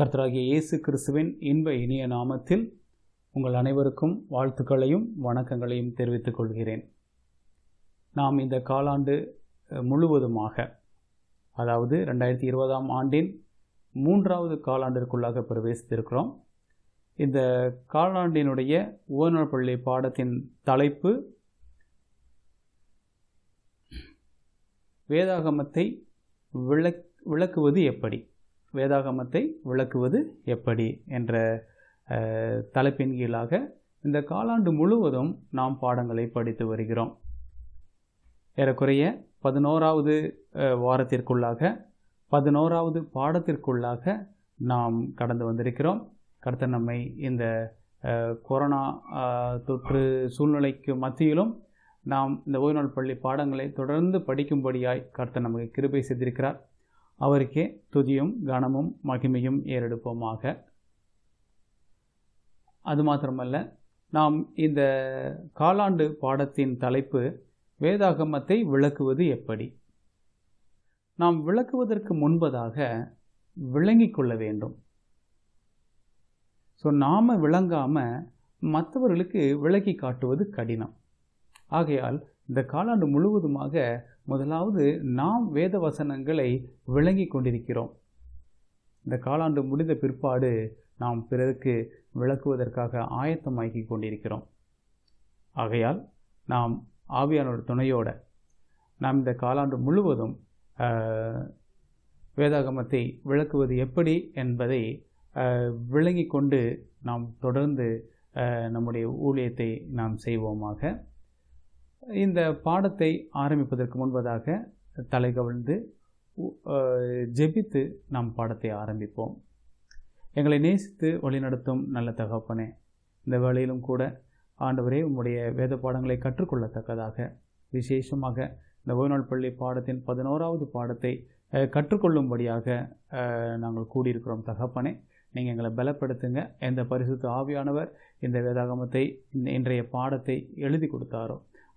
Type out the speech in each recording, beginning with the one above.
கர்த்தராகிய இயேசு கிறிஸ்துவின் இன்ப இனிய நாமத்தில் உங்கள் அனைவருக்கும் வாழ்த்துக்களையும் வணக்கங்களையும் தெரிவித்துக் கொள்கிறேன் நாம் இந்த காலாண்டு முழுவதுமாக அதாவது ரெண்டாயிரத்தி இருபதாம் ஆண்டின் மூன்றாவது காலாண்டிற்குள்ளாக பிரவேசித்திருக்கிறோம் இந்த காலாண்டினுடைய ஓனர் பள்ளி பாடத்தின் தலைப்பு வேதாகமத்தை விளக் விளக்குவது எப்படி வேதாகமத்தை விளக்குவது எப்படி என்ற தலைப்பின் கீழாக இந்த காலாண்டு முழுவதும் நாம் பாடங்களை படித்து வருகிறோம் ஏறக்குறைய பதினோராவது வாரத்திற்குள்ளாக பதினோராவது பாடத்திற்குள்ளாக நாம் கடந்து வந்திருக்கிறோம் கடத்த நம்மை இந்த கொரோனா தொற்று சூழ்நிலைக்கு மத்தியிலும் நாம் இந்த ஓய்நாள் பள்ளி பாடங்களை தொடர்ந்து படிக்கும்படியாய் கருத்தை நமக்கு கிருபை செய்திருக்கிறார் அவருக்கே துதியும் கனமும் மகிமையும் ஏறெடுப்போமாக அது மாத்திரமல்ல நாம் இந்த காலாண்டு பாடத்தின் தலைப்பு வேதாகமத்தை விளக்குவது எப்படி நாம் விளக்குவதற்கு முன்பதாக விளங்கி கொள்ள வேண்டும் ஸோ நாம் விளங்காமல் மற்றவர்களுக்கு விளக்கி காட்டுவது கடினம் ஆகையால் இந்த காலாண்டு முழுவதுமாக முதலாவது நாம் வேத வசனங்களை விளங்கி கொண்டிருக்கிறோம் இந்த காலாண்டு முடிந்த பிற்பாடு நாம் பிறருக்கு விளக்குவதற்காக ஆயத்தமாக்கி கொண்டிருக்கிறோம் ஆகையால் நாம் ஆவியானோட துணையோட நாம் இந்த காலாண்டு முழுவதும் வேதாகமத்தை விளக்குவது எப்படி என்பதை விளங்கி கொண்டு நாம் தொடர்ந்து நம்முடைய ஊழியத்தை நாம் செய்வோமாக இந்த பாடத்தை ஆரம்பிப்பதற்கு முன்பதாக தலை கவிழ்ந்து ஜெபித்து நாம் பாடத்தை ஆரம்பிப்போம் எங்களை நேசித்து வழிநடத்தும் நல்ல தகப்பனே இந்த வேளையிலும் கூட ஆண்டவரே உம்முடைய வேத பாடங்களை கற்றுக்கொள்ளத்தக்கதாக விசேஷமாக இந்த ஓய்நாள் பள்ளி பாடத்தின் பதினோராவது பாடத்தை கற்றுக்கொள்ளும்படியாக நாங்கள் கூடியிருக்கிறோம் தகப்பனே நீங்கள் எங்களை பலப்படுத்துங்க எந்த பரிசுத்த ஆவியானவர் இந்த வேதாகமத்தை இன்றைய பாடத்தை எழுதி கொடுத்தாரோ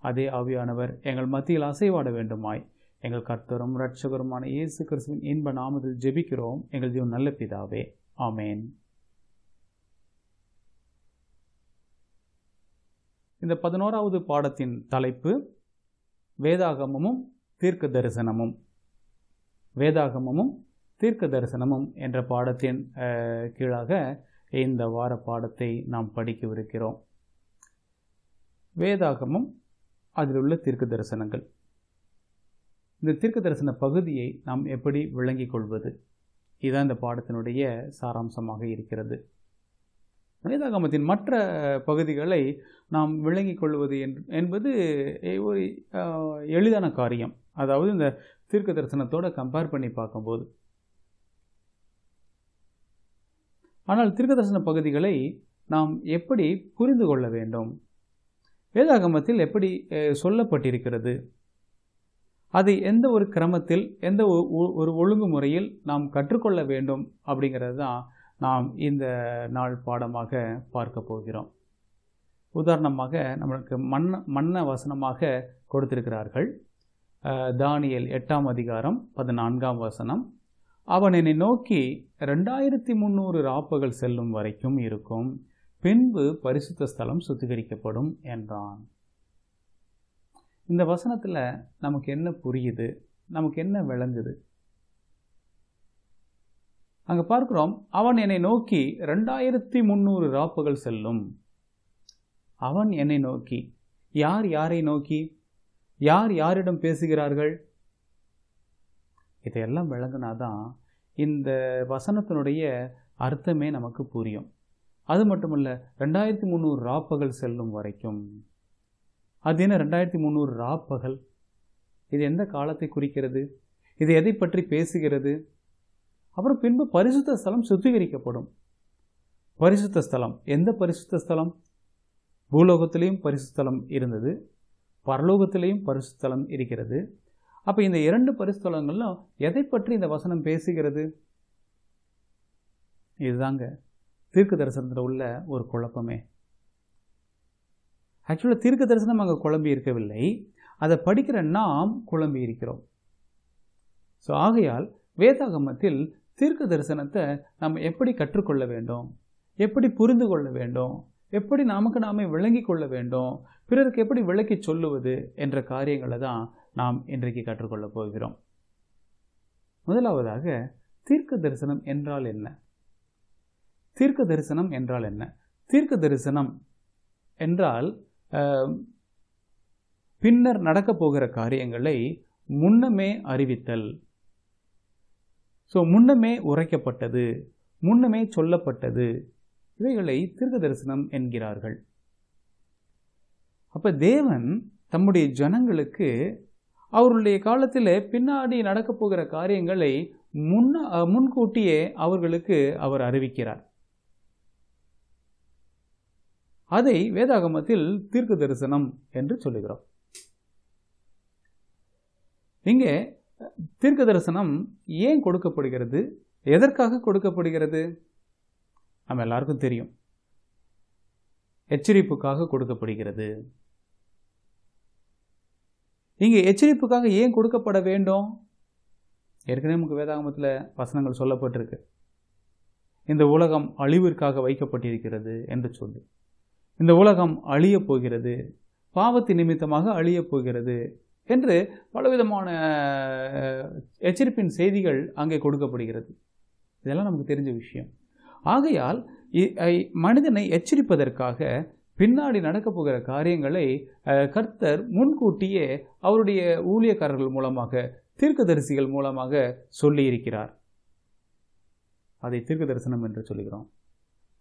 அதே ஆவியானவர் எங்கள் மத்தியில் அசைவாட வேண்டுமாய் எங்கள் கர்த்தரும் இரட்சகருமான இயேசு கிறிஸ்துவின் இன்ப நாமத்தில் ஜெபிக்கிறோம் எங்கள் ஜீவன் நல்ல பிதாவே ஆமேன் இந்த பதினோராவது பாடத்தின் தலைப்பு வேதாகமமும் தீர்க்க தரிசனமும் வேதாகமமும் தீர்க்க தரிசனமும் என்ற பாடத்தின் கீழாக இந்த வார பாடத்தை நாம் படிக்கவிருக்கிறோம் வேதாகமும் அதில் உள்ள தீர்க்க தரிசனங்கள் இந்த தீர்க்க தரிசன பகுதியை நாம் எப்படி விளங்கிக் கொள்வது இதுதான் இந்த பாடத்தினுடைய சாராம்சமாக இருக்கிறது வேதாகமத்தின் மற்ற பகுதிகளை நாம் விளங்கிக் கொள்வது என்பது ஒரு எளிதான காரியம் அதாவது இந்த தீர்க்க தரிசனத்தோடு கம்பேர் பண்ணி பார்க்கும்போது ஆனால் தீர்க்க தரிசன பகுதிகளை நாம் எப்படி புரிந்து கொள்ள வேண்டும் வேதாகமத்தில் எப்படி சொல்லப்பட்டிருக்கிறது அது எந்த ஒரு கிரமத்தில் எந்த ஒரு ஒழுங்குமுறையில் நாம் கற்றுக்கொள்ள வேண்டும் அப்படிங்கிறது தான் நாம் இந்த நாள் பாடமாக பார்க்க போகிறோம் உதாரணமாக நம்மளுக்கு மன்ன மன்ன வசனமாக கொடுத்திருக்கிறார்கள் தானியல் எட்டாம் அதிகாரம் பதினான்காம் வசனம் அவன் என்னை நோக்கி ரெண்டாயிரத்தி முந்நூறு ராப்புகள் செல்லும் வரைக்கும் இருக்கும் பின்பு பரிசுத்த ஸ்தலம் சுத்திகரிக்கப்படும் என்றான் இந்த வசனத்தில் நமக்கு என்ன புரியுது நமக்கு என்ன விளங்குது அங்கே பார்க்குறோம் அவன் என்னை நோக்கி ரெண்டாயிரத்தி முந்நூறு ராப்புகள் செல்லும் அவன் என்னை நோக்கி யார் யாரை நோக்கி யார் யாரிடம் பேசுகிறார்கள் இதையெல்லாம் தான் இந்த வசனத்தினுடைய அர்த்தமே நமக்கு புரியும் அது மட்டுமல்ல ரெண்டாயிரத்தி முந்நூறு ராப்பகல் செல்லும் வரைக்கும் அது என்ன ரெண்டாயிரத்தி முந்நூறு ராப்பகல் இது எந்த காலத்தை குறிக்கிறது இது எதை பற்றி பேசுகிறது அப்புறம் பின்பு பரிசுத்த ஸ்தலம் சுத்திகரிக்கப்படும் பரிசுத்த ஸ்தலம் எந்த பரிசுத்த ஸ்தலம் பூலோகத்திலையும் பரிசுத்தலம் இருந்தது பரலோகத்திலையும் பரிசுத்தலம் இருக்கிறது அப்போ இந்த இரண்டு பரிசுத்தலங்களும் எதை பற்றி இந்த வசனம் பேசுகிறது இதுதாங்க தீர்க்க தரிசனத்தில் உள்ள ஒரு குழப்பமே ஆக்சுவலாக தீர்க்க தரிசனம் அங்கே குழம்பி இருக்கவில்லை அதை படிக்கிற நாம் குழம்பி இருக்கிறோம் ஸோ ஆகையால் வேதாகமத்தில் தீர்க்க தரிசனத்தை நம்ம எப்படி கற்றுக்கொள்ள வேண்டும் எப்படி புரிந்து கொள்ள வேண்டும் எப்படி நமக்கு நாமே விளங்கி கொள்ள வேண்டும் பிறருக்கு எப்படி விளக்கி சொல்லுவது என்ற காரியங்களை தான் நாம் இன்றைக்கு கற்றுக்கொள்ளப் போகிறோம் முதலாவதாக தீர்க்க தரிசனம் என்றால் என்ன தீர்க்க தரிசனம் என்றால் என்ன தீர்க்க தரிசனம் என்றால் பின்னர் நடக்கப் போகிற காரியங்களை முன்னமே அறிவித்தல் ஸோ முன்னமே உரைக்கப்பட்டது முன்னமே சொல்லப்பட்டது இவைகளை தீர்க்க தரிசனம் என்கிறார்கள் அப்போ தேவன் தம்முடைய ஜனங்களுக்கு அவருடைய காலத்தில் பின்னாடி நடக்கப் போகிற காரியங்களை முன்ன முன்கூட்டியே அவர்களுக்கு அவர் அறிவிக்கிறார் அதை வேதாகமத்தில் தீர்க்க தரிசனம் என்று சொல்லுகிறோம் இங்கே தீர்க்க தரிசனம் ஏன் கொடுக்கப்படுகிறது எதற்காக கொடுக்கப்படுகிறது நம்ம எல்லாருக்கும் தெரியும் எச்சரிப்புக்காக கொடுக்கப்படுகிறது இங்கே எச்சரிப்புக்காக ஏன் கொடுக்கப்பட வேண்டும் ஏற்கனவே நமக்கு வேதாகமத்தில் வசனங்கள் சொல்லப்பட்டிருக்கு இந்த உலகம் அழிவிற்காக வைக்கப்பட்டிருக்கிறது என்று சொல்லி இந்த உலகம் அழியப் போகிறது பாவத்தின் நிமித்தமாக அழியப் போகிறது என்று பலவிதமான எச்சரிப்பின் செய்திகள் அங்கே கொடுக்கப்படுகிறது இதெல்லாம் நமக்கு தெரிஞ்ச விஷயம் ஆகையால் மனிதனை எச்சரிப்பதற்காக பின்னாடி நடக்க போகிற காரியங்களை கர்த்தர் முன்கூட்டியே அவருடைய ஊழியக்காரர்கள் மூலமாக தீர்க்கதரிசிகள் மூலமாக சொல்லியிருக்கிறார் அதை தீர்க்க தரிசனம் என்று சொல்கிறோம்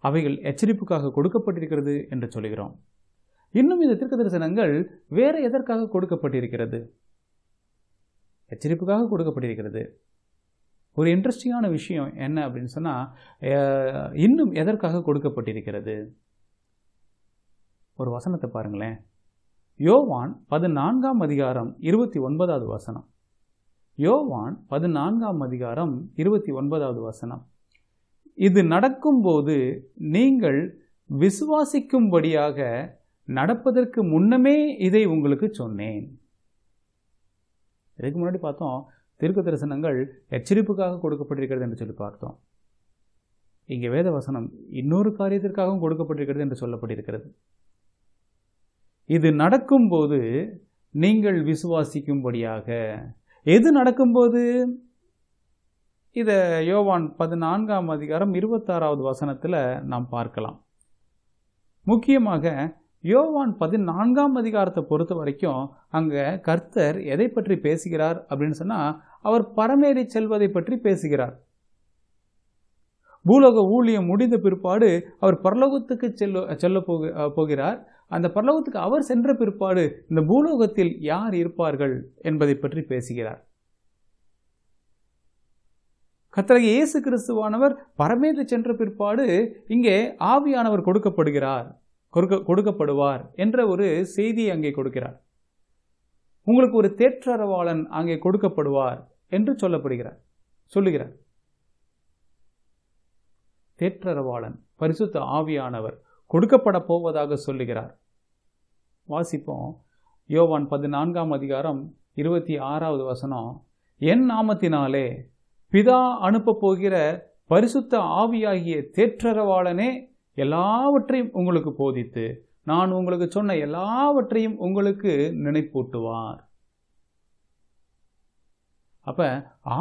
அவைகள் எச்சரிப்புக்காக கொடுக்கப்பட்டிருக்கிறது என்று சொல்கிறோம் இன்னும் இந்த தீர்க்க தரிசனங்கள் வேறு எதற்காக கொடுக்கப்பட்டிருக்கிறது எச்சரிப்புக்காக கொடுக்கப்பட்டிருக்கிறது ஒரு இன்ட்ரெஸ்டிங்கான விஷயம் என்ன அப்படின்னு சொன்னால் இன்னும் எதற்காக கொடுக்கப்பட்டிருக்கிறது ஒரு வசனத்தை பாருங்களேன் யோவான் பதினான்காம் அதிகாரம் இருபத்தி ஒன்பதாவது வசனம் யோவான் பதினான்காம் அதிகாரம் இருபத்தி ஒன்பதாவது வசனம் இது நடக்கும்போது நீங்கள் விசுவாசிக்கும்படியாக நடப்பதற்கு முன்னமே இதை உங்களுக்கு சொன்னேன் இதுக்கு முன்னாடி பார்த்தோம் திருக்க தரிசனங்கள் எச்சரிப்புக்காக கொடுக்கப்பட்டிருக்கிறது என்று சொல்லி பார்த்தோம் இங்கே வேத வசனம் இன்னொரு காரியத்திற்காகவும் கொடுக்கப்பட்டிருக்கிறது என்று சொல்லப்பட்டிருக்கிறது இது நடக்கும்போது நீங்கள் விசுவாசிக்கும்படியாக எது நடக்கும்போது இதை யோவான் பதினான்காம் அதிகாரம் இருபத்தாறாவது வசனத்தில் நாம் பார்க்கலாம் முக்கியமாக யோவான் பதினான்காம் அதிகாரத்தை பொறுத்த வரைக்கும் அங்கே கர்த்தர் எதை பற்றி பேசுகிறார் அப்படின்னு சொன்னால் அவர் பரமேறி செல்வதை பற்றி பேசுகிறார் பூலோக ஊழியம் முடிந்த பிற்பாடு அவர் பரலோகத்துக்கு செல்ல செல்ல போக போகிறார் அந்த பரலோகத்துக்கு அவர் சென்ற பிற்பாடு இந்த பூலோகத்தில் யார் இருப்பார்கள் என்பதை பற்றி பேசுகிறார் கத்தரக இயேசு கிறிஸ்துவானவர் பரமேற்று சென்ற பிற்பாடு இங்கே ஆவியானவர் கொடுக்கப்படுகிறார் கொடுக்க கொடுக்கப்படுவார் என்ற ஒரு செய்தியை அங்கே கொடுக்கிறார் உங்களுக்கு ஒரு தேற்றரவாளன் அங்கே கொடுக்கப்படுவார் என்று சொல்லப்படுகிறார் சொல்லுகிறார் தேற்றரவாளன் பரிசுத்த ஆவியானவர் கொடுக்கப்பட போவதாக சொல்லுகிறார் வாசிப்போம் யோவான் பதினான்காம் அதிகாரம் இருபத்தி ஆறாவது வசனம் என் நாமத்தினாலே பிதா அனுப்ப போகிற பரிசுத்த ஆவியாகிய தேற்றரவாளனே எல்லாவற்றையும் உங்களுக்கு போதித்து நான் உங்களுக்கு சொன்ன எல்லாவற்றையும் உங்களுக்கு நினைப்பூட்டுவார் அப்ப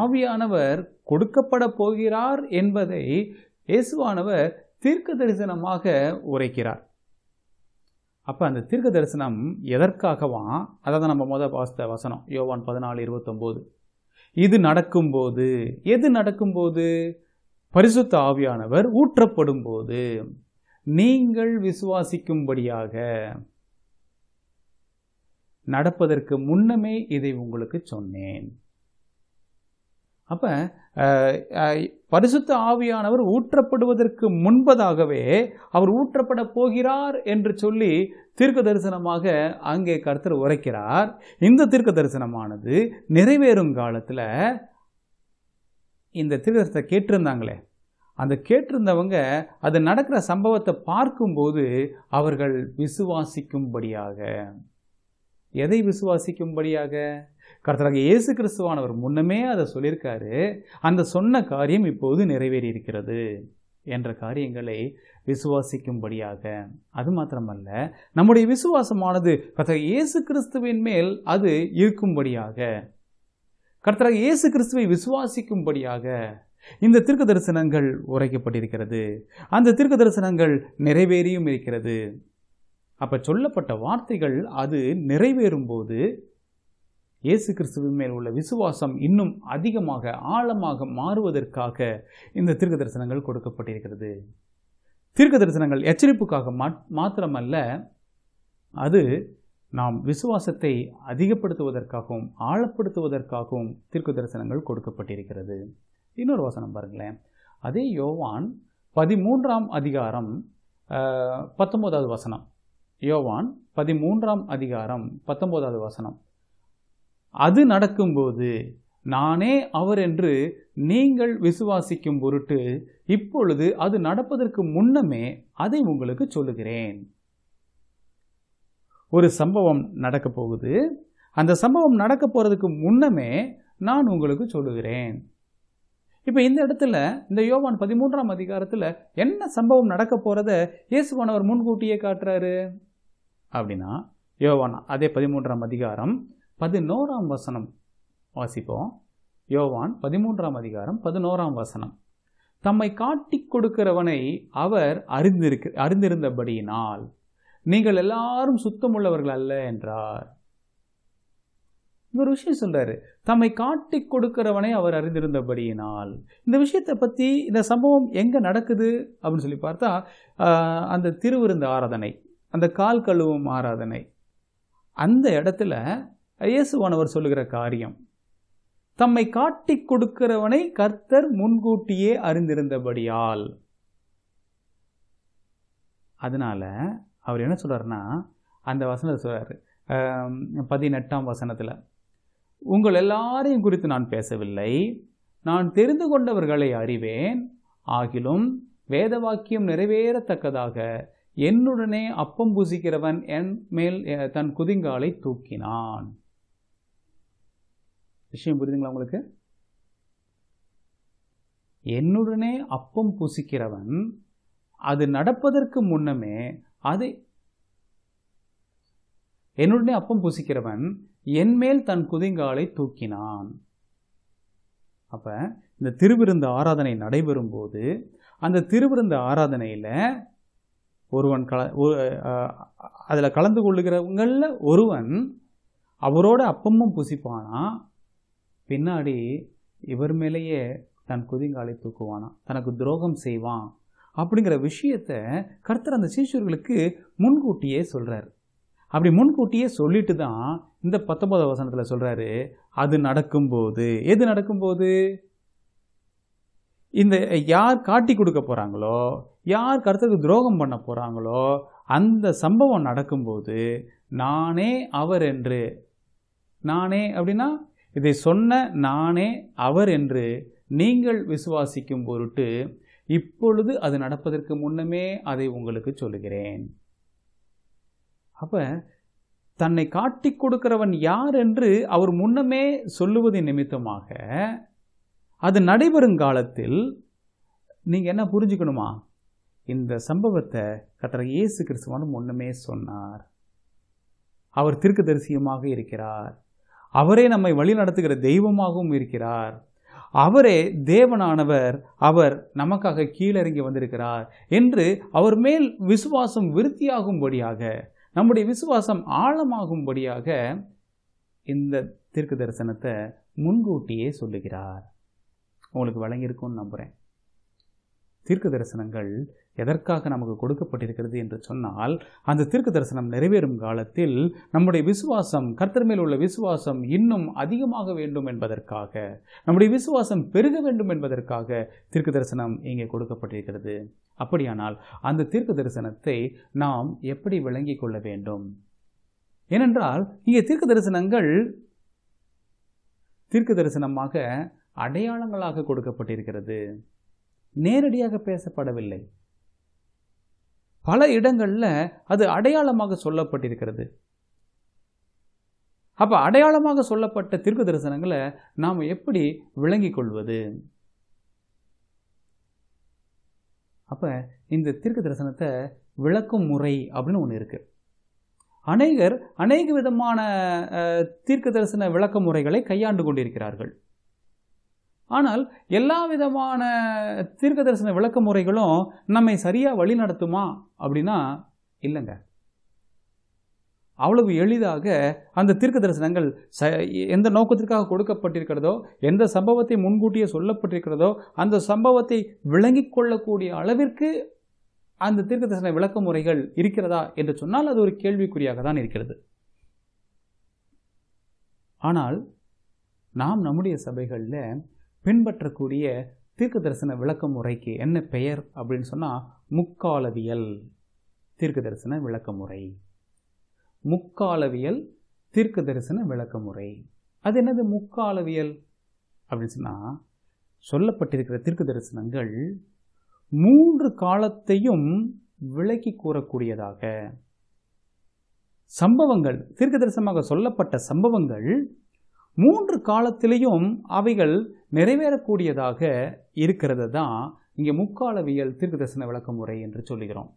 ஆவியானவர் கொடுக்கப்பட போகிறார் என்பதை இயேசுவானவர் தீர்க்க தரிசனமாக உரைக்கிறார் அப்போ அந்த தீர்க்க தரிசனம் எதற்காகவாம் அதாவது நம்ம முதல் வாசித்த வசனம் யோவான் பதினாலு இருபத்தொம்போது இது நடக்கும்போது எது நடக்கும்போது பரிசுத்த ஆவியானவர் ஊற்றப்படும் போது நீங்கள் விசுவாசிக்கும்படியாக நடப்பதற்கு முன்னமே இதை உங்களுக்கு சொன்னேன் அப்போ பரிசுத்த ஆவியானவர் ஊற்றப்படுவதற்கு முன்பதாகவே அவர் ஊற்றப்பட போகிறார் என்று சொல்லி தீர்க்க தரிசனமாக அங்கே கருத்தர் உரைக்கிறார் இந்த தீர்க்க தரிசனமானது நிறைவேறும் காலத்தில் இந்த தீர்க்க கேட்டிருந்தாங்களே அந்த கேட்டிருந்தவங்க அது நடக்கிற சம்பவத்தை பார்க்கும்போது அவர்கள் விசுவாசிக்கும்படியாக எதை விசுவாசிக்கும்படியாக கர்த்தராக இயேசு கிறிஸ்துவானவர் முன்னமே அதை சொல்லியிருக்காரு அந்த சொன்ன காரியம் இப்போது நிறைவேறி இருக்கிறது என்ற காரியங்களை விசுவாசிக்கும்படியாக அது மாத்திரமல்ல நம்முடைய விசுவாசமானது கர்த்தர் இயேசு கிறிஸ்துவின் மேல் அது இருக்கும்படியாக கர்த்தராக இயேசு கிறிஸ்துவை விசுவாசிக்கும்படியாக இந்த திருக்கு தரிசனங்கள் உரைக்கப்பட்டிருக்கிறது அந்த திருக்கு தரிசனங்கள் நிறைவேறியும் இருக்கிறது அப்போ சொல்லப்பட்ட வார்த்தைகள் அது நிறைவேறும் போது இயேசு கிறிஸ்துவின் மேல் உள்ள விசுவாசம் இன்னும் அதிகமாக ஆழமாக மாறுவதற்காக இந்த தீர்க்க தரிசனங்கள் கொடுக்கப்பட்டிருக்கிறது தீர்க்க தரிசனங்கள் எச்சரிப்புக்காக மாத்திரமல்ல அது நாம் விசுவாசத்தை அதிகப்படுத்துவதற்காகவும் ஆழப்படுத்துவதற்காகவும் தீர்க்க தரிசனங்கள் கொடுக்கப்பட்டிருக்கிறது இன்னொரு வசனம் பாருங்களேன் அதே யோவான் பதிமூன்றாம் அதிகாரம் பத்தொம்போதாவது வசனம் யோவான் பதிமூன்றாம் அதிகாரம் பத்தொம்போதாவது வசனம் அது நடக்கும்போது நானே அவர் என்று நீங்கள் விசுவாசிக்கும் பொருட்டு இப்பொழுது அது நடப்பதற்கு முன்னமே அதை உங்களுக்கு சொல்லுகிறேன் ஒரு சம்பவம் நடக்க போகுது அந்த சம்பவம் நடக்க போகிறதுக்கு முன்னமே நான் உங்களுக்கு சொல்லுகிறேன் இப்போ இந்த இடத்துல இந்த யோவான் பதிமூன்றாம் அதிகாரத்தில் என்ன சம்பவம் நடக்க போகிறத இயேசுவானவர் முன்கூட்டியே காட்டுறாரு அப்படின்னா யோவான் அதே பதிமூன்றாம் அதிகாரம் பதினோராம் வசனம் வாசிப்போம் யோவான் பதிமூன்றாம் அதிகாரம் பதினோராம் வசனம் தம்மை காட்டி கொடுக்கிறவனை அவர் அறிந்திருக்க அறிந்திருந்தபடியினால் நீங்கள் எல்லாரும் சுத்தமுள்ளவர்கள் அல்ல என்றார் ஒரு விஷயம் சொல்றாரு தம்மை காட்டி கொடுக்கிறவனை அவர் அறிந்திருந்தபடியினால் இந்த விஷயத்தை பற்றி இந்த சம்பவம் எங்கே நடக்குது அப்படின்னு சொல்லி பார்த்தா அந்த திருவிருந்த ஆராதனை அந்த கால் கழுவும் ஆராதனை அந்த இடத்துல இயேசுவானவர் சொல்லுகிற காரியம் தம்மை காட்டி கொடுக்கிறவனை கர்த்தர் முன்கூட்டியே அறிந்திருந்தபடியால் அதனால அவர் என்ன சொல்கிறாருன்னா அந்த வசனத்தை சொல்றாரு பதினெட்டாம் வசனத்தில் உங்கள் எல்லாரையும் குறித்து நான் பேசவில்லை நான் தெரிந்து கொண்டவர்களை அறிவேன் ஆகிலும் வேதவாக்கியம் நிறைவேறத்தக்கதாக என்னுடனே அப்பம் பூசிக்கிறவன் என் மேல் தன் குதிங்காலை தூக்கினான் விஷயம் புரியுதுங்களா உங்களுக்கு என்னுடனே அப்பம் புசிக்கிறவன் அது நடப்பதற்கு முன்னமே அது என்னுடனே அப்பம் புசிக்கிறவன் என்மேல் தன் குதிங்காலை தூக்கினான் அப்ப இந்த திருவிருந்து ஆராதனை நடைபெறும் போது அந்த திருவிருந்து ஆராதனையில் ஒருவன் கல அதில் கலந்து கொள்ளுகிறவங்களில் ஒருவன் அவரோட அப்பமும் புசிப்பானா பின்னாடி இவர் மேலேயே தன் குதிங்காலை தூக்குவானா தனக்கு துரோகம் செய்வான் அப்படிங்கிற விஷயத்த கர்த்தர் அந்த சீஷர்களுக்கு முன்கூட்டியே சொல்கிறார் அப்படி முன்கூட்டியே சொல்லிட்டு தான் இந்த பத்தொன்பதாம் வசனத்தில் சொல்கிறாரு அது நடக்கும்போது எது நடக்கும்போது இந்த யார் காட்டி கொடுக்க போகிறாங்களோ யார் கருத்துக்கு துரோகம் பண்ண போகிறாங்களோ அந்த சம்பவம் நடக்கும்போது நானே அவர் என்று நானே அப்படின்னா இதை சொன்ன நானே அவர் என்று நீங்கள் விசுவாசிக்கும் பொருட்டு இப்பொழுது அது நடப்பதற்கு முன்னமே அதை உங்களுக்கு சொல்லுகிறேன் அப்போ தன்னை காட்டி கொடுக்கிறவன் யார் என்று அவர் முன்னமே சொல்லுவதின் நிமித்தமாக அது நடைபெறும் காலத்தில் நீங்கள் என்ன புரிஞ்சுக்கணுமா இந்த சம்பவத்தை கட்டுற இயேசு கிறிஸ்துவான முன்னமே சொன்னார் அவர் தீர்க்க தரிசியமாக இருக்கிறார் அவரே நம்மை வழி நடத்துகிற தெய்வமாகவும் இருக்கிறார் அவரே தேவனானவர் அவர் நமக்காக கீழறங்கி வந்திருக்கிறார் என்று அவர் மேல் விசுவாசம் விருத்தியாகும்படியாக நம்முடைய விசுவாசம் ஆழமாகும்படியாக இந்த தீர்க்க தரிசனத்தை முன்கூட்டியே சொல்லுகிறார் உங்களுக்கு வழங்கியிருக்கும்னு நம்புகிறேன் தீர்க்க தரிசனங்கள் எதற்காக நமக்கு கொடுக்கப்பட்டிருக்கிறது என்று சொன்னால் அந்த தீர்க்க தரிசனம் நிறைவேறும் காலத்தில் நம்முடைய விசுவாசம் கர்த்தர் மேல் உள்ள விசுவாசம் இன்னும் அதிகமாக வேண்டும் என்பதற்காக நம்முடைய விசுவாசம் பெருக வேண்டும் என்பதற்காக தீர்க்க தரிசனம் இங்கே கொடுக்கப்பட்டிருக்கிறது அப்படியானால் அந்த தீர்க்க தரிசனத்தை நாம் எப்படி விளங்கிக் கொள்ள வேண்டும் ஏனென்றால் இங்கே தீர்க்க தரிசனங்கள் தீர்க்க தரிசனமாக அடையாளங்களாக கொடுக்கப்பட்டிருக்கிறது நேரடியாக பேசப்படவில்லை பல இடங்களில் அது அடையாளமாக சொல்லப்பட்டிருக்கிறது அப்போ அடையாளமாக சொல்லப்பட்ட தீர்க்க தரிசனங்களை நாம் எப்படி விளங்கி கொள்வது அப்போ இந்த திருக்கு தரிசனத்தை விளக்கும் முறை அப்படின்னு ஒன்று இருக்குது அநேகர் அநேக விதமான தீர்க்க தரிசன விளக்க முறைகளை கையாண்டு கொண்டிருக்கிறார்கள் ஆனால் எல்லா விதமான தீர்க்க தரிசன விளக்க முறைகளும் நம்மை சரியாக வழி நடத்துமா அப்படின்னா இல்லைங்க அவ்வளவு எளிதாக அந்த தீர்க்க தரிசனங்கள் ச எந்த நோக்கத்திற்காக கொடுக்கப்பட்டிருக்கிறதோ எந்த சம்பவத்தை முன்கூட்டியே சொல்லப்பட்டிருக்கிறதோ அந்த சம்பவத்தை விளங்கி கொள்ளக்கூடிய அளவிற்கு அந்த தீர்க்க தரிசன விளக்க முறைகள் இருக்கிறதா என்று சொன்னால் அது ஒரு கேள்விக்குறியாக தான் இருக்கிறது ஆனால் நாம் நம்முடைய சபைகளில் பின்பற்றக்கூடிய தீர்க்க தரிசன விளக்க முறைக்கு என்ன பெயர் அப்படின்னு சொன்னால் முக்காலவியல் தீர்க்க தரிசன விளக்க முறை முக்காலவியல் தீர்க்க தரிசன விளக்க முறை அது என்னது முக்காலவியல் அப்படின்னு சொன்னால் சொல்லப்பட்டிருக்கிற தீர்க்க தரிசனங்கள் மூன்று காலத்தையும் விளக்கி கூறக்கூடியதாக சம்பவங்கள் தீர்க்க தரிசனமாக சொல்லப்பட்ட சம்பவங்கள் மூன்று காலத்திலையும் அவைகள் நிறைவேறக்கூடியதாக இருக்கிறது தான் இங்கே முக்காலவியல் தீர்க்க தரிசன விளக்க முறை என்று சொல்லுகிறோம்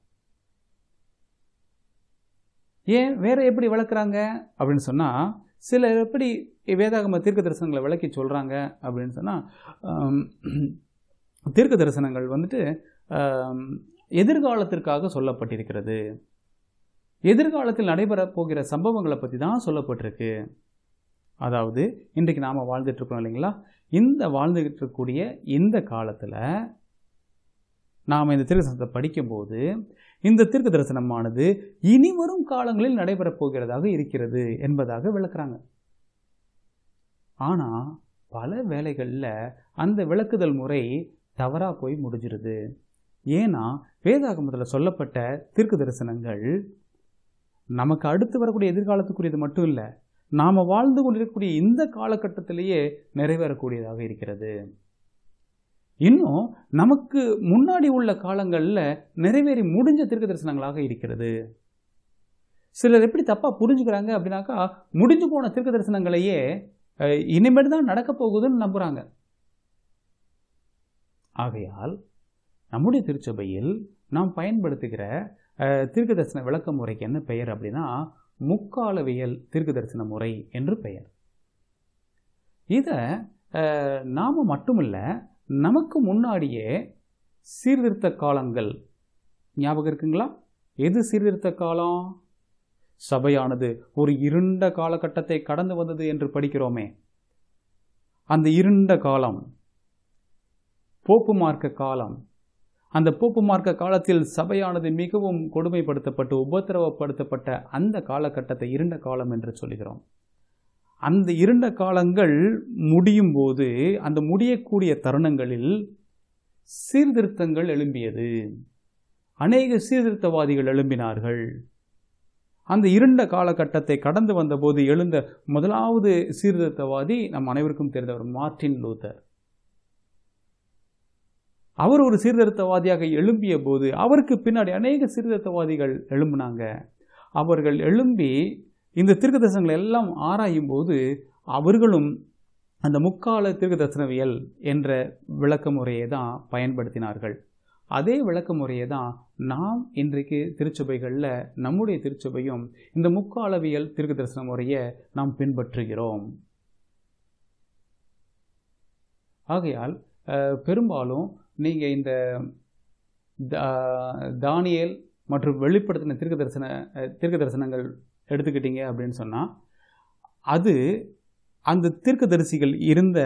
ஏன் வேற எப்படி விளக்குறாங்க அப்படின்னு சொன்னால் சிலர் எப்படி வேதாகம தீர்க்க தரிசனங்களை விளக்கி சொல்கிறாங்க அப்படின்னு சொன்னால் தீர்க்க தரிசனங்கள் வந்துட்டு எதிர்காலத்திற்காக சொல்லப்பட்டிருக்கிறது எதிர்காலத்தில் நடைபெற போகிற சம்பவங்களை பற்றி தான் சொல்லப்பட்டிருக்கு அதாவது இன்றைக்கு நாம் வாழ்ந்துட்டுருக்கோம் இல்லைங்களா இந்த வாழ்ந்துகிட்டு இருக்கக்கூடிய இந்த காலத்தில் நாம் இந்த தீர்க்க தரிசனத்தை படிக்கும்போது இந்த தீர்க்க தரிசனமானது இனிவரும் காலங்களில் நடைபெறப் போகிறதாக இருக்கிறது என்பதாக விளக்குறாங்க ஆனால் பல வேலைகளில் அந்த விளக்குதல் முறை தவறாக போய் முடிஞ்சிருது ஏன்னா வேதாகமத்தில் சொல்லப்பட்ட தீர்க்க தரிசனங்கள் நமக்கு அடுத்து வரக்கூடிய எதிர்காலத்துக்குரியது மட்டும் இல்லை நாம் வாழ்ந்து கொண்டிருக்கக்கூடிய இந்த காலகட்டத்திலேயே நிறைவேறக்கூடியதாக இருக்கிறது இன்னும் நமக்கு முன்னாடி உள்ள காலங்களில் நிறைவேறி முடிஞ்ச தீர்க்க தரிசனங்களாக இருக்கிறது சிலர் எப்படி தப்பாக புரிஞ்சுக்கிறாங்க அப்படின்னாக்கா முடிஞ்சு போன தீர்க்க தரிசனங்களையே இனிமேல் தான் நடக்க போகுதுன்னு நம்புகிறாங்க ஆகையால் நம்முடைய திருச்சபையில் நாம் பயன்படுத்துகிற தீர்க்க தரிசன விளக்க முறைக்கு என்ன பெயர் அப்படின்னா முக்காலவியல் தீர்க்கு தரிசன முறை என்று பெயர் இதை நாம் மட்டுமில்ல நமக்கு முன்னாடியே சீர்திருத்த காலங்கள் ஞாபகம் இருக்குங்களா எது சீர்திருத்த காலம் சபையானது ஒரு இருண்ட காலகட்டத்தை கடந்து வந்தது என்று படிக்கிறோமே அந்த இருண்ட காலம் போப்பு மார்க்க காலம் அந்த போப்பு மார்க்க காலத்தில் சபையானது மிகவும் கொடுமைப்படுத்தப்பட்டு உபத்திரவப்படுத்தப்பட்ட அந்த காலகட்டத்தை இருண்ட காலம் என்று சொல்கிறோம் அந்த இருண்ட காலங்கள் முடியும் போது அந்த முடியக்கூடிய தருணங்களில் சீர்திருத்தங்கள் எழும்பியது அநேக சீர்திருத்தவாதிகள் எழும்பினார்கள் அந்த இருண்ட காலகட்டத்தை கடந்து வந்தபோது எழுந்த முதலாவது சீர்திருத்தவாதி நம் அனைவருக்கும் தெரிந்தவர் மார்டின் லூத்தர் அவர் ஒரு சீர்திருத்தவாதியாக எழும்பிய போது அவருக்கு பின்னாடி அநேக சீர்திருத்தவாதிகள் எழும்பினாங்க அவர்கள் எழும்பி இந்த தீர்க்க தரிசனங்களை எல்லாம் ஆராயும் போது அவர்களும் அந்த முக்கால தீர்க்க தரிசனவியல் என்ற விளக்க முறையை தான் பயன்படுத்தினார்கள் அதே விளக்க முறையை தான் நாம் இன்றைக்கு திருச்சபைகளில் நம்முடைய திருச்சபையும் இந்த முக்காலவியல் தீர்க்க தரிசன முறையை நாம் பின்பற்றுகிறோம் ஆகையால் பெரும்பாலும் நீங்கள் இந்த தானியல் மற்றும் வெளிப்படுத்தின தீர்க்க தரிசன தீர்க்க தரிசனங்கள் எடுத்துக்கிட்டீங்க அப்படின்னு சொன்னால் அது அந்த தரிசிகள் இருந்த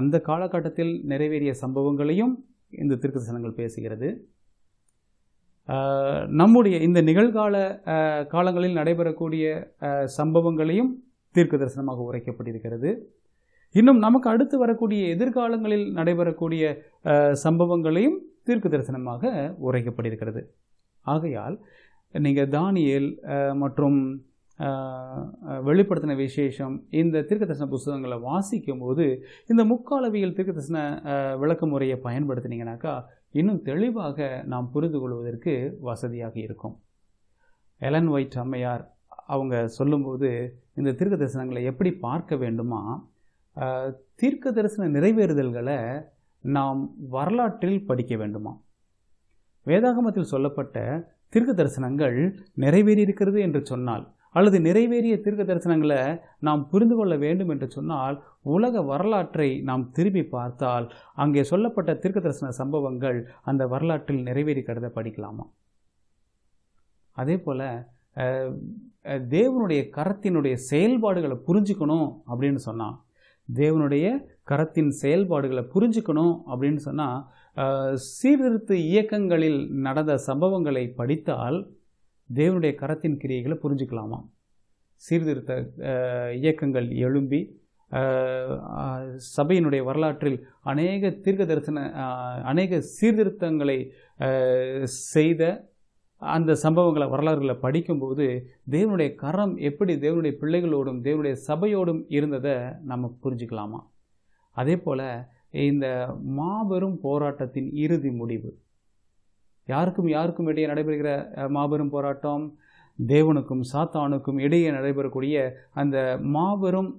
அந்த காலகட்டத்தில் நிறைவேறிய சம்பவங்களையும் இந்த தீர்க்க தரிசனங்கள் பேசுகிறது நம்முடைய இந்த நிகழ்கால காலங்களில் நடைபெறக்கூடிய சம்பவங்களையும் தீர்க்க தரிசனமாக உரைக்கப்பட்டிருக்கிறது இன்னும் நமக்கு அடுத்து வரக்கூடிய எதிர்காலங்களில் நடைபெறக்கூடிய சம்பவங்களையும் தீர்க்கு தரிசனமாக உரைக்கப்படுகிறது ஆகையால் நீங்கள் தானியல் மற்றும் வெளிப்படுத்தின விசேஷம் இந்த தீர்க்க தரிசன புஸ்தகங்களை வாசிக்கும் போது இந்த முக்காலவியல் தீர்க்க தரிசன விளக்க முறையை பயன்படுத்தினீங்கனாக்கா இன்னும் தெளிவாக நாம் புரிந்து கொள்வதற்கு வசதியாக இருக்கும் எலன் ஒயிட் அம்மையார் அவங்க சொல்லும்போது இந்த தீர்க்க தரிசனங்களை எப்படி பார்க்க வேண்டுமா தீர்க்க தரிசன நிறைவேறுதல்களை நாம் வரலாற்றில் படிக்க வேண்டுமா வேதாகமத்தில் சொல்லப்பட்ட தீர்க்க தரிசனங்கள் நிறைவேறி இருக்கிறது என்று சொன்னால் அல்லது நிறைவேறிய தீர்க்க தரிசனங்களை நாம் புரிந்து கொள்ள வேண்டும் என்று சொன்னால் உலக வரலாற்றை நாம் திரும்பி பார்த்தால் அங்கே சொல்லப்பட்ட தீர்க்க தரிசன சம்பவங்கள் அந்த வரலாற்றில் நிறைவேறி கருத படிக்கலாமா அதே போல் தேவனுடைய கரத்தினுடைய செயல்பாடுகளை புரிஞ்சுக்கணும் அப்படின்னு சொன்னால் தேவனுடைய கரத்தின் செயல்பாடுகளை புரிஞ்சுக்கணும் அப்படின்னு சொன்னால் சீர்திருத்த இயக்கங்களில் நடந்த சம்பவங்களை படித்தால் தேவனுடைய கரத்தின் கிரியைகளை புரிஞ்சுக்கலாமா சீர்திருத்த இயக்கங்கள் எழும்பி சபையினுடைய வரலாற்றில் அநேக தீர்க்க தரிசன அநேக சீர்திருத்தங்களை செய்த அந்த சம்பவங்களை வரலாறுகளை படிக்கும்போது தேவனுடைய கரம் எப்படி தேவனுடைய பிள்ளைகளோடும் தேவனுடைய சபையோடும் இருந்ததை நம்ம புரிஞ்சுக்கலாமா அதே போல் இந்த மாபெரும் போராட்டத்தின் இறுதி முடிவு யாருக்கும் யாருக்கும் இடையே நடைபெறுகிற மாபெரும் போராட்டம் தேவனுக்கும் சாத்தானுக்கும் இடையே நடைபெறக்கூடிய அந்த மாபெரும்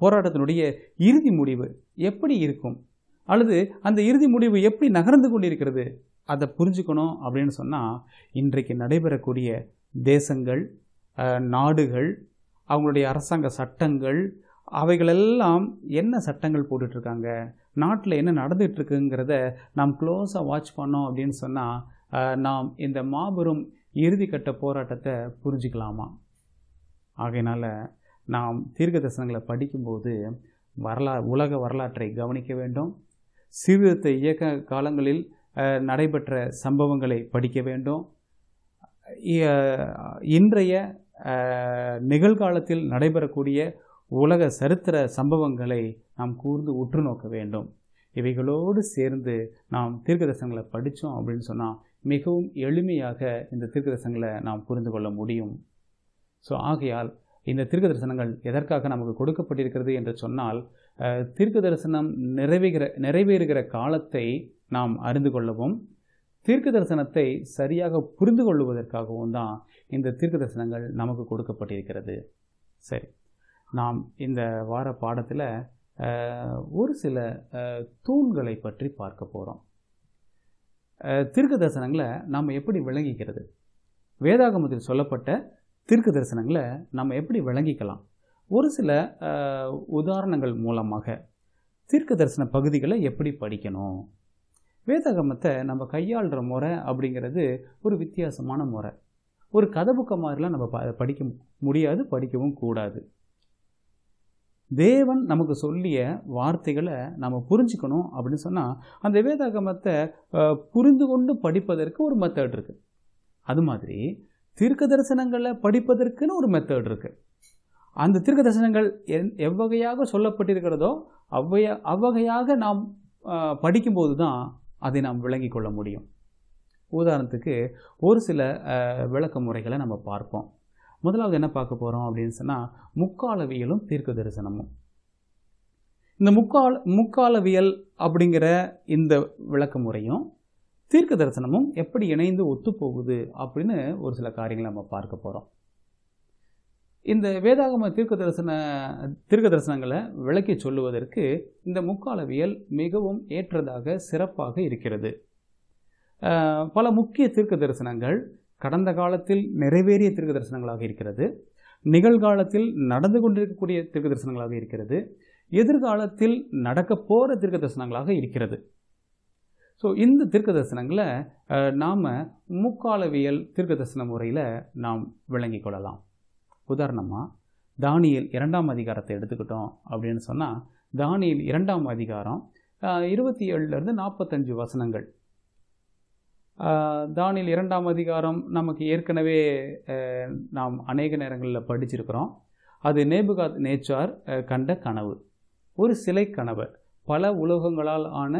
போராட்டத்தினுடைய இறுதி முடிவு எப்படி இருக்கும் அல்லது அந்த இறுதி முடிவு எப்படி நகர்ந்து கொண்டிருக்கிறது அதை புரிஞ்சுக்கணும் அப்படின்னு சொன்னால் இன்றைக்கு நடைபெறக்கூடிய தேசங்கள் நாடுகள் அவங்களுடைய அரசாங்க சட்டங்கள் அவைகளெல்லாம் என்ன சட்டங்கள் போட்டுட்ருக்காங்க நாட்டில் என்ன நடந்துகிட்ருக்குங்கிறத நாம் க்ளோஸாக வாட்ச் பண்ணோம் அப்படின்னு சொன்னால் நாம் இந்த மாபெரும் இறுதி கட்ட போராட்டத்தை புரிஞ்சுக்கலாமா ஆகையினால் நாம் தீர்க்க தரிசனங்களை படிக்கும்போது வரலா உலக வரலாற்றை கவனிக்க வேண்டும் சீர்திருத்த இயக்க காலங்களில் நடைபெற்ற சம்பவங்களை படிக்க வேண்டும் இன்றைய நிகழ்காலத்தில் நடைபெறக்கூடிய உலக சரித்திர சம்பவங்களை நாம் கூர்ந்து உற்று நோக்க வேண்டும் இவைகளோடு சேர்ந்து நாம் தீர்க்கதர்சனங்களை படித்தோம் அப்படின்னு சொன்னால் மிகவும் எளிமையாக இந்த தீர்க்கதர்சனங்களை நாம் புரிந்து கொள்ள முடியும் ஸோ ஆகையால் இந்த தீர்க்க தரிசனங்கள் எதற்காக நமக்கு கொடுக்கப்பட்டிருக்கிறது என்று சொன்னால் தீர்க்க தரிசனம் நிறைவேற நிறைவேறுகிற காலத்தை நாம் அறிந்து கொள்ளவும் தீர்க்க தரிசனத்தை சரியாக புரிந்து கொள்வதற்காகவும் தான் இந்த தீர்க்க தரிசனங்கள் நமக்கு கொடுக்கப்பட்டிருக்கிறது சரி நாம் இந்த வார பாடத்தில் ஒரு சில தூண்களை பற்றி பார்க்க போகிறோம் தீர்க்க தரிசனங்களை நாம் எப்படி விளங்கிக்கிறது வேதாகமத்தில் சொல்லப்பட்ட தீர்க்க தரிசனங்களை நம்ம எப்படி விளங்கிக்கலாம் ஒரு சில உதாரணங்கள் மூலமாக தீர்க்க தரிசன பகுதிகளை எப்படி படிக்கணும் வேதகமத்தை நம்ம கையாளுற முறை அப்படிங்கிறது ஒரு வித்தியாசமான முறை ஒரு கதை புக்க மாதிரிலாம் நம்ம படிக்க முடியாது படிக்கவும் கூடாது தேவன் நமக்கு சொல்லிய வார்த்தைகளை நம்ம புரிஞ்சுக்கணும் அப்படின்னு சொன்னால் அந்த வேதாகமத்தை புரிந்து கொண்டு படிப்பதற்கு ஒரு மெத்தட் இருக்குது அது மாதிரி தீர்க்க தரிசனங்களை படிப்பதற்குன்னு ஒரு மெத்தட் இருக்குது அந்த தீர்க்க தரிசனங்கள் எவ்வகையாக சொல்லப்பட்டிருக்கிறதோ அவ்வைய அவ்வகையாக நாம் படிக்கும்போது தான் அதை நாம் விளங்கி கொள்ள முடியும் உதாரணத்துக்கு ஒரு சில விளக்க முறைகளை நம்ம பார்ப்போம் முதலாவது என்ன பார்க்க போகிறோம் அப்படின்னு சொன்னால் முக்காலவியலும் தீர்க்க தரிசனமும் இந்த முக்கால் முக்காலவியல் அப்படிங்கிற இந்த விளக்க முறையும் தீர்க்க தரிசனமும் எப்படி இணைந்து ஒத்துப்போகுது அப்படின்னு ஒரு சில காரியங்களை நம்ம பார்க்க போகிறோம் இந்த வேதாகம தீர்க்க தரிசன தீர்க்க தரிசனங்களை விளக்கி சொல்லுவதற்கு இந்த முக்காலவியல் மிகவும் ஏற்றதாக சிறப்பாக இருக்கிறது பல முக்கிய தீர்க்க தரிசனங்கள் கடந்த காலத்தில் நிறைவேறிய தீர்க்க தரிசனங்களாக இருக்கிறது நிகழ்காலத்தில் நடந்து கொண்டிருக்கக்கூடிய தீர்க்க தரிசனங்களாக இருக்கிறது எதிர்காலத்தில் நடக்க போகிற தீர்க்க தரிசனங்களாக இருக்கிறது ஸோ இந்த தீர்க்க தரிசனங்களை நாம் முக்காலவியல் தீர்க்க தரிசன முறையில் நாம் விளங்கிக் கொள்ளலாம் உதாரணமாக தானியல் இரண்டாம் அதிகாரத்தை எடுத்துக்கிட்டோம் அப்படின்னு சொன்னால் தானியல் இரண்டாம் அதிகாரம் இருபத்தி ஏழுலேருந்து நாற்பத்தஞ்சு வசனங்கள் தானியல் இரண்டாம் அதிகாரம் நமக்கு ஏற்கனவே நாம் அநேக நேரங்களில் படிச்சிருக்கிறோம் அது நேபுகாத் நேச்சார் கண்ட கனவு ஒரு சிலை கனவு பல உலோகங்களால் ஆன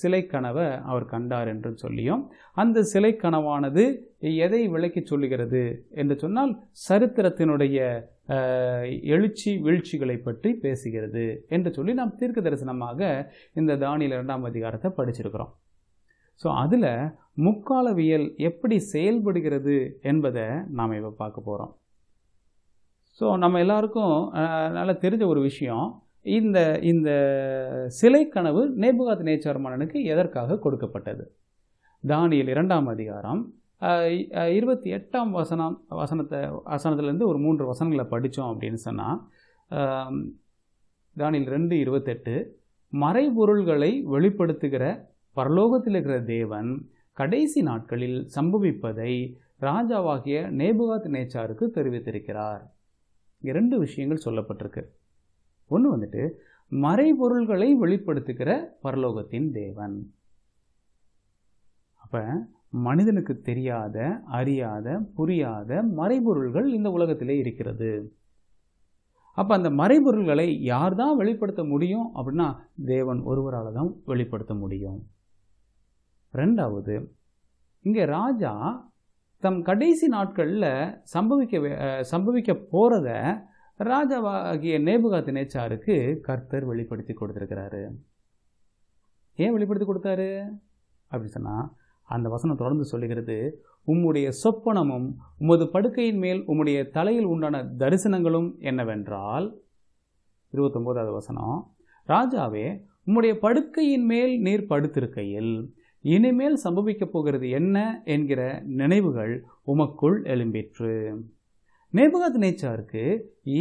சிலை கனவை அவர் கண்டார் என்றும் சொல்லியும் அந்த சிலை கனவானது எதை விளக்கி சொல்லுகிறது என்று சொன்னால் சரித்திரத்தினுடைய எழுச்சி வீழ்ச்சிகளை பற்றி பேசுகிறது என்று சொல்லி நாம் தீர்க்க தரிசனமாக இந்த தானியில் இரண்டாம் அதிகாரத்தை படிச்சிருக்கிறோம் ஸோ அதில் முக்காலவியல் எப்படி செயல்படுகிறது என்பதை நாம் இப்போ பார்க்க போகிறோம் ஸோ நம்ம எல்லாருக்கும் நல்லா தெரிஞ்ச ஒரு விஷயம் இந்த இந்த சிலை கனவு நேபுகாத் நேச்சார் மன்னனுக்கு எதற்காக கொடுக்கப்பட்டது தானியல் இரண்டாம் அதிகாரம் இருபத்தி எட்டாம் வசனம் வசனத்தை வசனத்துலேருந்து ஒரு மூன்று வசனங்களை படித்தோம் அப்படின்னு சொன்னால் தானியல் ரெண்டு இருபத்தெட்டு மறைபொருள்களை வெளிப்படுத்துகிற பரலோகத்தில் இருக்கிற தேவன் கடைசி நாட்களில் சம்பவிப்பதை ராஜாவாகிய நேபுகாத் நேச்சாருக்கு தெரிவித்திருக்கிறார் இரண்டு விஷயங்கள் சொல்லப்பட்டிருக்கு ஒன்று வந்துட்டு மறைபொருள்களை வெளிப்படுத்துகிற பரலோகத்தின் தேவன் அப்போ மனிதனுக்கு தெரியாத அறியாத புரியாத மறைபொருள்கள் இந்த உலகத்திலே இருக்கிறது அப்போ அந்த மறைபொருள்களை யார் தான் வெளிப்படுத்த முடியும் அப்படின்னா தேவன் ஒருவரால் தான் வெளிப்படுத்த முடியும் ரெண்டாவது இங்கே ராஜா தம் கடைசி நாட்களில் சம்பவிக்க சம்பவிக்க போகிறத ராஜாவாகிய நேபுகாத் நேச்சாருக்கு கர்த்தர் வெளிப்படுத்தி கொடுத்துருக்கிறாரு ஏன் வெளிப்படுத்தி கொடுத்தாரு அப்படின்னு சொன்னால் அந்த வசனம் தொடர்ந்து சொல்லுகிறது உம்முடைய சொப்பனமும் உமது படுக்கையின் மேல் உம்முடைய தலையில் உண்டான தரிசனங்களும் என்னவென்றால் இருபத்தொம்போதாவது வசனம் ராஜாவே உம்முடைய படுக்கையின் மேல் நீர் படுத்திருக்கையில் இனிமேல் சம்பவிக்கப் போகிறது என்ன என்கிற நினைவுகள் உமக்குள் எழும்பிற்று நேபகத் நேச்சாருக்கு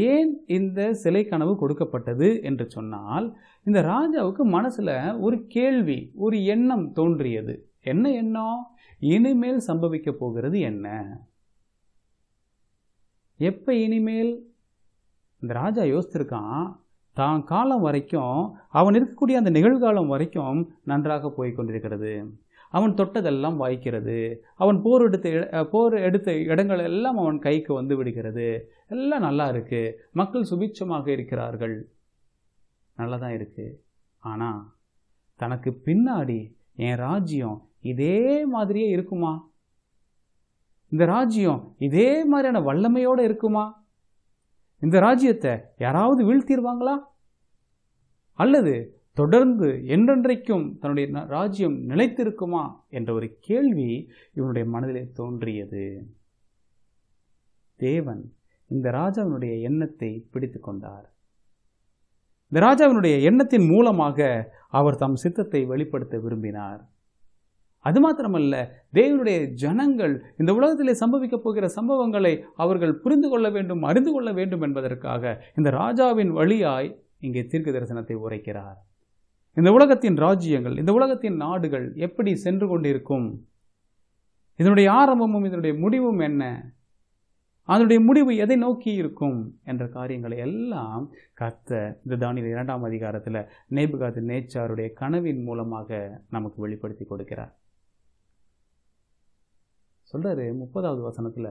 ஏன் இந்த சிலை கனவு கொடுக்கப்பட்டது என்று சொன்னால் இந்த ராஜாவுக்கு மனசில் ஒரு கேள்வி ஒரு எண்ணம் தோன்றியது என்ன எண்ணம் இனிமேல் சம்பவிக்க போகிறது என்ன எப்போ இனிமேல் இந்த ராஜா யோசித்திருக்கான் தான் காலம் வரைக்கும் அவன் இருக்கக்கூடிய அந்த நிகழ்காலம் வரைக்கும் நன்றாக போய் கொண்டிருக்கிறது அவன் தொட்டதெல்லாம் வாய்க்கிறது அவன் போர் எடுத்த போர் எடுத்த இடங்கள் எல்லாம் அவன் கைக்கு வந்து விடுகிறது எல்லாம் நல்லா இருக்குது மக்கள் சுபிட்சமாக இருக்கிறார்கள் நல்லா தான் இருக்குது ஆனால் தனக்கு பின்னாடி என் ராஜ்யம் இதே மாதிரியே இருக்குமா இந்த ராஜ்யம் இதே மாதிரியான வல்லமையோடு இருக்குமா இந்த ராஜ்யத்தை யாராவது வீழ்த்திடுவாங்களா அல்லது தொடர்ந்து என்றென்றைக்கும் தன்னுடைய ராஜ்யம் நிலைத்திருக்குமா என்ற ஒரு கேள்வி இவனுடைய மனதிலே தோன்றியது தேவன் இந்த ராஜாவினுடைய எண்ணத்தை பிடித்து கொண்டார் இந்த ராஜாவினுடைய எண்ணத்தின் மூலமாக அவர் தம் சித்தத்தை வெளிப்படுத்த விரும்பினார் அது மாத்திரமல்ல தேவனுடைய ஜனங்கள் இந்த உலகத்திலே சம்பவிக்கப் போகிற சம்பவங்களை அவர்கள் புரிந்து கொள்ள வேண்டும் அறிந்து கொள்ள வேண்டும் என்பதற்காக இந்த ராஜாவின் வழியாய் இங்கே தீர்க்க தரிசனத்தை உரைக்கிறார் இந்த உலகத்தின் ராஜ்யங்கள் இந்த உலகத்தின் நாடுகள் எப்படி சென்று கொண்டிருக்கும் இதனுடைய ஆரம்பமும் இதனுடைய முடிவும் என்ன அதனுடைய முடிவு எதை நோக்கி இருக்கும் என்ற காரியங்களை எல்லாம் கத்த இந்த தானியில் இரண்டாம் அதிகாரத்தில் நேபுகாது நேச்சாருடைய கனவின் மூலமாக நமக்கு வெளிப்படுத்தி கொடுக்கிறார் சொல்றாரு முப்பதாவது வசனத்தில்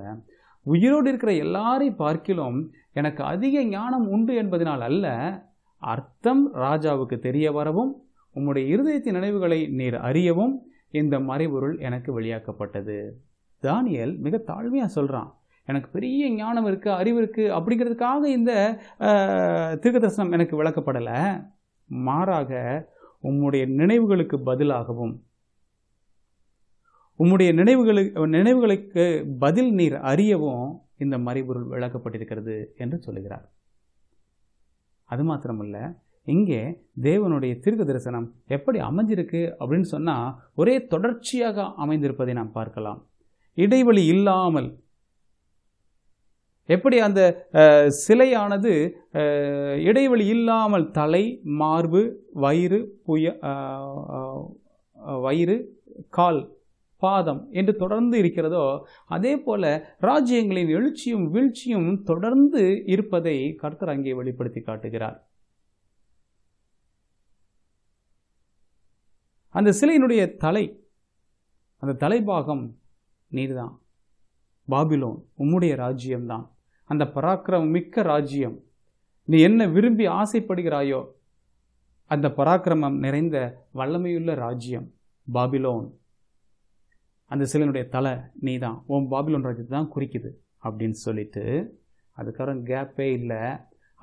உயிரோடு இருக்கிற எல்லாரையும் பார்க்கிலும் எனக்கு அதிக ஞானம் உண்டு என்பதனால் அல்ல அர்த்தம் ராஜாவுக்கு தெரிய வரவும் உம்முடைய இருதயத்தின் நினைவுகளை நீர் அறியவும் இந்த மறைபொருள் எனக்கு வெளியாக்கப்பட்டது தானியல் மிக தாழ்மையாக சொல்கிறான் எனக்கு பெரிய ஞானம் இருக்குது அறிவு இருக்குது அப்படிங்கிறதுக்காக இந்த தீர்க்க தரிசனம் எனக்கு விளக்கப்படலை மாறாக உம்முடைய நினைவுகளுக்கு பதிலாகவும் உம்முடைய நினைவுகளுக்கு நினைவுகளுக்கு பதில் நீர் அறியவும் இந்த மறைபொருள் விளக்கப்பட்டிருக்கிறது என்று சொல்லுகிறார் அது மாத்திரமல்ல இங்கே தேவனுடைய தீர்க்க தரிசனம் எப்படி அமைஞ்சிருக்கு அப்படின்னு சொன்னால் ஒரே தொடர்ச்சியாக அமைந்திருப்பதை நாம் பார்க்கலாம் இடைவெளி இல்லாமல் எப்படி அந்த சிலையானது இடைவெளி இல்லாமல் தலை மார்பு வயிறு புய வயிறு கால் பாதம் என்று தொடர்ந்து இருக்கிறதோ அதே போல ராஜ்யங்களின் எழுச்சியும் வீழ்ச்சியும் தொடர்ந்து இருப்பதை கர்த்தர் அங்கே வெளிப்படுத்தி காட்டுகிறார் அந்த சிலையினுடைய தலை அந்த தலைபாகம் நீர்தான் பாபிலோன் உம்முடைய ராஜ்யம்தான் அந்த பராக்கிரம் மிக்க ராஜ்யம் நீ என்ன விரும்பி ஆசைப்படுகிறாயோ அந்த பராக்கிரமம் நிறைந்த வல்லமையுள்ள ராஜ்யம் பாபிலோன் அந்த சிலனுடைய தலை நீ தான் உன் பாபிலோன் ராஜ்யத்தை தான் குறிக்குது அப்படின்னு சொல்லிட்டு அதுக்கப்புறம் கேப்பே இல்லை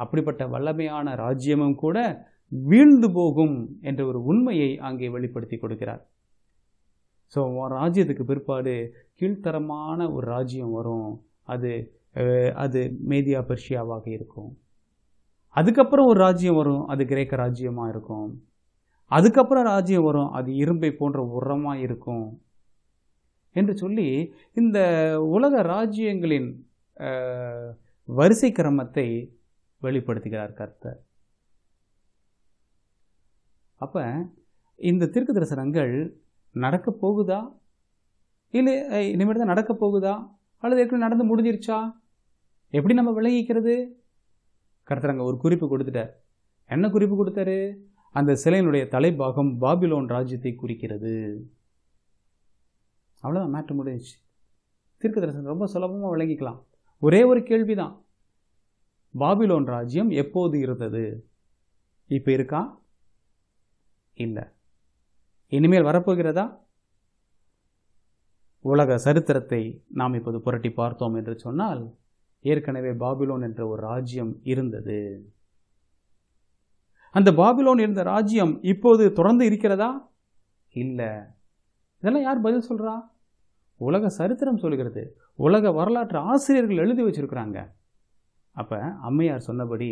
அப்படிப்பட்ட வல்லமையான ராஜ்யமும் கூட வீழ்ந்து போகும் என்ற ஒரு உண்மையை அங்கே வெளிப்படுத்தி கொடுக்கிறார் ஸோ ராஜ்யத்துக்கு பிற்பாடு கீழ்த்தரமான ஒரு ராஜ்யம் வரும் அது அது மேதியா பெர்ஷியாவாக இருக்கும் அதுக்கப்புறம் ஒரு ராஜ்யம் வரும் அது கிரேக்க ராஜ்யமாக இருக்கும் அதுக்கப்புறம் ராஜ்யம் வரும் அது இரும்பை போன்ற உரமாக இருக்கும் என்று சொல்லி இந்த உலக ராஜ்யங்களின் வரிசை கிரமத்தை வெளிப்படுத்துகிறார் கர்த்தர் அப்போ இந்த திருக்கு தரிசனங்கள் நடக்க போகுதா இல்லை இனிமேல் தான் நடக்க போகுதா அல்லது ஏற்கனவே நடந்து முடிஞ்சிருச்சா எப்படி நம்ம விளங்கிக்கிறது கர்த்தர் அங்கே ஒரு குறிப்பு கொடுத்துட்டார் என்ன குறிப்பு கொடுத்தாரு அந்த சிலையினுடைய தலைபாகம் பாபிலோன் ராஜ்யத்தை குறிக்கிறது அவ்வளோதான் மேட்ரு முடிஞ்சிச்சு தீர்க்க தரிசனம் ரொம்ப சுலபமாக விளங்கிக்கலாம் ஒரே ஒரு கேள்வி தான் பாபிலோன் ராஜ்யம் எப்போது இருந்தது இப்போ இருக்கா இல்லை இனிமேல் வரப்போகிறதா உலக சரித்திரத்தை நாம் இப்போது புரட்டி பார்த்தோம் என்று சொன்னால் ஏற்கனவே பாபிலோன் என்ற ஒரு ராஜ்யம் இருந்தது அந்த பாபிலோன் இருந்த ராஜ்யம் இப்போது தொடர்ந்து இருக்கிறதா இல்லை இதெல்லாம் யார் பதில் சொல்கிறா உலக சரித்திரம் சொல்கிறது உலக வரலாற்று ஆசிரியர்கள் எழுதி வச்சுருக்குறாங்க அப்போ அம்மையார் சொன்னபடி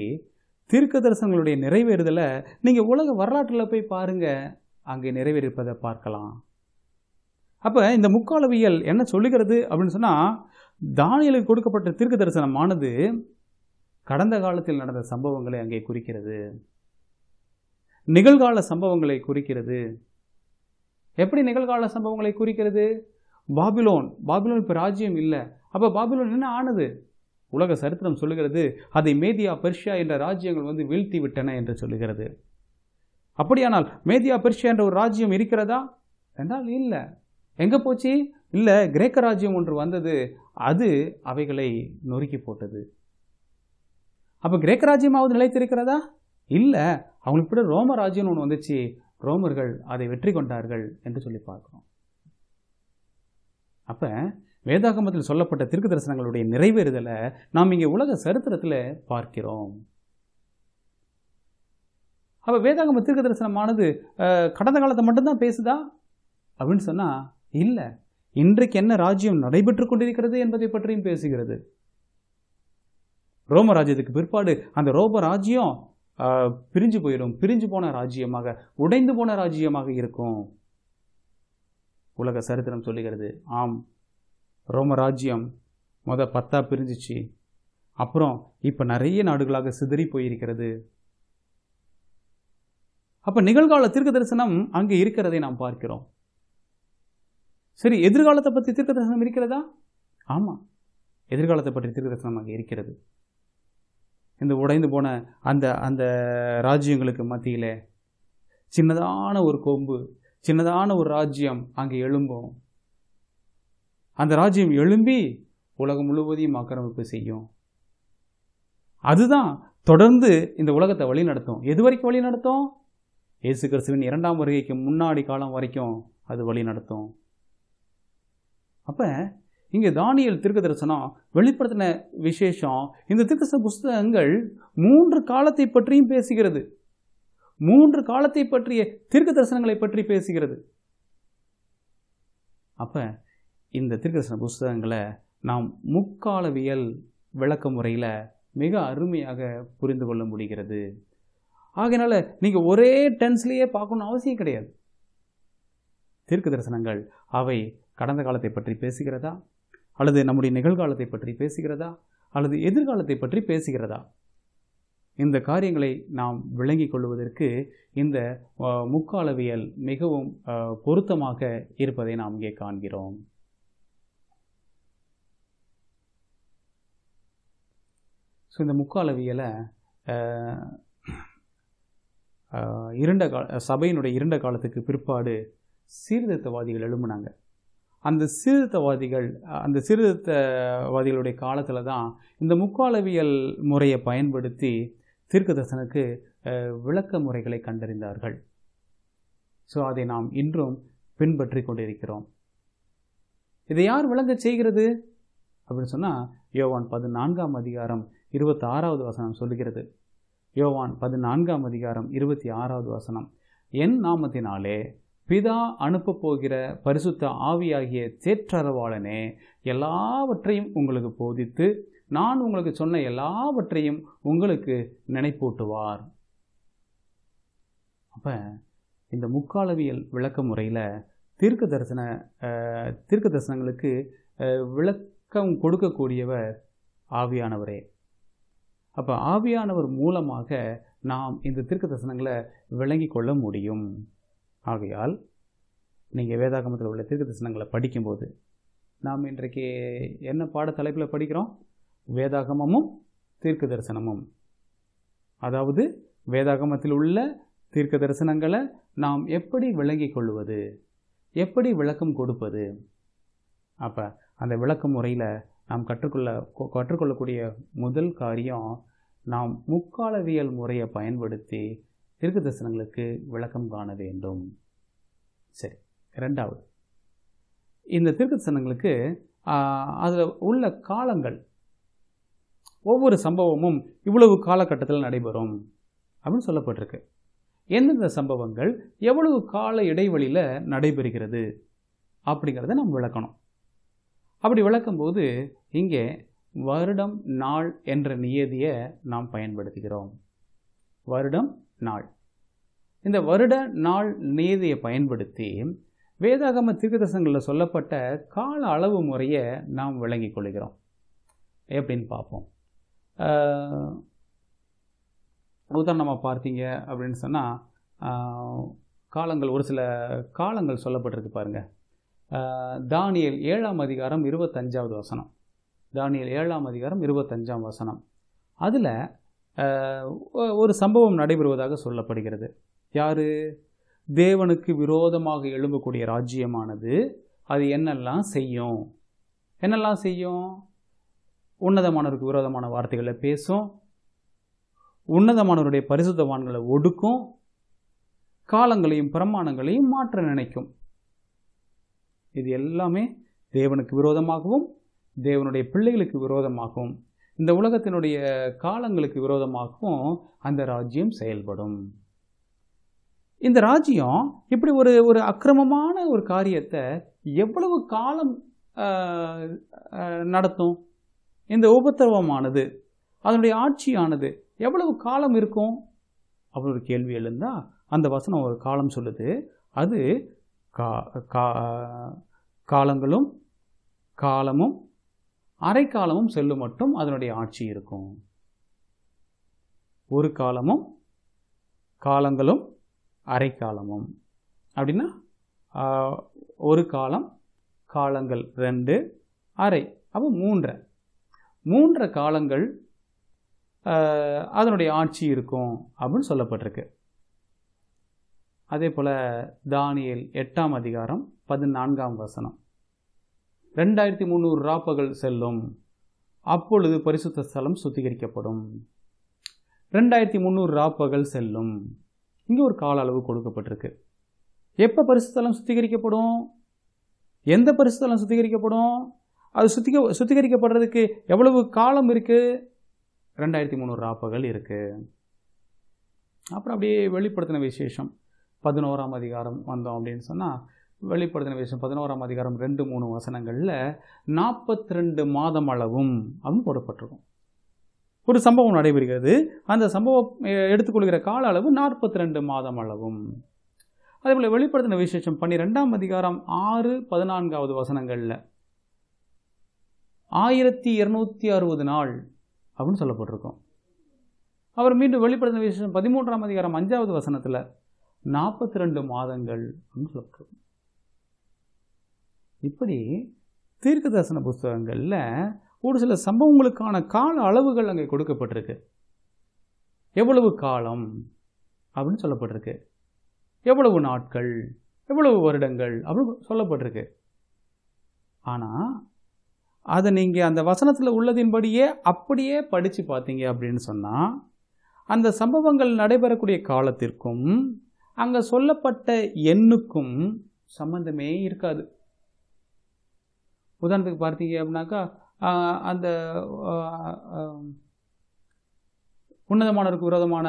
தீர்க்க தரிசனங்களுடைய நிறைவேறுதலை நீங்கள் உலக வரலாற்றில் போய் பாருங்கள் அங்கே நிறைவேறிப்பதை பார்க்கலாம் அப்போ இந்த முக்காலவியல் என்ன சொல்லுகிறது அப்படின்னு சொன்னால் தானியலுக்கு கொடுக்கப்பட்ட தீர்க்க தரிசனமானது கடந்த காலத்தில் நடந்த சம்பவங்களை அங்கே குறிக்கிறது நிகழ்கால சம்பவங்களை குறிக்கிறது எப்படி நிகழ்கால சம்பவங்களை குறிக்கிறது பாபிலோன் பாபிலோன் இப்போ ராஜ்யம் இல்லை அப்போ பாபிலோன் என்ன ஆனது உலக சரித்திரம் சொல்லுகிறது அதை மேதியா பெர்ஷியா என்ற ராஜ்யங்கள் வந்து வீழ்த்தி விட்டன என்று சொல்லுகிறது அப்படியானால் மேதியா பெர்ஷியா என்ற ஒரு ராஜ்யம் இருக்கிறதா என்றால் இல்லை எங்கே போச்சு இல்லை கிரேக்க ராஜ்யம் ஒன்று வந்தது அது அவைகளை நொறுக்கி போட்டது அப்போ கிரேக்க ராஜ்யமாவது நிலைத்திருக்கிறதா இல்லை அவங்களுக்கு ரோம ராஜ்யம்னு ஒன்று வந்துச்சு ரோமர்கள் அதை வெற்றி கொண்டார்கள் என்று சொல்லி பார்க்குறோம் அப்போ வேதாகமத்தில் சொல்லப்பட்ட திருக்கு தரிசனங்களுடைய நிறைவேறுதலை நாம் இங்கே உலக சரித்திரத்தில் பார்க்கிறோம் அப்போ வேதாகம திருக்கு தரிசனமானது கடந்த காலத்தை மட்டும்தான் பேசுதா அப்படின்னு சொன்னால் இல்லை இன்றைக்கு என்ன ராஜ்யம் நடைபெற்று கொண்டிருக்கிறது என்பதை பற்றியும் பேசுகிறது ரோம ராஜ்யத்துக்கு பிற்பாடு அந்த ரோம ராஜ்யம் பிரிஞ்சு போயிடும் பிரிஞ்சு போன ராஜ்யமாக உடைந்து போன ராஜ்யமாக இருக்கும் உலக சரித்திரம் சொல்லுகிறது ஆம் ரோம ராஜ்யம் மொத பத்தாக பிரிஞ்சிச்சு அப்புறம் இப்போ நிறைய நாடுகளாக சிதறி போயிருக்கிறது அப்போ நிகழ்கால தீர்க்க தரிசனம் அங்கே இருக்கிறதை நாம் பார்க்கிறோம் சரி எதிர்காலத்தை பற்றி தீர்க்க தரிசனம் இருக்கிறதா ஆமாம் எதிர்காலத்தை பற்றி தீர்க்க தரிசனம் அங்கே இருக்கிறது இந்த உடைந்து போன அந்த அந்த ராஜ்யங்களுக்கு மத்தியில் சின்னதான ஒரு கொம்பு சின்னதான ஒரு ராஜ்யம் அங்கே எழும்பும் அந்த ராஜ்யம் எழும்பி உலகம் முழுவதையும் ஆக்கிரமிப்பு செய்யும் அதுதான் தொடர்ந்து இந்த உலகத்தை வழி நடத்தும் எது வரைக்கும் வழி நடத்தும் இயேசு கிறிஸ்துவின் இரண்டாம் வருகைக்கு முன்னாடி காலம் வரைக்கும் அது வழி நடத்தும் அப்போ இங்கே தானியல் திருக்க தரிசனம் வெளிப்படுத்தின விசேஷம் இந்த திருக்கச புஸ்தகங்கள் மூன்று காலத்தை பற்றியும் பேசுகிறது மூன்று காலத்தை பற்றிய தீர்க்க தரிசனங்களை பற்றி பேசுகிறது அப்போ இந்த தீர்க்க தரிசன புஸ்தகங்களை நாம் முக்காலவியல் விளக்க முறையில் மிக அருமையாக புரிந்து கொள்ள முடிகிறது ஆகையினால நீங்கள் ஒரே டென்ஸ்லேயே பார்க்கணும் அவசியம் கிடையாது தீர்க்க தரிசனங்கள் அவை கடந்த காலத்தை பற்றி பேசுகிறதா அல்லது நம்முடைய நிகழ்காலத்தை பற்றி பேசுகிறதா அல்லது எதிர்காலத்தை பற்றி பேசுகிறதா இந்த காரியங்களை நாம் விளங்கி கொள்வதற்கு இந்த முக்காலவியல் மிகவும் பொருத்தமாக இருப்பதை நாம் இங்கே காண்கிறோம் ஸோ இந்த முக்காலவியலை இருண்ட கால சபையினுடைய இருண்ட காலத்துக்கு பிற்பாடு சீர்திருத்தவாதிகள் எழும்புனாங்க அந்த சீர்திருத்தவாதிகள் அந்த சீர்திருத்தவாதிகளுடைய காலத்தில் தான் இந்த முக்காலவியல் முறையை பயன்படுத்தி தீர்க்கதர்சனுக்கு விளக்க முறைகளை கண்டறிந்தார்கள் ஸோ அதை நாம் இன்றும் பின்பற்றி கொண்டிருக்கிறோம் இதை யார் விளங்க செய்கிறது அப்படின்னு சொன்னால் யோவான் பதினான்காம் அதிகாரம் இருபத்தி ஆறாவது வசனம் சொல்கிறது யோவான் பதினான்காம் அதிகாரம் இருபத்தி ஆறாவது வசனம் என் நாமத்தினாலே பிதா அனுப்பப் போகிற பரிசுத்த ஆவியாகிய தேற்றரவாளனே எல்லாவற்றையும் உங்களுக்கு போதித்து நான் உங்களுக்கு சொன்ன எல்லாவற்றையும் உங்களுக்கு நினைப்பூட்டுவார் அப்போ இந்த முக்காலவியல் விளக்க முறையில் தீர்க்க தரிசன தீர்க்க தரிசனங்களுக்கு விளக்கம் கொடுக்கக்கூடியவர் ஆவியானவரே அப்போ ஆவியானவர் மூலமாக நாம் இந்த தீர்க்க தரிசனங்களை விளங்கி கொள்ள முடியும் ஆகையால் நீங்கள் வேதாகமத்தில் உள்ள தீர்க்க தரிசனங்களை படிக்கும்போது நாம் இன்றைக்கு என்ன பாட தலைப்பில் படிக்கிறோம் வேதாகமமும் தீர்க்க தரிசனமும் அதாவது வேதாகமத்தில் உள்ள தீர்க்க தரிசனங்களை நாம் எப்படி விளங்கிக் கொள்வது எப்படி விளக்கம் கொடுப்பது அப்போ அந்த விளக்க முறையில் நாம் கற்றுக்கொள்ள கற்றுக்கொள்ளக்கூடிய முதல் காரியம் நாம் முக்காலவியல் முறையை பயன்படுத்தி தீர்க்க தரிசனங்களுக்கு விளக்கம் காண வேண்டும் சரி ரெண்டாவது இந்த தீர்க்க தரிசனங்களுக்கு அதில் உள்ள காலங்கள் ஒவ்வொரு சம்பவமும் இவ்வளவு காலகட்டத்தில் நடைபெறும் அப்படின்னு சொல்லப்பட்டிருக்கு எந்தெந்த சம்பவங்கள் எவ்வளவு கால இடைவெளியில் நடைபெறுகிறது அப்படிங்கிறத நம்ம விளக்கணும் அப்படி விளக்கும்போது இங்கே வருடம் நாள் என்ற நியதியை நாம் பயன்படுத்துகிறோம் வருடம் நாள் இந்த வருட நாள் நியதியை பயன்படுத்தி வேதாகம தீர்க்கதர்சங்களில் சொல்லப்பட்ட கால அளவு முறையை நாம் விளங்கிக் கொள்கிறோம் எப்படின்னு பார்ப்போம் உதாரணமாக பார்த்தீங்க அப்படின்னு சொன்னால் காலங்கள் ஒரு சில காலங்கள் சொல்லப்பட்டிருக்கு பாருங்கள் தானியல் ஏழாம் அதிகாரம் இருபத்தஞ்சாவது வசனம் தானியல் ஏழாம் அதிகாரம் இருபத்தஞ்சாம் வசனம் அதில் ஒரு சம்பவம் நடைபெறுவதாக சொல்லப்படுகிறது யார் தேவனுக்கு விரோதமாக எழும்பக்கூடிய ராஜ்யமானது அது என்னெல்லாம் செய்யும் என்னெல்லாம் செய்யும் உன்னதமானவருக்கு விரோதமான வார்த்தைகளை பேசும் உன்னதமானவருடைய பரிசுத்தவான்களை ஒடுக்கும் காலங்களையும் பிரமாணங்களையும் மாற்ற நினைக்கும் இது எல்லாமே தேவனுக்கு விரோதமாகவும் தேவனுடைய பிள்ளைகளுக்கு விரோதமாகவும் இந்த உலகத்தினுடைய காலங்களுக்கு விரோதமாகவும் அந்த ராஜ்யம் செயல்படும் இந்த ராஜ்யம் இப்படி ஒரு ஒரு அக்கிரமமான ஒரு காரியத்தை எவ்வளவு காலம் நடத்தும் இந்த உபத்திரவமானது அதனுடைய ஆட்சியானது எவ்வளவு காலம் இருக்கும் அப்படி ஒரு கேள்வி எழுந்தால் அந்த வசனம் ஒரு காலம் சொல்லுது அது கா கா காலங்களும் காலமும் அரை காலமும் செல்லும் மட்டும் அதனுடைய ஆட்சி இருக்கும் ஒரு காலமும் காலங்களும் அரை காலமும் அப்படின்னா ஒரு காலம் காலங்கள் ரெண்டு அரை அப்போ மூன்றை மூன்று காலங்கள் அதனுடைய ஆட்சி இருக்கும் அப்படின்னு சொல்லப்பட்டிருக்கு அதே போல் தானியல் எட்டாம் அதிகாரம் பதினான்காம் வசனம் ரெண்டாயிரத்தி முந்நூறு ராப்பகல் செல்லும் அப்பொழுது பரிசுத்த ஸ்தலம் சுத்திகரிக்கப்படும் ரெண்டாயிரத்தி முந்நூறு ராப்பகல் செல்லும் இங்கே ஒரு கால அளவு கொடுக்கப்பட்டிருக்கு எப்போ பரிசுத்தலம் சுத்திகரிக்கப்படும் எந்த பரிசுத்தலம் சுத்திகரிக்கப்படும் அது சுத்திக சுத்திகரிக்கப்படுறதுக்கு எவ்வளவு காலம் இருக்குது ரெண்டாயிரத்தி முந்நூறு ராப்பகல் இருக்குது அப்புறம் அப்படியே வெளிப்படுத்தின விசேஷம் பதினோராம் அதிகாரம் வந்தோம் அப்படின்னு சொன்னால் வெளிப்படுத்தின விசேஷம் பதினோராம் அதிகாரம் ரெண்டு மூணு வசனங்களில் நாற்பத்தி ரெண்டு மாதம் அளவும் அப்படின்னு போடப்பட்டிருக்கும் ஒரு சம்பவம் நடைபெறுகிறது அந்த சம்பவம் எடுத்துக்கொள்கிற கால அளவு நாற்பத்தி ரெண்டு மாதம் அளவும் அதே போல் வெளிப்படுத்தின விசேஷம் பன்னிரெண்டாம் அதிகாரம் ஆறு பதினான்காவது வசனங்களில் ஆயிரத்தி இரநூத்தி அறுபது நாள் அப்படின்னு சொல்லப்பட்டிருக்கோம் அவர் மீண்டும் வெளிப்படுத்த விசேஷம் பதிமூன்றாம் அதிகாரம் அஞ்சாவது வசனத்தில் நாற்பத்தி ரெண்டு மாதங்கள் அப்படின்னு சொல்லப்பட்டிருக்கும் இப்படி தீர்க்க தரிசன புஸ்தகங்களில் ஒரு சில சம்பவங்களுக்கான கால அளவுகள் அங்கே கொடுக்கப்பட்டிருக்கு எவ்வளவு காலம் அப்படின்னு சொல்லப்பட்டிருக்கு எவ்வளவு நாட்கள் எவ்வளவு வருடங்கள் அப்படின்னு சொல்லப்பட்டிருக்கு ஆனால் அதை நீங்கள் அந்த வசனத்தில் உள்ளதின்படியே அப்படியே படித்து பார்த்தீங்க அப்படின்னு சொன்னால் அந்த சம்பவங்கள் நடைபெறக்கூடிய காலத்திற்கும் அங்கே சொல்லப்பட்ட எண்ணுக்கும் சம்மந்தமே இருக்காது உதாரணத்துக்கு பார்த்தீங்க அப்படின்னாக்கா அந்த உன்னதமானவருக்கு விரோதமான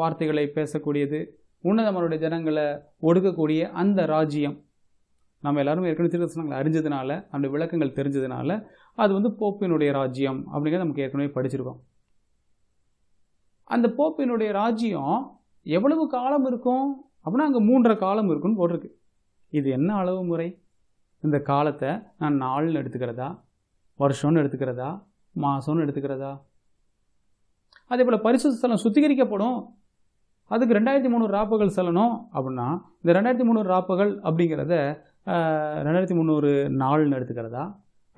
வார்த்தைகளை பேசக்கூடியது உன்னதமானுடைய ஜனங்களை ஒடுக்கக்கூடிய அந்த ராஜ்யம் நம்ம எல்லாரும் ஏற்கனவே திருத்தசனங்களை அறிஞ்சதுனால நம்முடைய விளக்கங்கள் தெரிஞ்சதுனால அது வந்து போப்பினுடைய ராஜ்யம் அப்படிங்கிறத நமக்கு ஏற்கனவே படிச்சிருக்கோம் அந்த போப்பினுடைய ராஜ்யம் எவ்வளவு காலம் இருக்கும் அப்படின்னா அங்கே மூன்றரை காலம் இருக்குன்னு போட்டிருக்கு இது என்ன அளவு முறை இந்த காலத்தை நான் நாள்னு எடுத்துக்கிறதா வருஷம்னு எடுத்துக்கிறதா மாதம்னு எடுத்துக்கிறதா அதே போல் பரிசு ஸ்தலம் சுத்திகரிக்கப்படும் அதுக்கு ரெண்டாயிரத்தி மூணு ராப்பகல் செல்லணும் அப்படின்னா இந்த ரெண்டாயிரத்தி மூணு ராப்பகல் அப்படிங்கிறத ரெண்டாயிரத்தி முந்நூறு நாள்னு எடுத்துக்கிறதா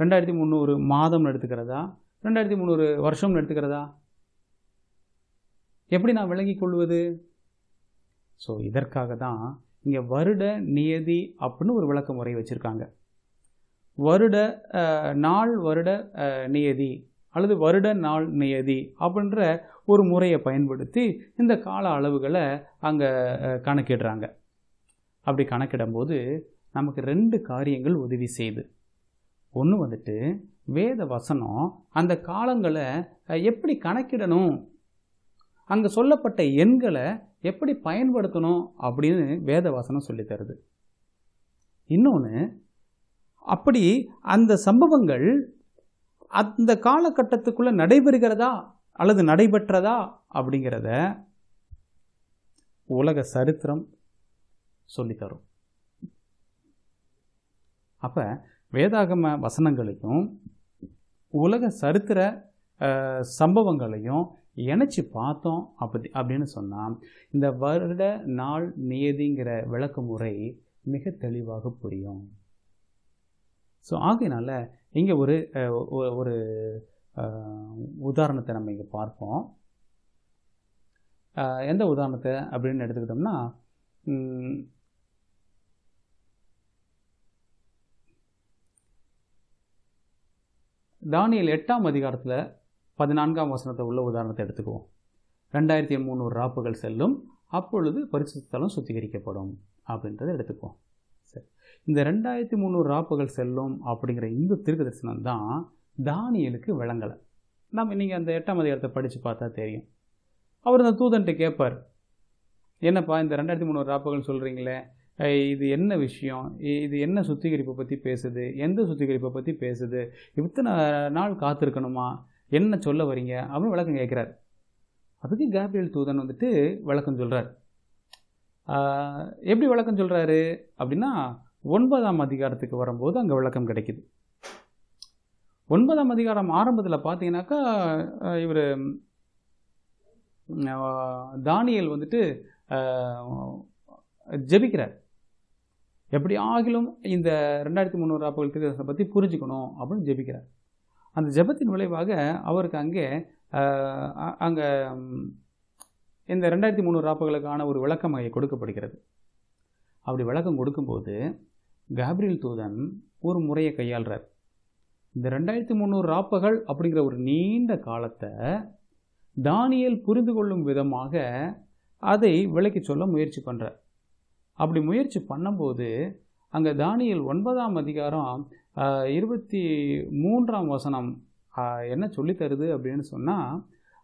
ரெண்டாயிரத்தி முந்நூறு மாதம்னு எடுத்துக்கிறதா ரெண்டாயிரத்தி முந்நூறு வருஷம்னு எடுத்துக்கிறதா எப்படி நான் விளங்கி கொள்வது ஸோ இதற்காக தான் இங்கே வருட நியதி அப்படின்னு ஒரு விளக்க முறை வச்சுருக்காங்க வருட நாள் வருட நியதி அல்லது வருட நாள் நியதி அப்படின்ற ஒரு முறையை பயன்படுத்தி இந்த கால அளவுகளை அங்கே கணக்கிடுறாங்க அப்படி கணக்கிடும்போது நமக்கு ரெண்டு காரியங்கள் உதவி செய்யுது ஒன்று வந்துட்டு வேத வசனம் அந்த காலங்களை எப்படி கணக்கிடணும் அங்கே சொல்லப்பட்ட எண்களை எப்படி பயன்படுத்தணும் அப்படின்னு வேத வசனம் சொல்லித்தருது தருது இன்னொன்று அப்படி அந்த சம்பவங்கள் அந்த காலகட்டத்துக்குள்ளே நடைபெறுகிறதா அல்லது நடைபெற்றதா அப்படிங்கிறத உலக சரித்திரம் சொல்லித்தரும் அப்போ வேதாகம வசனங்களையும் உலக சரித்திர சம்பவங்களையும் இணைச்சி பார்த்தோம் அப்படி அப்படின்னு சொன்னால் இந்த வருட நாள் நியதிங்கிற முறை மிக தெளிவாக புரியும் ஸோ ஆகையினால இங்கே ஒரு ஒரு உதாரணத்தை நம்ம இங்கே பார்ப்போம் எந்த உதாரணத்தை அப்படின்னு எடுத்துக்கிட்டோம்னா தானியல் எட்டாம் அதிகாரத்தில் பதினான்காம் வசனத்தை உள்ள உதாரணத்தை எடுத்துக்குவோம் ரெண்டாயிரத்தி முந்நூறு ராப்புகள் செல்லும் அப்பொழுது பரிசுத்தலம் சுத்திகரிக்கப்படும் அப்படின்றத எடுத்துக்குவோம் சரி இந்த ரெண்டாயிரத்தி முந்நூறு ராப்புகள் செல்லும் அப்படிங்கிற இந்த திருக்கு தரிசனம் தான் தானியலுக்கு விளங்கலை நம்ம நீங்கள் அந்த எட்டாம் அதிகாரத்தை படித்து பார்த்தா தெரியும் அவர் அந்த தூதன்ட்டு கேட்பார் என்னப்பா இந்த ரெண்டாயிரத்தி முந்நூறு ராப்புகள் சொல்கிறீங்களே இது என்ன விஷயம் இது என்ன சுத்திகரிப்பை பற்றி பேசுது எந்த சுத்திகரிப்பை பற்றி பேசுது இத்தனை நாள் காத்திருக்கணுமா என்ன சொல்ல வரீங்க அப்படின்னு விளக்கம் கேட்குறார் அதுக்கு கேப்ரியல் தூதன் வந்துட்டு விளக்கம் சொல்கிறார் எப்படி விளக்கம் சொல்கிறாரு அப்படின்னா ஒன்பதாம் அதிகாரத்துக்கு வரும்போது அங்கே விளக்கம் கிடைக்குது ஒன்பதாம் அதிகாரம் ஆரம்பத்தில் பார்த்தீங்கன்னாக்கா இவர் தானியல் வந்துட்டு ஜெபிக்கிறார் எப்படி ஆகிலும் இந்த ரெண்டாயிரத்தி முந்நூறு ஆப்புகள் திருதேசத்தை பற்றி புரிஞ்சுக்கணும் அப்படின்னு ஜெபிக்கிறார் அந்த ஜெபத்தின் விளைவாக அவருக்கு அங்கே அங்கே இந்த ரெண்டாயிரத்தி முந்நூறு ஆப்புகளுக்கான ஒரு விளக்கம் அங்கே கொடுக்கப்படுகிறது அப்படி விளக்கம் கொடுக்கும்போது காப்ரியல் தூதன் ஒரு முறையை கையாளுறார் இந்த ரெண்டாயிரத்தி முந்நூறு ராப்பகல் அப்படிங்கிற ஒரு நீண்ட காலத்தை தானியல் புரிந்து கொள்ளும் விதமாக அதை விளக்கி சொல்ல முயற்சி பண்ணுறார் அப்படி முயற்சி பண்ணும்போது அங்கே தானியல் ஒன்பதாம் அதிகாரம் இருபத்தி மூன்றாம் வசனம் என்ன சொல்லித்தருது அப்படின்னு சொன்னால்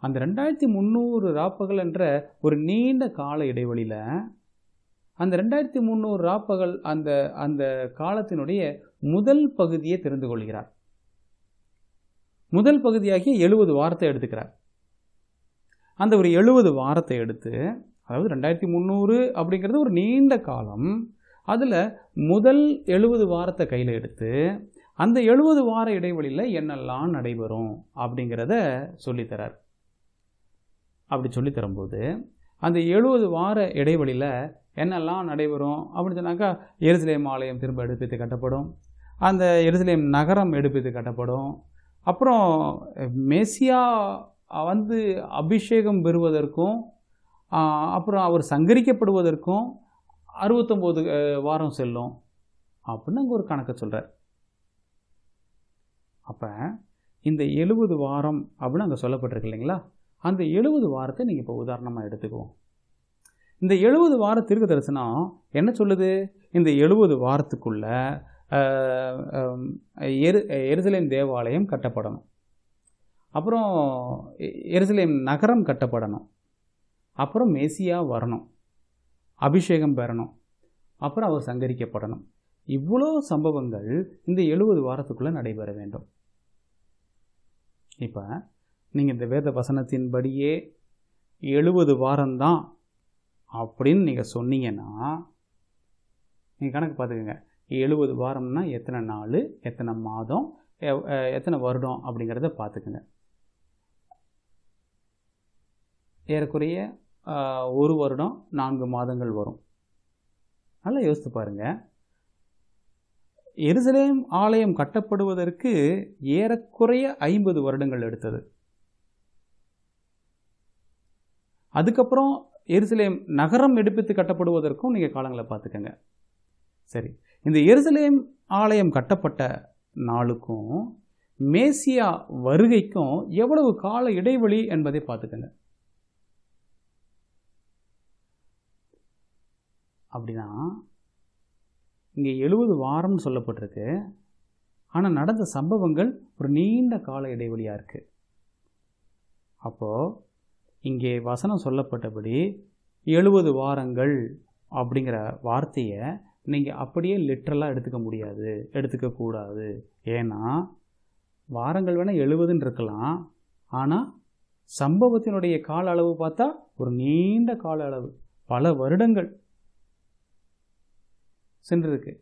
அந்த ரெண்டாயிரத்தி முந்நூறு ராப்பகல் என்ற ஒரு நீண்ட கால இடைவெளியில் அந்த ரெண்டாயிரத்தி முந்நூறு ராப்பகல் அந்த அந்த காலத்தினுடைய முதல் பகுதியை தெரிந்து கொள்கிறார் முதல் பகுதியாகிய எழுபது வாரத்தை எடுத்துக்கிறார் அந்த ஒரு எழுபது வாரத்தை எடுத்து அதாவது ரெண்டாயிரத்தி முந்நூறு அப்படிங்கிறது ஒரு நீண்ட காலம் அதில் முதல் எழுபது வாரத்தை கையில் எடுத்து அந்த எழுபது வார இடைவெளியில் என்னெல்லாம் நடைபெறும் அப்படிங்கிறத சொல்லித்தரார் அப்படி சொல்லித்தரும்போது அந்த எழுபது வார இடைவெளியில் என்னெல்லாம் நடைபெறும் அப்படின்னு சொன்னாக்கா எருசலேம் ஆலயம் திரும்ப எடுப்பித்து கட்டப்படும் அந்த எருசலேம் நகரம் எடுப்பித்து கட்டப்படும் அப்புறம் மேசியா வந்து அபிஷேகம் பெறுவதற்கும் அப்புறம் அவர் சங்கரிக்கப்படுவதற்கும் அறுபத்தொம்போது வாரம் செல்லும் அப்படின்னு அங்கே ஒரு கணக்கை சொல்கிறார் அப்போ இந்த எழுபது வாரம் அப்படின்னு அங்கே சொல்லப்பட்டிருக்கு இல்லைங்களா அந்த எழுபது வாரத்தை நீங்கள் இப்போ உதாரணமாக எடுத்துக்குவோம் இந்த எழுபது வார தீர்க்க தரிசனம் என்ன சொல்லுது இந்த எழுபது வாரத்துக்குள்ள எரு எருசலேம் தேவாலயம் கட்டப்படணும் அப்புறம் எருசலேம் நகரம் கட்டப்படணும் அப்புறம் மேசியாக வரணும் அபிஷேகம் பெறணும் அப்புறம் அவர் சங்கரிக்கப்படணும் இவ்வளோ சம்பவங்கள் இந்த எழுபது வாரத்துக்குள்ளே நடைபெற வேண்டும் இப்போ நீங்கள் இந்த வேத வசனத்தின்படியே எழுபது வாரம்தான் அப்படின்னு நீங்கள் சொன்னீங்கன்னா நீங்கள் கணக்கு பார்த்துக்கோங்க எழுபது வாரம்னா எத்தனை நாள் எத்தனை மாதம் எத்தனை வருடம் அப்படிங்கிறத பார்த்துக்குங்க ஏறக்குறைய ஒரு வருடம் நான்கு மாதங்கள் வரும் நல்லா யோசித்து பாருங்க எருசலேம் ஆலயம் கட்டப்படுவதற்கு ஏறக்குறைய ஐம்பது வருடங்கள் எடுத்தது அதுக்கப்புறம் எருசலேம் நகரம் எடுப்பித்து கட்டப்படுவதற்கும் நீங்கள் காலங்களை பார்த்துக்கங்க சரி இந்த எருசலேம் ஆலயம் கட்டப்பட்ட நாளுக்கும் மேசியா வருகைக்கும் எவ்வளவு கால இடைவெளி என்பதை பார்த்துக்கங்க அப்படின்னா இங்கே எழுபது வாரம்னு சொல்லப்பட்டிருக்கு ஆனால் நடந்த சம்பவங்கள் ஒரு நீண்ட கால இடைவெளியாக இருக்குது அப்போது இங்கே வசனம் சொல்லப்பட்டபடி எழுபது வாரங்கள் அப்படிங்கிற வார்த்தையை நீங்கள் அப்படியே லிட்ரலாக எடுத்துக்க முடியாது எடுத்துக்கக்கூடாது ஏன்னா வாரங்கள் வேணால் எழுபதுன்னு இருக்கலாம் ஆனால் சம்பவத்தினுடைய கால அளவு பார்த்தா ஒரு நீண்ட கால அளவு பல வருடங்கள் சென்றிருக்கு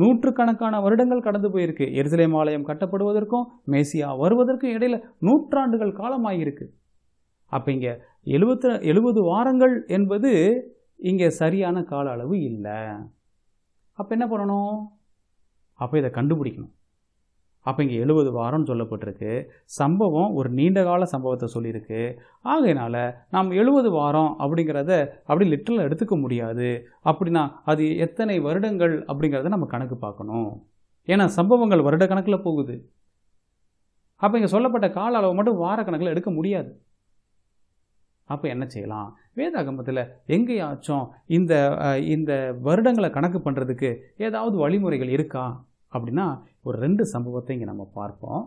நூற்றுக்கணக்கான வருடங்கள் கடந்து போயிருக்கு எருசலேம் ஆலயம் கட்டப்படுவதற்கும் மேசியா வருவதற்கும் இடையில நூற்றாண்டுகள் காலமாகியிருக்கு அப்போ இங்கே எழுபத்த எழுபது வாரங்கள் என்பது இங்கே சரியான கால அளவு இல்லை அப்போ என்ன பண்ணணும் அப்போ இதை கண்டுபிடிக்கணும் அப்போ இங்கே எழுபது வாரம்னு சொல்லப்பட்டிருக்கு சம்பவம் ஒரு நீண்ட கால சம்பவத்தை சொல்லியிருக்கு ஆகையினால் நாம் எழுபது வாரம் அப்படிங்கிறத அப்படி லிட்டரில் எடுத்துக்க முடியாது அப்படின்னா அது எத்தனை வருடங்கள் அப்படிங்கிறத நம்ம கணக்கு பார்க்கணும் ஏன்னா சம்பவங்கள் வருட கணக்கில் போகுது அப்போ இங்கே சொல்லப்பட்ட கால அளவு மட்டும் வார கணக்கில் எடுக்க முடியாது அப்போ என்ன செய்யலாம் வேதாகமத்தில் எங்கேயாச்சும் இந்த இந்த வருடங்களை கணக்கு பண்ணுறதுக்கு ஏதாவது வழிமுறைகள் இருக்கா அப்படின்னா ஒரு ரெண்டு சம்பவத்தை இங்கே நம்ம பார்ப்போம்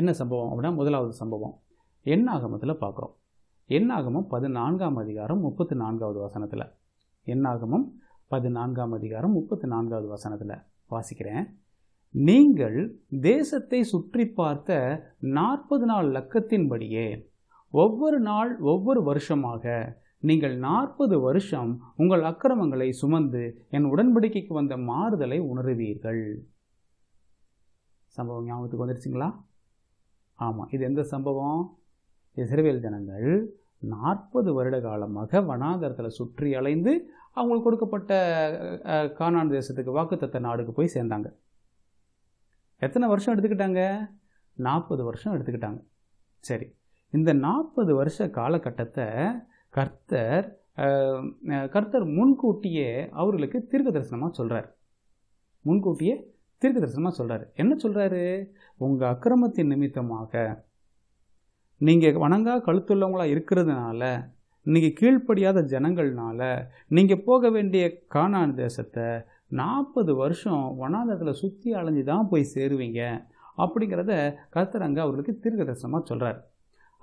என்ன சம்பவம் அப்படின்னா முதலாவது சம்பவம் எண்ணாகமத்தில் பார்க்குறோம் எண்ணாகமம் பதினான்காம் அதிகாரம் முப்பத்தி நான்காவது வசனத்தில் எண்ணாகமம் பதினான்காம் அதிகாரம் முப்பத்தி நான்காவது வசனத்தில் வாசிக்கிறேன் நீங்கள் தேசத்தை சுற்றி பார்த்த நாற்பது நாள் லக்கத்தின்படியே ஒவ்வொரு நாள் ஒவ்வொரு வருஷமாக நீங்கள் நாற்பது வருஷம் உங்கள் அக்கிரமங்களை சுமந்து என் உடன்படிக்கைக்கு வந்த மாறுதலை உணருவீர்கள் சம்பவம் ஞாபகத்துக்கு வந்துருச்சுங்களா ஆமாம் இது எந்த சம்பவம் இசைவேல் ஜனங்கள் நாற்பது வருட காலமாக வனாந்தரத்தில் சுற்றி அலைந்து அவங்களுக்கு கொடுக்கப்பட்ட காணான் தேசத்துக்கு வாக்குத்தத்த நாடுக்கு போய் சேர்ந்தாங்க எத்தனை வருஷம் எடுத்துக்கிட்டாங்க நாற்பது வருஷம் எடுத்துக்கிட்டாங்க சரி இந்த நாற்பது வருஷ காலகட்டத்தை கர்த்தர் கர்த்தர் முன்கூட்டியே அவர்களுக்கு தீர்க்க தரிசனமாக சொல்கிறார் முன்கூட்டியே தீர்க்க தரிசனமாக சொல்கிறாரு என்ன சொல்கிறாரு உங்கள் அக்கிரமத்தின் நிமித்தமாக நீங்கள் வணங்கா கழுத்துள்ளவங்களாக இருக்கிறதுனால நீங்கள் கீழ்ப்படியாத ஜனங்கள்னால நீங்கள் போக வேண்டிய காணான் தேசத்தை நாற்பது வருஷம் வனாந்தத்தில் சுற்றி அலைஞ்சு தான் போய் சேருவீங்க அப்படிங்கிறத கர்த்தர் அங்கே அவர்களுக்கு தீர்க்க தரிசனமாக சொல்கிறார்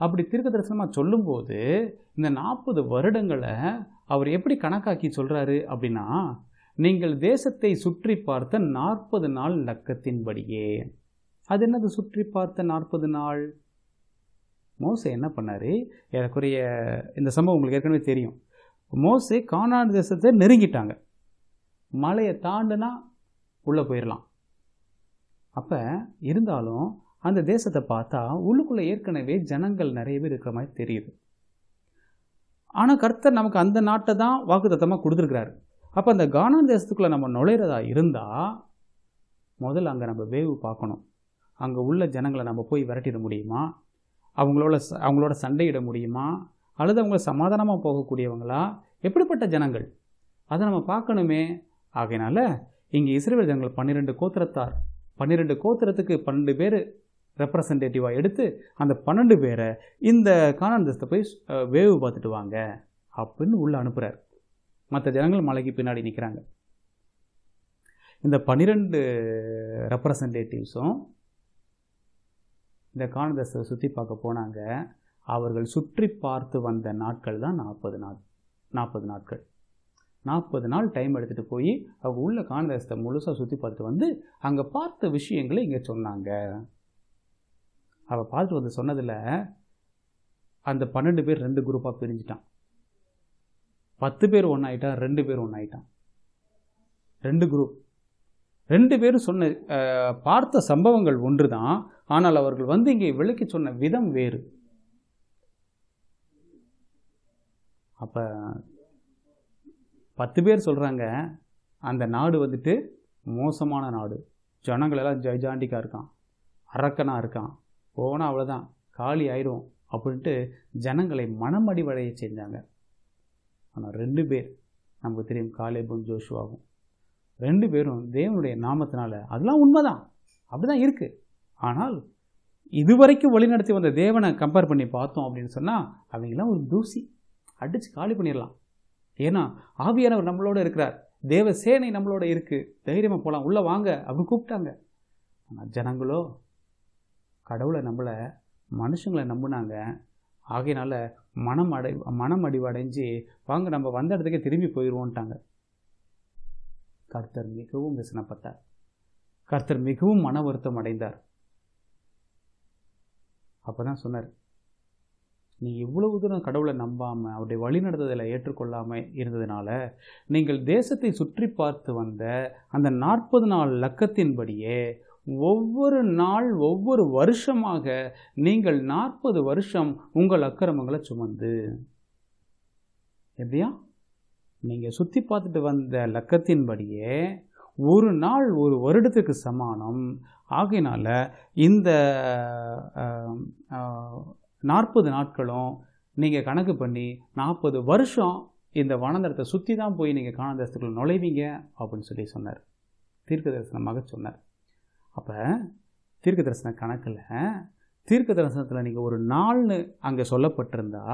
அப்படி தீர்க்க தரிசனமாக சொல்லும்போது இந்த நாற்பது வருடங்களை அவர் எப்படி கணக்காக்கி சொல்கிறாரு அப்படின்னா நீங்கள் தேசத்தை சுற்றி பார்த்த நாற்பது நாள் லக்கத்தின்படியே அது என்னது சுற்றி பார்த்த நாற்பது நாள் மோசை என்ன பண்ணார் ஏறக்குறைய இந்த சம்பவம் உங்களுக்கு ஏற்கனவே தெரியும் மோசே கானாடு தேசத்தை நெருங்கிட்டாங்க மலையை தாண்டுனா உள்ளே போயிடலாம் அப்போ இருந்தாலும் அந்த தேசத்தை பார்த்தா உள்ளுக்குள்ளே ஏற்கனவே ஜனங்கள் நிறைய பேர் இருக்கிற மாதிரி தெரியுது ஆனால் கர்த்தர் நமக்கு அந்த நாட்டை தான் வாக்குத்தத்தமாக கொடுத்துருக்கிறாரு அப்போ அந்த கானா தேசத்துக்குள்ளே நம்ம நுழையிறதா இருந்தால் முதல்ல அங்கே நம்ம வேவு பார்க்கணும் அங்கே உள்ள ஜனங்களை நம்ம போய் விரட்டிட முடியுமா அவங்களோட அவங்களோட சண்டையிட முடியுமா அல்லது அவங்கள சமாதானமாக போகக்கூடியவங்களா எப்படிப்பட்ட ஜனங்கள் அதை நம்ம பார்க்கணுமே ஆகையினால இங்கே இஸ்ரேல் ஜனங்கள் பன்னிரெண்டு கோத்திரத்தார் பன்னிரெண்டு கோத்திரத்துக்கு பன்னெண்டு பேர் ரெப்ரசன்டேட்டிவாக எடுத்து அந்த பன்னெண்டு பேரை இந்த காணாந்தத்தை போய் வேவு பார்த்துட்டு வாங்க அப்படின்னு உள்ளே அனுப்புகிறார் மற்ற ஜனங்கள் மலைக்கு பின்னாடி நிற்கிறாங்க இந்த பன்னிரெண்டு ரெப்ரசன்டேட்டிவ்ஸும் இந்த காணந்தஸ்தை சுற்றி பார்க்க போனாங்க அவர்கள் சுற்றி பார்த்து வந்த நாட்கள் தான் நாற்பது நாள் நாற்பது நாட்கள் நாற்பது நாள் டைம் எடுத்துகிட்டு போய் அவங்க உள்ள காணதேசத்தை முழுசாக சுற்றி பார்த்துட்டு வந்து அங்கே பார்த்த விஷயங்களை இங்கே சொன்னாங்க அவள் பார்த்துட்டு வந்து சொன்னதில் அந்த பன்னெண்டு பேர் ரெண்டு குரூப்பாக பிரிஞ்சிட்டான் பத்து பேர் ஒன்றாயிட்டான் ரெண்டு பேர் ஒன்றாயிட்டான் ரெண்டு குரூப் ரெண்டு பேரும் சொன்ன பார்த்த சம்பவங்கள் ஒன்று தான் ஆனால் அவர்கள் வந்து இங்கே விளக்கி சொன்ன விதம் வேறு அப்போ பத்து பேர் சொல்கிறாங்க அந்த நாடு வந்துட்டு மோசமான நாடு ஜனங்களெல்லாம் ஜெய்ஜாண்டிக்காக இருக்கான் அரக்கனாக இருக்கான் போனால் அவ்வளோதான் காலி ஆயிடும் அப்படின்ட்டு ஜனங்களை மனமடிவடைய செஞ்சாங்க ஆனால் ரெண்டு பேர் நமக்கு தெரியும் காலேபும் ஜோஷுவாகும் ரெண்டு பேரும் தேவனுடைய நாமத்தினால அதெல்லாம் உண்மைதான் அப்படி தான் இருக்குது ஆனால் இதுவரைக்கும் வழிநடத்தி வந்த தேவனை கம்பேர் பண்ணி பார்த்தோம் அப்படின்னு சொன்னால் அவங்களாம் ஒரு தூசி அடித்து காலி பண்ணிடலாம் ஏன்னா ஆவியானவர் நம்மளோட இருக்கிறார் தேவ சேனை நம்மளோட இருக்குது தைரியமாக போகலாம் உள்ளே வாங்க அப்படின்னு கூப்பிட்டாங்க ஆனால் ஜனங்களோ கடவுளை நம்மளை மனுஷங்களை நம்பினாங்க ஆகையினால மனம் அடை மனம் அடிவடைஞ்சு வாங்க நம்ம வந்த இடத்துக்கே திரும்பி போயிடுவோன்ட்டாங்க கர்த்தர் மிகவும் விசனப்பட்டார் கர்த்தர் மிகவும் மன வருத்தம் அடைந்தார் அப்போ தான் சொன்னார் நீ இவ்வளவு தூரம் கடவுளை நம்பாமல் அவருடைய வழிநடத்துதலை ஏற்றுக்கொள்ளாமல் இருந்ததுனால நீங்கள் தேசத்தை சுற்றி பார்த்து வந்த அந்த நாற்பது நாள் லக்கத்தின்படியே ஒவ்வொரு நாள் ஒவ்வொரு வருஷமாக நீங்கள் நாற்பது வருஷம் உங்கள் அக்கிரமங்களை சுமந்து எப்படியா நீங்கள் சுற்றி பார்த்துட்டு வந்த லக்கத்தின்படியே ஒரு நாள் ஒரு வருடத்துக்கு சமானம் ஆகையினால இந்த நாற்பது நாட்களும் நீங்கள் கணக்கு பண்ணி நாற்பது வருஷம் இந்த வனந்தரத்தை சுற்றி தான் போய் நீங்கள் காணந்தரத்துக்குள்ள நுழைவீங்க அப்படின்னு சொல்லி சொன்னார் தீர்க்க தரிசனமாக சொன்னார் அப்போ தீர்க்க தரிசன கணக்கில் தீர்க்க தரிசனத்தில் நீங்கள் ஒரு நாள்னு அங்கே சொல்லப்பட்டிருந்தா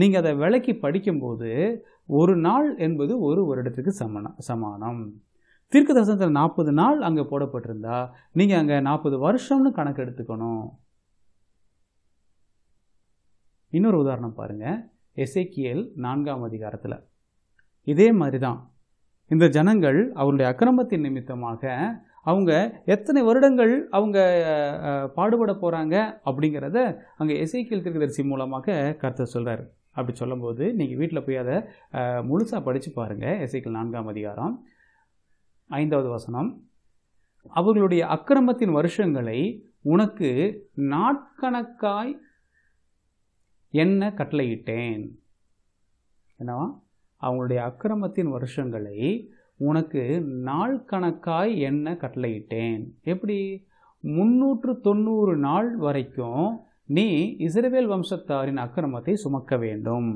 நீங்கள் அதை விளக்கி படிக்கும்போது ஒரு நாள் என்பது ஒரு வருடத்துக்கு சமணம் சமானம் தீர்க்க தரிசனத்தில் நாற்பது நாள் அங்கே போடப்பட்டிருந்தா நீங்கள் அங்கே நாற்பது வருஷம்னு கணக்கு எடுத்துக்கணும் இன்னொரு உதாரணம் பாருங்கள் எசேக்கியல் நான்காம் அதிகாரத்தில் இதே மாதிரி தான் இந்த ஜனங்கள் அவருடைய அக்கிரமத்தின் நிமித்தமாக அவங்க எத்தனை வருடங்கள் அவங்க பாடுபட போகிறாங்க அப்படிங்கிறத அங்கே இசைக்கியல் திருக்கதரிசி மூலமாக கருத்தை சொல்கிறார் அப்படி சொல்லும்போது நீங்கள் வீட்டில் போய் அதை முழுசாக படித்து பாருங்கள் இசைக்கியல் நான்காம் அதிகாரம் ஐந்தாவது வசனம் அவர்களுடைய அக்கிரமத்தின் வருஷங்களை உனக்கு நாட்கணக்காய் என்ன கட்டளையிட்டேன் என்னவா அவங்களுடைய அக்கிரமத்தின் வருஷங்களை உனக்கு நாள் கணக்காய் என்ன கட்டளையிட்டேன் எப்படி முன்னூற்று தொண்ணூறு நாள் வரைக்கும் நீ இஸ்ரவேல் வம்சத்தாரின் அக்கிரமத்தை சுமக்க வேண்டும்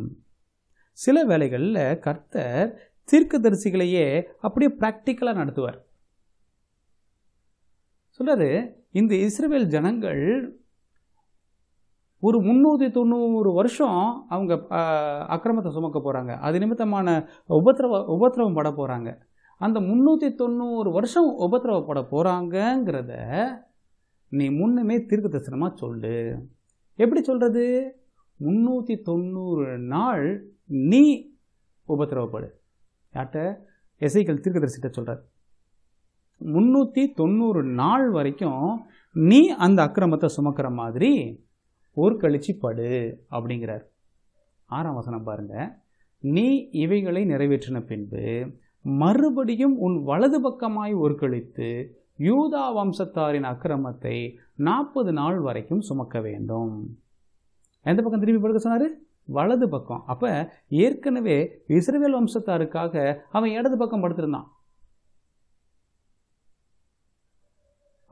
சில வேளைகளில் கர்த்தர் தீர்க்கதரிசிகளையே அப்படியே ப்ராக்டிக்கலாக நடத்துவார் சொல்கிறாரு இந்த இஸ்ரேவேல் ஜனங்கள் ஒரு முந்நூற்றி தொண்ணூறு வருஷம் அவங்க அக்கிரமத்தை சுமக்க போகிறாங்க அது நிமித்தமான உபத்திரவ உபத்திரவம் பட போகிறாங்க அந்த முந்நூற்றி தொண்ணூறு வருஷம் உபத்திரவப்பட போகிறாங்கங்கிறத நீ முன்னமே தீர்க்க தரிசனமாக சொல்லு எப்படி சொல்கிறது முந்நூற்றி தொண்ணூறு நாள் நீ உபத்திரவப்படு யார்கிட்ட தீர்க்க தீர்க்கதரிசிட்ட சொல்கிறார் முந்நூற்றி தொண்ணூறு நாள் வரைக்கும் நீ அந்த அக்கிரமத்தை சுமக்கிற மாதிரி ஒரு கழிச்சு படு அப்படிங்கிறார் ஆறாம் வசனம் பாருங்கள் நீ இவைகளை நிறைவேற்றின பின்பு மறுபடியும் உன் வலது பக்கமாய் ஒருக்களித்து யூதா வம்சத்தாரின் அக்கிரமத்தை நாற்பது நாள் வரைக்கும் சுமக்க வேண்டும் எந்த பக்கம் திரும்பி படுக்க சொன்னார் வலது பக்கம் அப்போ ஏற்கனவே இஸ்ரேல் வம்சத்தாருக்காக அவன் இடது பக்கம் படுத்திருந்தான்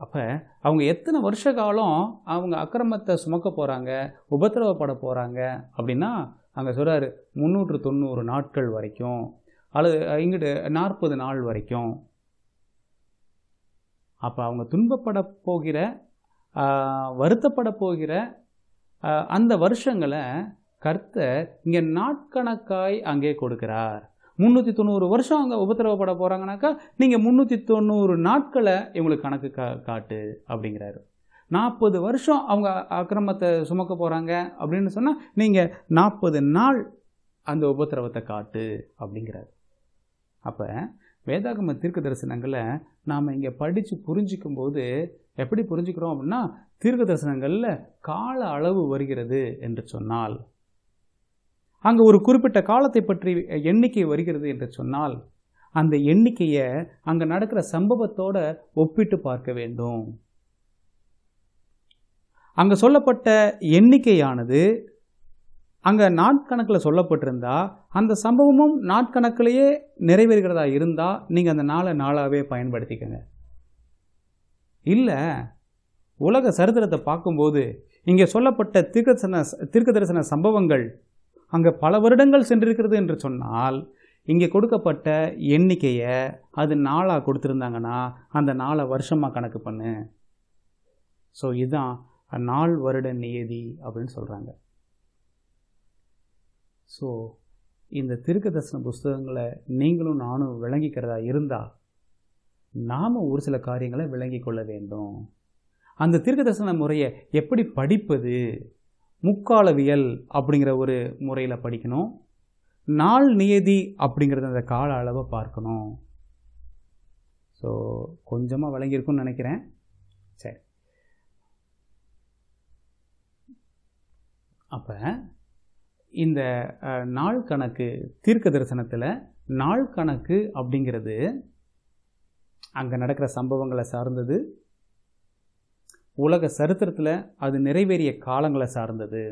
அப்போ அவங்க எத்தனை வருஷ காலம் அவங்க அக்கிரமத்தை சுமக்க போகிறாங்க உபத்திரவப்பட போகிறாங்க அப்படின்னா அங்கே சொல்கிறார் முந்நூற்று தொண்ணூறு நாட்கள் வரைக்கும் அல்லது இங்கிட்டு நாற்பது நாள் வரைக்கும் அப்போ அவங்க துன்பப்பட போகிற வருத்தப்பட போகிற அந்த வருஷங்களை கர்த்தர் இங்கே நாட்கணக்காய் அங்கே கொடுக்கிறார் முந்நூற்றி தொண்ணூறு வருஷம் அங்கே உபத்திரவப்பட போகிறாங்கனாக்கா நீங்கள் முந்நூற்றி தொண்ணூறு நாட்களை இவங்களுக்கு கணக்கு கா காட்டு அப்படிங்கிறாரு நாற்பது வருஷம் அவங்க அக்கிரமத்தை சுமக்க போகிறாங்க அப்படின்னு சொன்னால் நீங்கள் நாற்பது நாள் அந்த உபத்திரவத்தை காட்டு அப்படிங்கிறாரு அப்போ வேதாகம தீர்க்க தரிசனங்களை நாம் இங்கே படித்து புரிஞ்சிக்கும் போது எப்படி புரிஞ்சுக்கிறோம் அப்படின்னா தீர்க்க தரிசனங்களில் கால அளவு வருகிறது என்று சொன்னால் அங்கே ஒரு குறிப்பிட்ட காலத்தை பற்றி எண்ணிக்கை வருகிறது என்று சொன்னால் அந்த எண்ணிக்கையை அங்கே நடக்கிற சம்பவத்தோட ஒப்பிட்டு பார்க்க வேண்டும் அங்கே சொல்லப்பட்ட எண்ணிக்கையானது அங்கே நாட்கணக்கில் சொல்லப்பட்டிருந்தா அந்த சம்பவமும் நாட்கணக்கிலேயே நிறைவேறுகிறதா இருந்தால் நீங்கள் அந்த நாளை நாளாகவே பயன்படுத்திக்கங்க இல்லை உலக சரித்திரத்தை பார்க்கும்போது இங்கே சொல்லப்பட்ட தீர்க்க தரிசன தீர்க்க தரிசன சம்பவங்கள் அங்கே பல வருடங்கள் சென்றிருக்கிறது என்று சொன்னால் இங்கே கொடுக்கப்பட்ட எண்ணிக்கையை அது நாளாக கொடுத்துருந்தாங்கன்னா அந்த நாளை வருஷமாக கணக்கு பண்ணு ஸோ இதுதான் நாள் வருட நியதி அப்படின்னு சொல்கிறாங்க ஸோ இந்த திருக்க புஸ்தகங்களை நீங்களும் நானும் விளங்கிக்கிறதா இருந்தால் நாம் ஒரு சில காரியங்களை விளங்கி கொள்ள வேண்டும் அந்த தீர்க்க முறையை எப்படி படிப்பது முக்காலவியல் அப்படிங்கிற ஒரு முறையில் படிக்கணும் நாள் நியதி அப்படிங்கிறத அந்த கால அளவை பார்க்கணும் ஸோ கொஞ்சமாக விளங்கியிருக்குன்னு நினைக்கிறேன் சரி அப்போ இந்த நாள் கணக்கு தீர்க்க தரிசனத்தில் நாள் கணக்கு அப்படிங்கிறது அங்கே நடக்கிற சம்பவங்களை சார்ந்தது உலக சரித்திரத்தில் அது நிறைவேறிய காலங்களை சார்ந்தது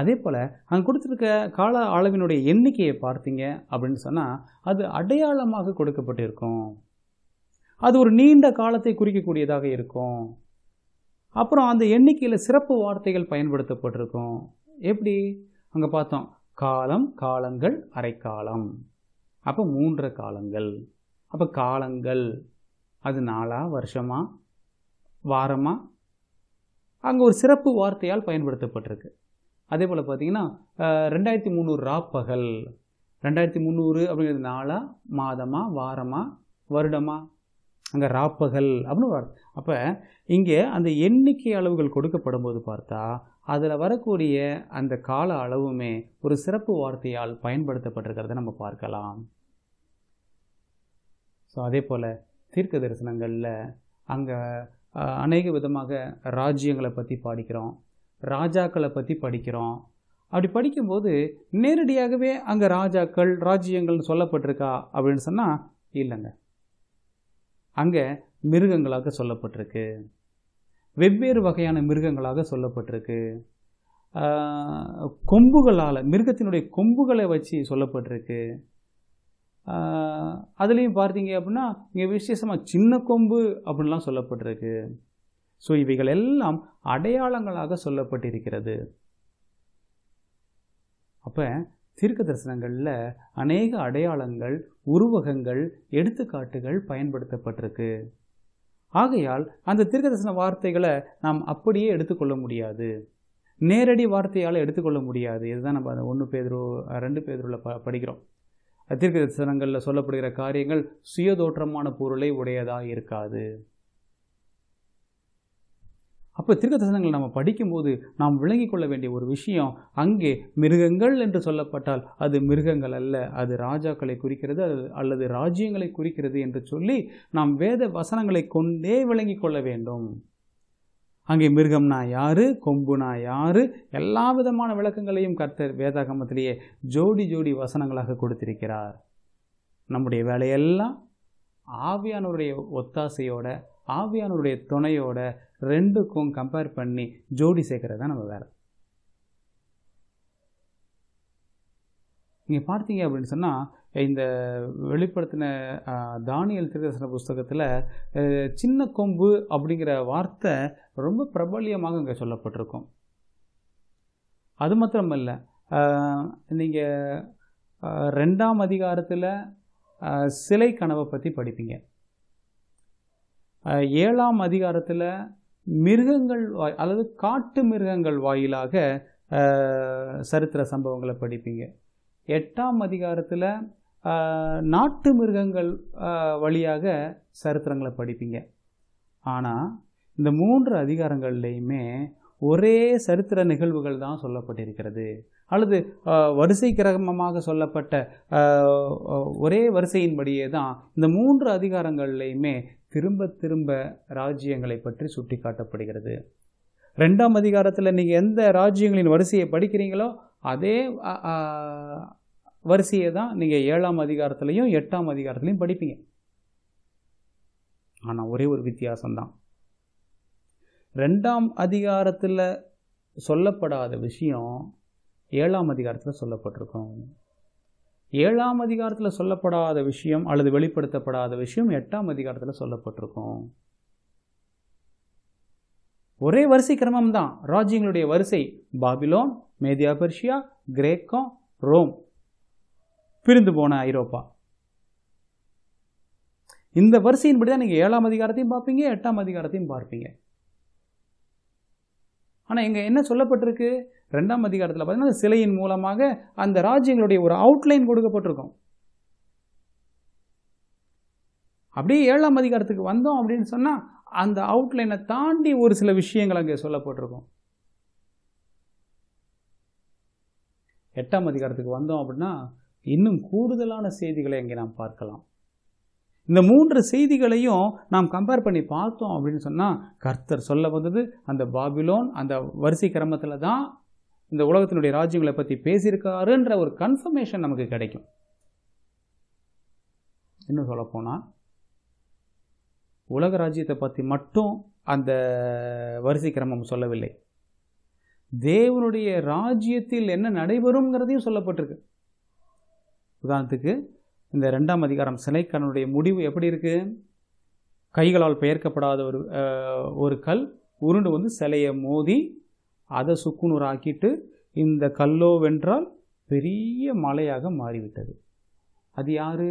அதே போல் அங்கே கொடுத்துருக்க கால அளவினுடைய எண்ணிக்கையை பார்த்தீங்க அப்படின்னு சொன்னால் அது அடையாளமாக கொடுக்கப்பட்டிருக்கும் அது ஒரு நீண்ட காலத்தை குறிக்கக்கூடியதாக இருக்கும் அப்புறம் அந்த எண்ணிக்கையில் சிறப்பு வார்த்தைகள் பயன்படுத்தப்பட்டிருக்கும் எப்படி அங்கே பார்த்தோம் காலம் காலங்கள் அரைக்காலம் அப்போ மூன்று காலங்கள் அப்போ காலங்கள் அது நாளா வருஷமா வாரமா அங்கே ஒரு சிறப்பு வார்த்தையால் பயன்படுத்தப்பட்டிருக்கு அதே போல் பார்த்தீங்கன்னா ரெண்டாயிரத்தி முந்நூறு ராப்பகல் ரெண்டாயிரத்தி முந்நூறு அப்படிங்கிறது நாளா மாதமா வாரமா வருடமா அங்கே ராப்பகல் அப்படின்னு வரும் அப்போ இங்கே அந்த எண்ணிக்கை அளவுகள் கொடுக்கப்படும் போது பார்த்தா அதில் வரக்கூடிய அந்த கால அளவுமே ஒரு சிறப்பு வார்த்தையால் பயன்படுத்தப்பட்டிருக்கிறத நம்ம பார்க்கலாம் ஸோ அதே போல் தீர்க்க தரிசனங்களில் அங்கே அநேக விதமாக ராஜ்யங்களை பற்றி படிக்கிறோம் ராஜாக்களை பற்றி படிக்கிறோம் அப்படி படிக்கும்போது நேரடியாகவே அங்கே ராஜாக்கள் ராஜ்யங்கள்னு சொல்லப்பட்டிருக்கா அப்படின்னு சொன்னால் இல்லைங்க அங்கே மிருகங்களாக சொல்லப்பட்டிருக்கு வெவ்வேறு வகையான மிருகங்களாக சொல்லப்பட்டிருக்கு கொம்புகளால் மிருகத்தினுடைய கொம்புகளை வச்சு சொல்லப்பட்டிருக்கு அதுலேயும் பார்த்தீங்க அப்படின்னா இங்கே விசேஷமாக சின்ன கொம்பு அப்படின்லாம் சொல்லப்பட்டிருக்கு ஸோ இவைகள் எல்லாம் அடையாளங்களாக சொல்லப்பட்டிருக்கிறது அப்போ தீர்க்க தரிசனங்களில் அநேக அடையாளங்கள் உருவகங்கள் எடுத்துக்காட்டுகள் பயன்படுத்தப்பட்டிருக்கு ஆகையால் அந்த தீர்க்கதரிசன வார்த்தைகளை நாம் அப்படியே எடுத்துக்கொள்ள முடியாது நேரடி வார்த்தையால் எடுத்துக்கொள்ள முடியாது இதுதான் நம்ம அந்த ஒன்று பேதரோ ரெண்டு பேதரோவில் ப படிக்கிறோம் தீர்க்கதரிசனங்களில் சொல்லப்படுகிற காரியங்கள் சுயதோற்றமான பொருளை உடையதாக இருக்காது அப்போ திருக்கதர்சனங்கள் நம்ம படிக்கும்போது நாம் விளங்கி கொள்ள வேண்டிய ஒரு விஷயம் அங்கே மிருகங்கள் என்று சொல்லப்பட்டால் அது மிருகங்கள் அல்ல அது ராஜாக்களை குறிக்கிறது அல்லது ராஜ்யங்களை குறிக்கிறது என்று சொல்லி நாம் வேத வசனங்களை கொண்டே விளங்கி கொள்ள வேண்டும் அங்கே மிருகம்னா யாரு கொம்புனா யாரு எல்லா விதமான விளக்கங்களையும் கர்த்தர் வேதாகமத்திலேயே ஜோடி ஜோடி வசனங்களாக கொடுத்திருக்கிறார் நம்முடைய வேலையெல்லாம் ஆவியானவருடைய ஒத்தாசையோட ஆவியானவருடைய துணையோட ரெண்டுக்கும் கம்பேர் பண்ணி ஜோடி சேர்க்கறது தான் நம்ம வேலை நீங்கள் பார்த்தீங்க அப்படின்னு சொன்னால் இந்த வெளிப்படுத்தின தானியல் திருதர்சன புஸ்தகத்தில் சின்ன கொம்பு அப்படிங்கிற வார்த்தை ரொம்ப பிரபல்யமாக இங்கே சொல்லப்பட்டிருக்கும் அது மாத்திரம் இல்லை நீங்கள் ரெண்டாம் அதிகாரத்தில் சிலை கனவை பற்றி படிப்பீங்க ஏழாம் அதிகாரத்தில் மிருகங்கள் வாய் அல்லது காட்டு மிருகங்கள் வாயிலாக சரித்திர சம்பவங்களை படிப்பீங்க எட்டாம் அதிகாரத்தில் நாட்டு மிருகங்கள் வழியாக சரித்திரங்களை படிப்பீங்க ஆனால் இந்த மூன்று அதிகாரங்கள்லேயுமே ஒரே சரித்திர நிகழ்வுகள் தான் சொல்லப்பட்டிருக்கிறது அல்லது வரிசை கிரமமாக சொல்லப்பட்ட ஒரே வரிசையின்படியே தான் இந்த மூன்று அதிகாரங்கள்லையுமே திரும்ப திரும்ப ராஜ்யங்களை பற்றி சுட்டி காட்டப்படுகிறது ரெண்டாம் அதிகாரத்தில் நீங்கள் எந்த ராஜ்யங்களின் வரிசையை படிக்கிறீங்களோ அதே வரிசையை தான் நீங்கள் ஏழாம் அதிகாரத்துலேயும் எட்டாம் அதிகாரத்துலையும் படிப்பீங்க ஆனால் ஒரே ஒரு வித்தியாசம்தான் ரெண்டாம் அதிகாரத்தில் சொல்லப்படாத விஷயம் ஏழாம் அதிகாரத்தில் சொல்லப்பட்டிருக்கோம் ஏழாம் அதிகாரத்தில் சொல்லப்படாத விஷயம் அல்லது வெளிப்படுத்தப்படாத விஷயம் எட்டாம் அதிகாரத்தில் சொல்லப்பட்டிருக்கும் ஒரே வரிசை கிரமம் தான் ராஜ்யங்களுடைய வரிசை பாபிலோன் மேதியா பெர்ஷியா கிரேக்கம் ரோம் பிரிந்து போன ஐரோப்பா இந்த வரிசையின்படி தான் நீங்கள் ஏழாம் அதிகாரத்தையும் பார்ப்பீங்க எட்டாம் அதிகாரத்தையும் பார்ப்பீங்க ஆனால் இங்கே என்ன சொல்லப்பட்டிருக்கு ரெண்டாம் அதிகாரத்தில் பார்த்தீங்கன்னா சிலையின் மூலமாக அந்த ராஜ்யங்களுடைய ஒரு அவுட்லைன் கொடுக்கப்பட்டிருக்கும் அப்படியே ஏழாம் அதிகாரத்துக்கு வந்தோம் அப்படின்னு சொன்னால் அந்த அவுட்லைனை தாண்டி ஒரு சில விஷயங்கள் அங்கே சொல்லப்பட்டிருக்கும் எட்டாம் அதிகாரத்துக்கு வந்தோம் அப்படின்னா இன்னும் கூடுதலான செய்திகளை அங்கே நாம் பார்க்கலாம் இந்த மூன்று செய்திகளையும் நாம் கம்பேர் பண்ணி பார்த்தோம் அப்படின்னு சொன்னால் கர்த்தர் சொல்ல வந்தது அந்த பாபிலோன் அந்த வரிசை கிரமத்தில் தான் இந்த உலகத்தினுடைய ராஜ்யங்களை பற்றி பேசியிருக்காருன்ற ஒரு கன்ஃபர்மேஷன் நமக்கு கிடைக்கும் இன்னும் சொல்லப்போனால் உலக ராஜ்யத்தை பற்றி மட்டும் அந்த வரிசை கிரமம் சொல்லவில்லை தேவனுடைய ராஜ்யத்தில் என்ன நடைபெறும்ங்கிறதையும் சொல்லப்பட்டிருக்கு உதாரணத்துக்கு இந்த ரெண்டாம் அதிகாரம் சிலைக்கண்ணனுடைய முடிவு எப்படி இருக்குது கைகளால் பெயர்க்கப்படாத ஒரு ஒரு கல் உருண்டு வந்து சிலையை மோதி அதை சுக்குநூறு ஆக்கிட்டு இந்த கல்லோ வென்றால் பெரிய மலையாக மாறிவிட்டது அது யாரு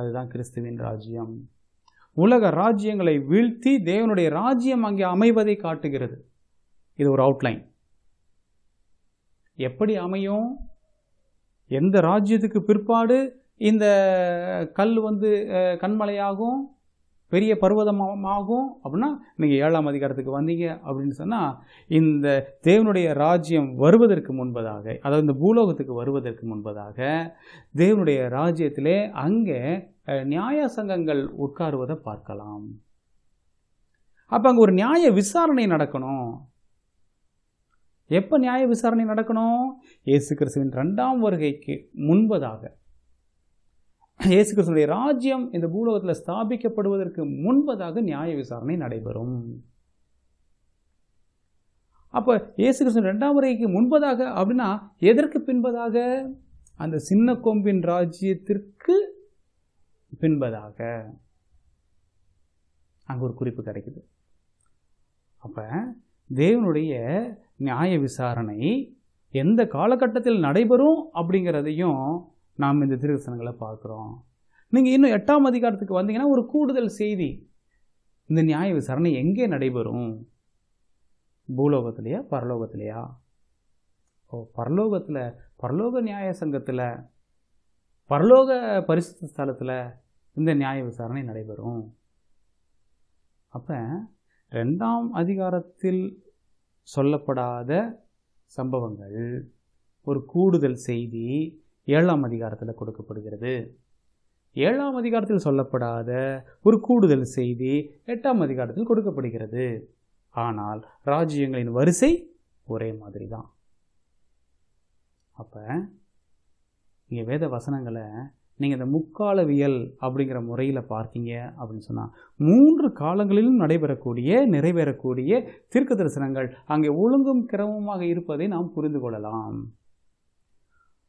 அதுதான் கிறிஸ்துவின் ராஜ்யம் உலக ராஜ்யங்களை வீழ்த்தி தேவனுடைய ராஜ்யம் அங்கே அமைவதை காட்டுகிறது இது ஒரு அவுட்லைன் எப்படி அமையும் எந்த ராஜ்யத்துக்கு பிற்பாடு இந்த கல் வந்து கண்மலையாகும் பெரிய பர்வதமாகும் அப்படின்னா நீங்கள் ஏழாம் அதிகாரத்துக்கு வந்தீங்க அப்படின்னு சொன்னால் இந்த தேவனுடைய ராஜ்யம் வருவதற்கு முன்பதாக அதாவது இந்த பூலோகத்துக்கு வருவதற்கு முன்பதாக தேவனுடைய ராஜ்யத்திலே அங்கே நியாய சங்கங்கள் உட்காருவதை பார்க்கலாம் அப்போ அங்கே ஒரு நியாய விசாரணை நடக்கணும் எப்போ நியாய விசாரணை நடக்கணும் இயேசு கிறிஸ்துவின் ரெண்டாம் வருகைக்கு முன்பதாக இயேசு கிருஷ்ணனுடைய ராஜ்யம் இந்த பூலோகத்தில் ஸ்தாபிக்கப்படுவதற்கு முன்பதாக நியாய விசாரணை நடைபெறும் அப்போ இயேசு கிருஷ்ணன் ரெண்டாம் முறைக்கு முன்பதாக அப்படின்னா எதற்கு பின்பதாக அந்த சின்ன கொம்பின் ராஜ்யத்திற்கு பின்பதாக அங்கே ஒரு குறிப்பு கிடைக்குது அப்போ தேவனுடைய நியாய விசாரணை எந்த காலகட்டத்தில் நடைபெறும் அப்படிங்கிறதையும் நாம் இந்த திருவசனங்களை பார்க்குறோம் நீங்கள் இன்னும் எட்டாம் அதிகாரத்துக்கு வந்தீங்கன்னா ஒரு கூடுதல் செய்தி இந்த நியாய விசாரணை எங்கே நடைபெறும் பூலோகத்திலையா பரலோகத்திலையா ஓ பரலோகத்தில் பரலோக நியாய சங்கத்தில் பரலோக பரிசு ஸ்தலத்தில் இந்த நியாய விசாரணை நடைபெறும் அப்போ ரெண்டாம் அதிகாரத்தில் சொல்லப்படாத சம்பவங்கள் ஒரு கூடுதல் செய்தி ஏழாம் அதிகாரத்தில் கொடுக்கப்படுகிறது ஏழாம் அதிகாரத்தில் சொல்லப்படாத ஒரு கூடுதல் செய்தி எட்டாம் அதிகாரத்தில் கொடுக்கப்படுகிறது ஆனால் ராஜ்யங்களின் வரிசை ஒரே மாதிரி தான் அப்போ இங்கே வேத வசனங்களை நீங்கள் இந்த முக்காலவியல் அப்படிங்கிற முறையில் பார்த்தீங்க அப்படின்னு சொன்னால் மூன்று காலங்களிலும் நடைபெறக்கூடிய நிறைவேறக்கூடிய தீர்க்க தரிசனங்கள் அங்கே ஒழுங்கும் கிரமமாக இருப்பதை நாம் புரிந்து கொள்ளலாம்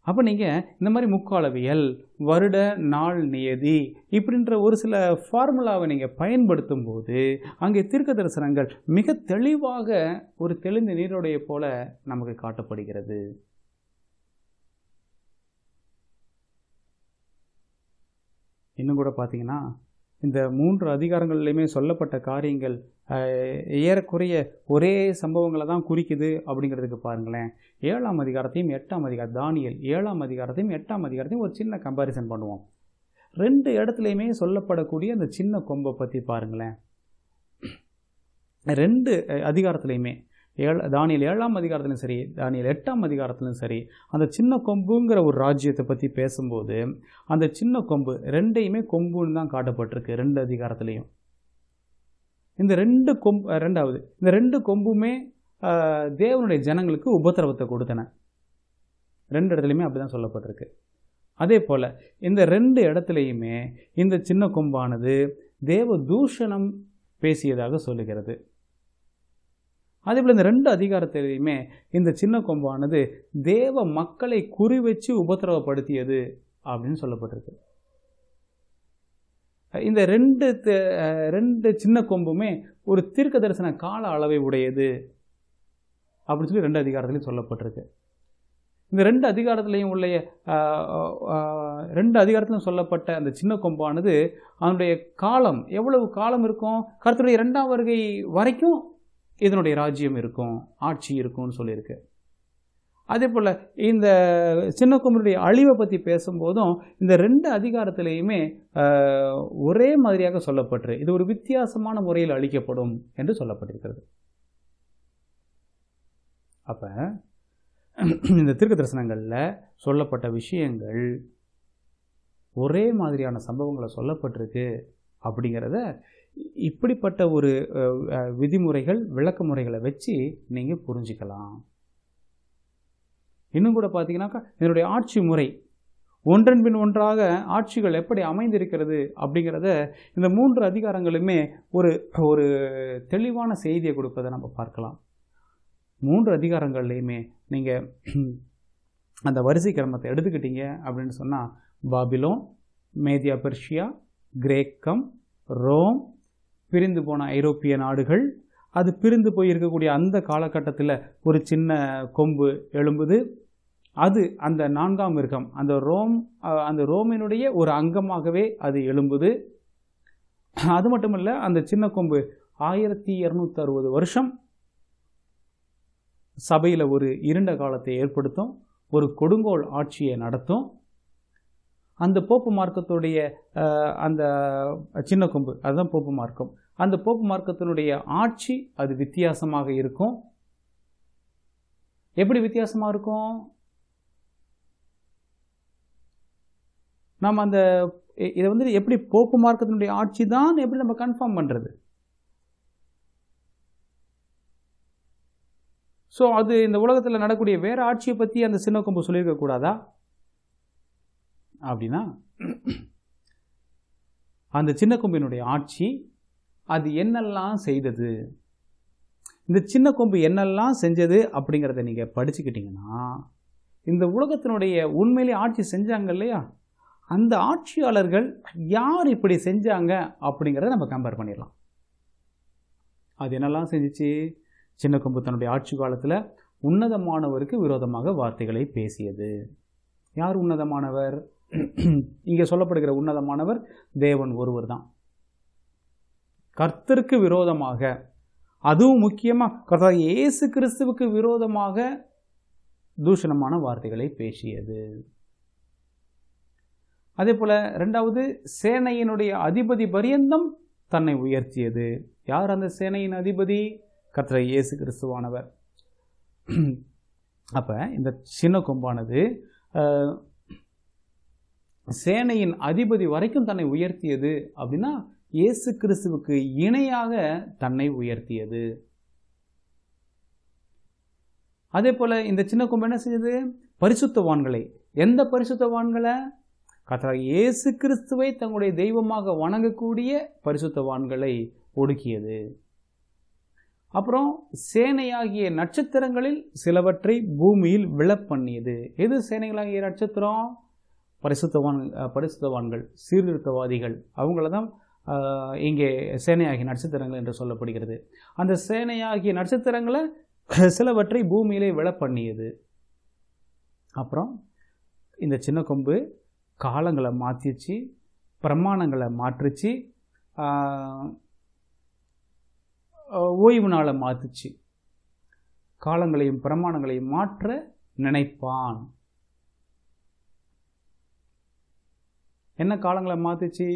அப்போ நீங்கள் இந்த மாதிரி முக்காலவியல் வருட நாள் நியதி இப்படின்ற ஒரு சில ஃபார்முலாவை நீங்கள் பயன்படுத்தும் போது அங்கே தீர்க்க தரிசனங்கள் மிக தெளிவாக ஒரு தெளிந்த நீரோடையை போல நமக்கு காட்டப்படுகிறது இன்னும் கூட பார்த்தீங்கன்னா இந்த மூன்று அதிகாரங்கள்லையுமே சொல்லப்பட்ட காரியங்கள் ஏறக்குறைய ஒரே சம்பவங்களை தான் குறிக்குது அப்படிங்கிறதுக்கு பாருங்களேன் ஏழாம் அதிகாரத்தையும் எட்டாம் அதிகாரம் தானியல் ஏழாம் அதிகாரத்தையும் எட்டாம் அதிகாரத்தையும் ஒரு சின்ன கம்பாரிசன் பண்ணுவோம் ரெண்டு இடத்துலையுமே சொல்லப்படக்கூடிய அந்த சின்ன கொம்பை பற்றி பாருங்களேன் ரெண்டு அதிகாரத்துலையுமே ஏழ் தானியல் ஏழாம் அதிகாரத்துலையும் சரி தானியல் எட்டாம் அதிகாரத்துலையும் சரி அந்த சின்ன கொம்புங்கிற ஒரு ராஜ்யத்தை பற்றி பேசும்போது அந்த சின்ன கொம்பு ரெண்டையுமே கொம்புன்னு தான் காட்டப்பட்டிருக்கு ரெண்டு அதிகாரத்துலேயும் இந்த ரெண்டு கொம்பு ரெண்டாவது இந்த ரெண்டு கொம்புமே தேவனுடைய ஜனங்களுக்கு உபத்திரவத்தை கொடுத்தன ரெண்டு இடத்துலையுமே அப்படி தான் சொல்லப்பட்டிருக்கு அதே போல் இந்த ரெண்டு இடத்துலையுமே இந்த சின்ன கொம்பானது தேவ தூஷணம் பேசியதாக சொல்லுகிறது அதே போல் இந்த ரெண்டு அதிகாரத்திலையுமே இந்த சின்ன கொம்பானது தேவ மக்களை குறி வச்சு உபத்திரவப்படுத்தியது அப்படின்னு சொல்லப்பட்டிருக்கு இந்த ரெண்டு ரெண்டு சின்ன கொம்புமே ஒரு தீர்க்க தரிசன கால அளவை உடையது அப்படின்னு சொல்லி ரெண்டு அதிகாரத்துலையும் சொல்லப்பட்டிருக்கு இந்த ரெண்டு அதிகாரத்துலேயும் உள்ள ரெண்டு அதிகாரத்திலும் சொல்லப்பட்ட அந்த சின்ன கொம்பானது அதனுடைய காலம் எவ்வளவு காலம் இருக்கும் கருத்துடைய ரெண்டாம் வருகை வரைக்கும் இதனுடைய ராஜ்யம் இருக்கும் ஆட்சி இருக்கும்னு சொல்லியிருக்கு அதே போல் இந்த சின்னக்குமருடைய அழிவை பற்றி பேசும்போதும் இந்த ரெண்டு அதிகாரத்திலையுமே ஒரே மாதிரியாக சொல்லப்பட்டு இது ஒரு வித்தியாசமான முறையில் அழிக்கப்படும் என்று சொல்லப்பட்டிருக்கிறது அப்போ இந்த திருக்கு தரிசனங்களில் சொல்லப்பட்ட விஷயங்கள் ஒரே மாதிரியான சம்பவங்களை சொல்லப்பட்டிருக்கு அப்படிங்கிறத இப்படிப்பட்ட ஒரு விதிமுறைகள் விளக்க முறைகளை வச்சு நீங்கள் புரிஞ்சுக்கலாம் இன்னும் கூட பார்த்தீங்கன்னாக்கா இதனுடைய ஆட்சி முறை ஒன்றன் பின் ஒன்றாக ஆட்சிகள் எப்படி அமைந்திருக்கிறது அப்படிங்கிறத இந்த மூன்று அதிகாரங்களுமே ஒரு ஒரு தெளிவான செய்தியை கொடுப்பதை நம்ம பார்க்கலாம் மூன்று அதிகாரங்கள்லையுமே நீங்கள் அந்த வரிசை கிரமத்தை எடுத்துக்கிட்டீங்க அப்படின்னு சொன்னால் பாபிலோன் மேதியா பெர்ஷியா கிரேக்கம் ரோம் பிரிந்து போன ஐரோப்பிய நாடுகள் அது பிரிந்து போய் இருக்கக்கூடிய அந்த காலகட்டத்தில் ஒரு சின்ன கொம்பு எழும்புது அது அந்த நான்காம் மிருகம் அந்த ரோம் அந்த ரோமினுடைய ஒரு அங்கமாகவே அது எழும்புது அது மட்டுமல்ல அந்த சின்ன கொம்பு ஆயிரத்தி இரநூத்தி அறுபது வருஷம் சபையில் ஒரு இருண்ட காலத்தை ஏற்படுத்தும் ஒரு கொடுங்கோல் ஆட்சியை நடத்தும் அந்த போப்பு மார்க்கத்துடைய அந்த சின்ன கொம்பு அதுதான் போப்பு மார்க்கம் அந்த போப்பு மார்க்கத்தினுடைய ஆட்சி அது வித்தியாசமாக இருக்கும் எப்படி வித்தியாசமாக இருக்கும் நம்ம அந்த இதை வந்து எப்படி போப்பு மார்க்கத்தினுடைய ஆட்சி தான் எப்படி நம்ம கன்ஃபார்ம் பண்ணுறது ஸோ அது இந்த உலகத்தில் நடக்கூடிய வேறு ஆட்சியை பற்றி அந்த சின்ன கொம்பு கூடாதா அப்படின்னா அந்த சின்ன கொம்பினுடைய ஆட்சி அது என்னெல்லாம் செய்தது இந்த சின்ன கொம்பு என்னெல்லாம் செஞ்சது அப்படிங்கிறத நீங்கள் படிச்சுக்கிட்டிங்கன்னா இந்த உலகத்தினுடைய உண்மையிலே ஆட்சி செஞ்சாங்க இல்லையா அந்த ஆட்சியாளர்கள் யார் இப்படி செஞ்சாங்க அப்படிங்கிறத நம்ம கம்பேர் பண்ணிடலாம் அது என்னெல்லாம் செஞ்சிச்சு சின்ன கொம்பு தன்னுடைய ஆட்சி காலத்தில் உன்னதமானவருக்கு விரோதமாக வார்த்தைகளை பேசியது யார் உன்னதமானவர் இங்கே சொல்லப்படுகிற உன்னதமானவர் தேவன் ஒருவர் தான் கர்த்தருக்கு விரோதமாக அதுவும் முக்கியமாக கர்த்தர் இயேசு கிறிஸ்துவுக்கு விரோதமாக தூஷணமான வார்த்தைகளை பேசியது அதே போல் ரெண்டாவது சேனையினுடைய அதிபதி பரியந்தம் தன்னை உயர்த்தியது யார் அந்த சேனையின் அதிபதி கர்த்தர் இயேசு கிறிஸ்துவானவர் அப்போ இந்த சின்ன கொம்பானது சேனையின் அதிபதி வரைக்கும் தன்னை உயர்த்தியது அப்படின்னா இயேசு கிறிஸ்துவுக்கு இணையாக தன்னை உயர்த்தியது அதே போல் இந்த சின்ன கும்பம் என்ன செய்யுது பரிசுத்தவான்களை எந்த பரிசுத்தவான்களை கத்தராக இயேசு கிறிஸ்துவை தங்களுடைய தெய்வமாக வணங்கக்கூடிய பரிசுத்தவான்களை ஒடுக்கியது அப்புறம் சேனையாகிய நட்சத்திரங்களில் சிலவற்றை பூமியில் விழப்பண்ணியது எது சேனைகளாகிய நட்சத்திரம் பரிசுத்தவான் பரிசுத்தவான்கள் சீர்திருத்தவாதிகள் அவங்கள தான் இங்கே சேனையாகிய நட்சத்திரங்கள் என்று சொல்லப்படுகிறது அந்த சேனையாகிய நட்சத்திரங்களை சிலவற்றை பூமியிலே விழ பண்ணியது அப்புறம் இந்த சின்ன கொம்பு காலங்களை மாற்றிச்சு பிரமாணங்களை மாற்றிச்சு ஓய்வு நாளை மாற்றிச்சு காலங்களையும் பிரமாணங்களையும் மாற்ற நினைப்பான் என்ன காலங்களை மாற்றுச்சு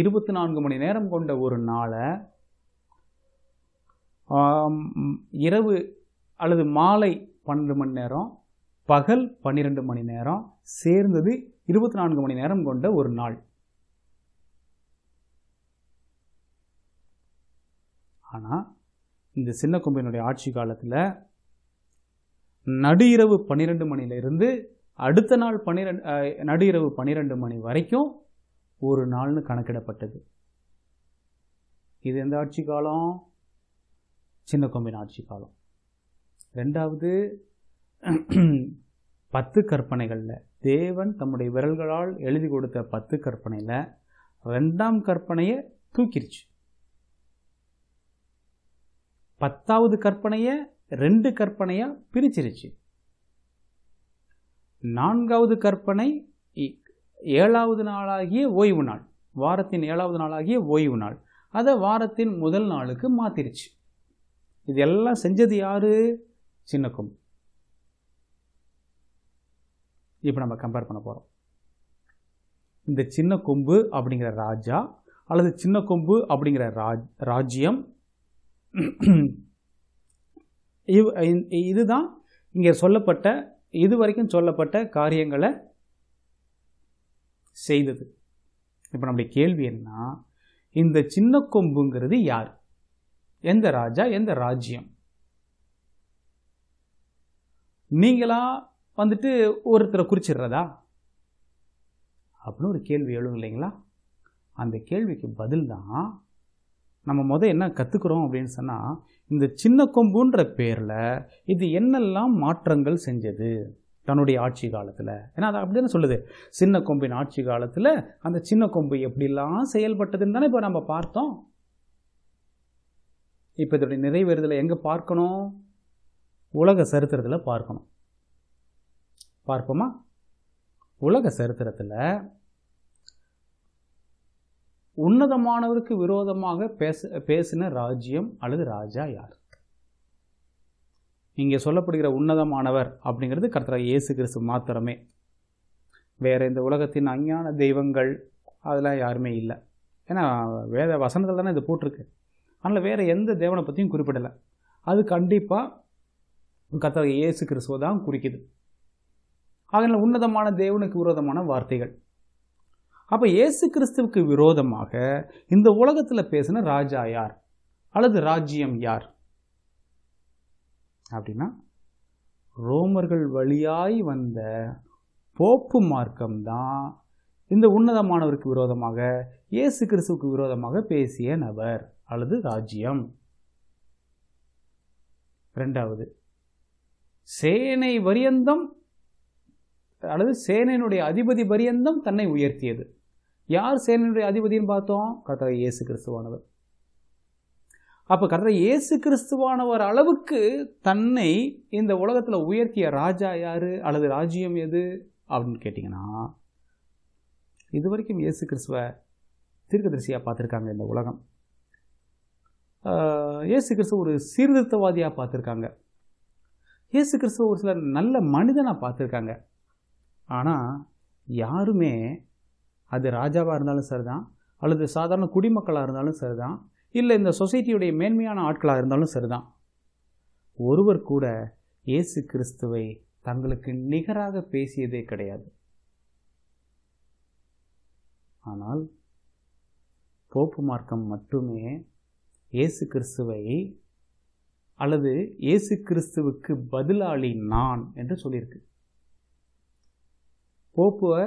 இருபத்தி நான்கு மணி நேரம் கொண்ட ஒரு நாளை இரவு அல்லது மாலை பன்னெண்டு மணி நேரம் பகல் பன்னிரெண்டு மணி நேரம் சேர்ந்தது இருபத்தி நான்கு மணி நேரம் கொண்ட ஒரு நாள் ஆனால் இந்த சின்ன கும்பினுடைய ஆட்சி காலத்தில் நடு இரவு பன்னிரெண்டு மணியிலிருந்து அடுத்த நாள் பன்னிரெண்டு நடு இரவு பன்னிரெண்டு மணி வரைக்கும் ஒரு நாள்னு கணக்கிடப்பட்டது இது எந்த ஆட்சி காலம் சின்ன கொம்பின் ஆட்சி காலம் ரெண்டாவது பத்து கற்பனைகளில் தேவன் தம்முடைய விரல்களால் எழுதி கொடுத்த பத்து கற்பனையில் ரெண்டாம் கற்பனையை தூக்கிருச்சு பத்தாவது கற்பனையை ரெண்டு கற்பனையாக பிரிச்சிருச்சு நான்காவது கற்பனை ஏழாவது நாளாகிய ஓய்வு நாள் வாரத்தின் ஏழாவது நாளாகிய ஓய்வு நாள் அதை வாரத்தின் முதல் நாளுக்கு மாத்திருச்சு இது எல்லாம் செஞ்சது யாரு கொம்பு இப்போ நம்ம கம்பேர் பண்ண போகிறோம் இந்த சின்ன கொம்பு அப்படிங்கிற ராஜா அல்லது சின்ன கொம்பு அப்படிங்கிற ராஜ் ராஜ்யம் இதுதான் இங்கே சொல்லப்பட்ட இது வரைக்கும் சொல்லப்பட்ட காரியங்களை செய்தது இப்போ நம்முடைய கேள்வி என்ன இந்த சின்ன கொம்புங்கிறது யார் எந்த ராஜா எந்த ராஜ்யம் நீங்களா வந்துட்டு ஒருத்தரை குறிச்சிடுறதா அப்படின்னு ஒரு கேள்வி எழும் இல்லைங்களா அந்த கேள்விக்கு பதில் தான் நம்ம முதல் என்ன கற்றுக்குறோம் அப்படின்னு சொன்னால் இந்த சின்ன கொம்புன்ற பேரில் இது என்னெல்லாம் மாற்றங்கள் செஞ்சது தன்னுடைய ஆட்சி காலத்தில் ஏன்னா அது அப்படி என்ன சொல்லுது சின்ன கொம்பின் ஆட்சி காலத்தில் அந்த சின்ன கொம்பு எப்படிலாம் செயல்பட்டதுன்னு தானே இப்போ நம்ம பார்த்தோம் இப்போ இதோடைய நிறைவேறுதலை எங்கே பார்க்கணும் உலக சரித்திரத்தில் பார்க்கணும் பார்ப்போமா உலக சரித்திரத்தில் உன்னதமானவருக்கு விரோதமாக பேச பேசின ராஜ்யம் அல்லது ராஜா யார் இங்கே சொல்லப்படுகிற உன்னதமானவர் அப்படிங்கிறது கர்த்தராக இயேசு கிறிஸ்து மாத்திரமே வேறு இந்த உலகத்தின் அஞ்ஞான தெய்வங்கள் அதெல்லாம் யாருமே இல்லை ஏன்னா வேத வசனத்தில் தானே இது போட்டிருக்கு அதனால் வேறு எந்த தேவனை பற்றியும் குறிப்பிடலை அது கண்டிப்பாக கர்த்தராக இயேசு கிறிஸ்துவை தான் குறிக்குது அதனால் உன்னதமான தேவனுக்கு விரோதமான வார்த்தைகள் அப்போ இயேசு கிறிஸ்துவுக்கு விரோதமாக இந்த உலகத்தில் பேசின ராஜா யார் அல்லது ராஜ்யம் யார் அப்படின்னா ரோமர்கள் வழியாய் வந்த போப்பு மார்க்கம்தான் இந்த உன்னதமானவருக்கு விரோதமாக இயேசு கிறிஸ்துவுக்கு விரோதமாக பேசிய நபர் அல்லது ராஜ்யம் ரெண்டாவது சேனை வரியந்தம் அல்லது சேனையினுடைய அதிபதி பரியந்தம் தன்னை உயர்த்தியது யார் செயலினுடைய அதிபதினு பார்த்தோம் கர்த்தர் இயேசு கிறிஸ்துவானவர் அப்போ கர்த்தர் இயேசு கிறிஸ்துவானவர் அளவுக்கு தன்னை இந்த உலகத்தில் உயர்த்திய ராஜா யார் அல்லது ராஜ்யம் எது அப்படின்னு கேட்டிங்கன்னா இது வரைக்கும் இயேசு கிறிஸ்துவை தீர்க்கதரிசியாக பார்த்துருக்காங்க இந்த உலகம் இயேசு கிறிஸ்துவ ஒரு சீர்திருத்தவாதியாக பார்த்துருக்காங்க இயேசு கிறிஸ்துவ ஒரு சில நல்ல மனிதனாக பார்த்துருக்காங்க ஆனால் யாருமே அது ராஜாவாக இருந்தாலும் சரி தான் அல்லது சாதாரண குடிமக்களாக இருந்தாலும் சரி தான் இல்லை இந்த சொசைட்டியுடைய மேன்மையான ஆட்களாக இருந்தாலும் சரி தான் ஒருவர் கூட இயேசு கிறிஸ்துவை தங்களுக்கு நிகராக பேசியதே கிடையாது ஆனால் போப்பு மார்க்கம் மட்டுமே இயேசு கிறிஸ்துவை அல்லது இயேசு கிறிஸ்துவுக்கு பதிலாளி நான் என்று சொல்லியிருக்கு போப்புவை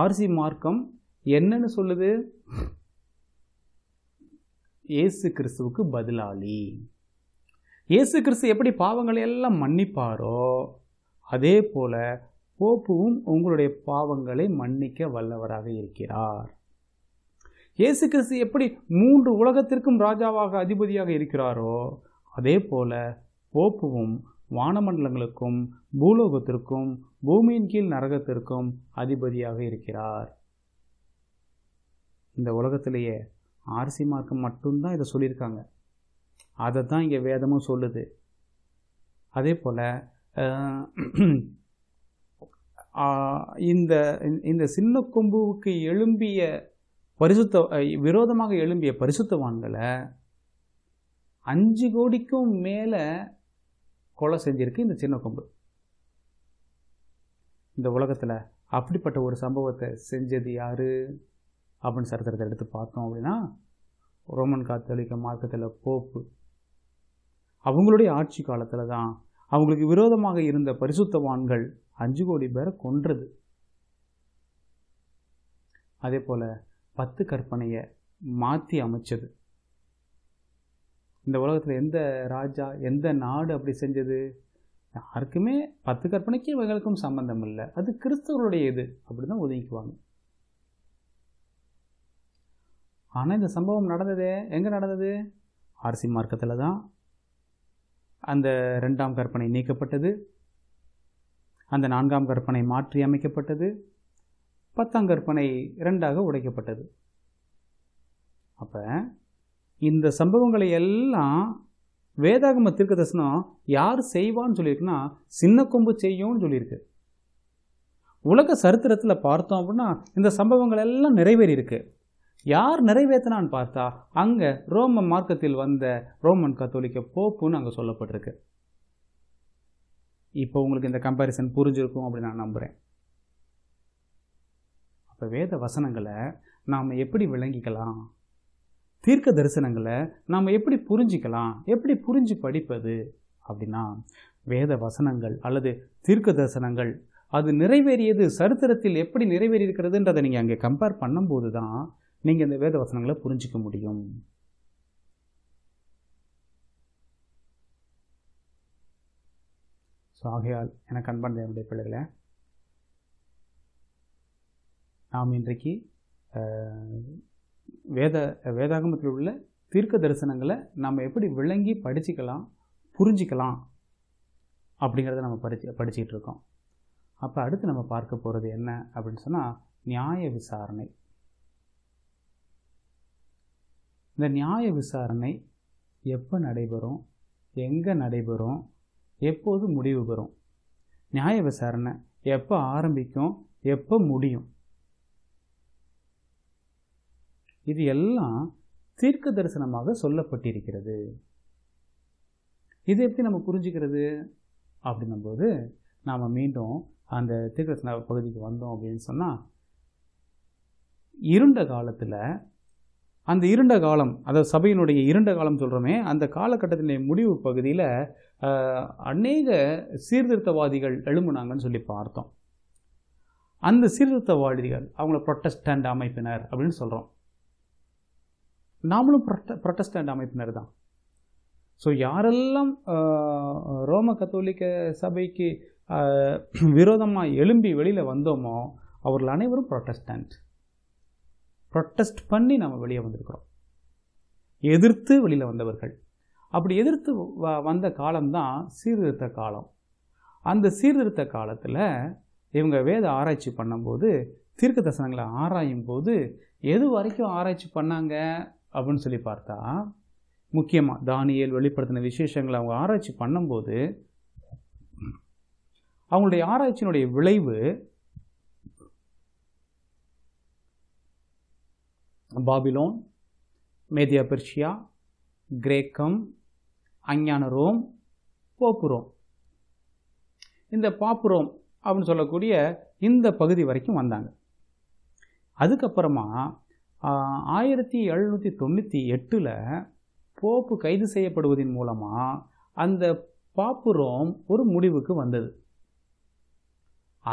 ஆர்சி மார்க்கம் என்னன்னு சொல்லுது இயேசு கிறிஸ்துவுக்கு பதிலாளி இயேசு கிறிஸ்து எப்படி பாவங்களை எல்லாம் மன்னிப்பாரோ அதே போல போப்புவும் உங்களுடைய பாவங்களை மன்னிக்க வல்லவராக இருக்கிறார் இயேசு கிறிஸ்து எப்படி மூன்று உலகத்திற்கும் ராஜாவாக அதிபதியாக இருக்கிறாரோ அதே போல போப்புவும் வானமண்டலங்களுக்கும் பூலோகத்திற்கும் பூமியின் கீழ் நரகத்திற்கும் அதிபதியாக இருக்கிறார் இந்த உலகத்திலேயே ஆர்சி மார்க்கம் மட்டும்தான் இதை சொல்லியிருக்காங்க அதை தான் இங்கே வேதமும் சொல்லுது அதே போல் இந்த இந்த சின்ன கொம்புவுக்கு எழும்பிய பரிசுத்த விரோதமாக எழும்பிய பரிசுத்தவான்களை அஞ்சு கோடிக்கும் மேலே கொலை செஞ்சிருக்கு இந்த சின்ன கொம்பு இந்த உலகத்தில் அப்படிப்பட்ட ஒரு சம்பவத்தை செஞ்சது யார் அப்படின்னு சரித்திரத்தை எடுத்து பார்த்தோம் அப்படின்னா ரோமன் காத்தோலிக்க மார்க்கத்தில் போப்பு அவங்களுடைய ஆட்சி காலத்தில் தான் அவங்களுக்கு விரோதமாக இருந்த பரிசுத்தவான்கள் அஞ்சு கோடி பேரை கொன்றது அதே போல் பத்து கற்பனையை மாற்றி அமைச்சது இந்த உலகத்தில் எந்த ராஜா எந்த நாடு அப்படி செஞ்சது யாருக்குமே பத்து கற்பனைக்கு இவர்களுக்கும் சம்பந்தம் இல்லை அது கிறிஸ்தவருடைய இது அப்படி தான் ஒதுக்கிக்குவாங்க ஆனால் இந்த சம்பவம் நடந்தது எங்கே நடந்தது ஆர்சி மார்க்கத்தில் தான் அந்த ரெண்டாம் கற்பனை நீக்கப்பட்டது அந்த நான்காம் கற்பனை மாற்றி அமைக்கப்பட்டது பத்தாம் கற்பனை இரண்டாக உடைக்கப்பட்டது அப்போ இந்த சம்பவங்களை எல்லாம் வேதாகம திருக்க தரிசனம் யார் செய்வான்னு சொல்லியிருக்குன்னா சின்ன கொம்பு செய்யும்னு சொல்லியிருக்கு உலக சரித்திரத்தில் பார்த்தோம் அப்படின்னா இந்த சம்பவங்கள் எல்லாம் நிறைவேறி இருக்கு யார் நிறைவேற்றினான்னு பார்த்தா அங்கே ரோம மார்க்கத்தில் வந்த ரோமன் கத்தோலிக்க போப்புன்னு அங்கே சொல்லப்பட்டிருக்கு இப்போ உங்களுக்கு இந்த கம்பேரிசன் புரிஞ்சிருக்கும் அப்படின்னு நான் நம்புகிறேன் அப்போ வேத வசனங்களை நாம் எப்படி விளங்கிக்கலாம் தீர்க்க தரிசனங்களை நாம் எப்படி புரிஞ்சிக்கலாம் எப்படி புரிஞ்சு படிப்பது அப்படின்னா வேத வசனங்கள் அல்லது தீர்க்க தரிசனங்கள் அது நிறைவேறியது சரித்திரத்தில் எப்படி நிறைவேறி இருக்கிறதுன்றதை நீங்கள் அங்கே கம்பேர் பண்ணும்போது தான் நீங்கள் இந்த வேத வசனங்களை புரிஞ்சிக்க முடியும் ஸோ ஆகையால் எனக்கு அன்பான தேவனுடைய பிள்ளைகளை நாம் இன்றைக்கு வேத வேதாகமத்தில் உள்ள தீர்க்க தரிசனங்களை நம்ம எப்படி விளங்கி படிச்சுக்கலாம் புரிஞ்சிக்கலாம் அப்படிங்கிறத நம்ம படிச்சு படிச்சுக்கிட்டு இருக்கோம் அப்போ அடுத்து நம்ம பார்க்க போகிறது என்ன அப்படின்னு சொன்னால் நியாய விசாரணை இந்த நியாய விசாரணை எப்போ நடைபெறும் எங்கே நடைபெறும் எப்போது முடிவு பெறும் நியாய விசாரணை எப்போ ஆரம்பிக்கும் எப்போ முடியும் இது எல்லாம் தீர்க்க தரிசனமாக சொல்லப்பட்டிருக்கிறது இது எப்படி நம்ம புரிஞ்சுக்கிறது அப்படின்னும்போது நாம் மீண்டும் அந்த தீர்க்கதரிசன பகுதிக்கு வந்தோம் அப்படின்னு சொன்னால் இருண்ட காலத்தில் அந்த இருண்ட காலம் அதாவது சபையினுடைய இருண்ட காலம் சொல்கிறோமே அந்த காலகட்டத்தினுடைய முடிவு பகுதியில் அநேக சீர்திருத்தவாதிகள் எழும்புனாங்கன்னு சொல்லி பார்த்தோம் அந்த சீர்திருத்தவாதிகள் அவங்கள ப்ரொட்டஸ்டன்ட் அமைப்பினர் அப்படின்னு சொல்கிறோம் நாமளும் ப்ரொட்ட ப்ரொட்டஸ்டன்ட் அமைப்பினர் தான் ஸோ யாரெல்லாம் ரோம கத்தோலிக்க சபைக்கு விரோதமாக எழும்பி வெளியில் வந்தோமோ அவர்கள் அனைவரும் ப்ரொட்டஸ்டன்ட் ப்ரொட்டஸ்ட் பண்ணி நம்ம வெளியே வந்திருக்கிறோம் எதிர்த்து வெளியில் வந்தவர்கள் அப்படி எதிர்த்து வ வந்த காலம்தான் சீர்திருத்த காலம் அந்த சீர்திருத்த காலத்தில் இவங்க வேத ஆராய்ச்சி பண்ணும்போது தீர்க்க தசனங்களை ஆராயும் போது எது வரைக்கும் ஆராய்ச்சி பண்ணாங்க அப்படின்னு சொல்லி பார்த்தா முக்கியமாக தானியல் வெளிப்படுத்தின விசேஷங்களை அவங்க ஆராய்ச்சி பண்ணும்போது அவங்களுடைய ஆராய்ச்சியினுடைய விளைவு பாபிலோன் மேதியா பெர்ஷியா கிரேக்கம் அஞ்ஞான ரோம் போப்புரோம் இந்த பாப்புரோம் அப்படின்னு சொல்லக்கூடிய இந்த பகுதி வரைக்கும் வந்தாங்க அதுக்கப்புறமா ஆயிரத்தி எழுநூற்றி தொண்ணூற்றி எட்டில் போப்பு கைது செய்யப்படுவதன் மூலமாக அந்த பாப்பு ரோம் ஒரு முடிவுக்கு வந்தது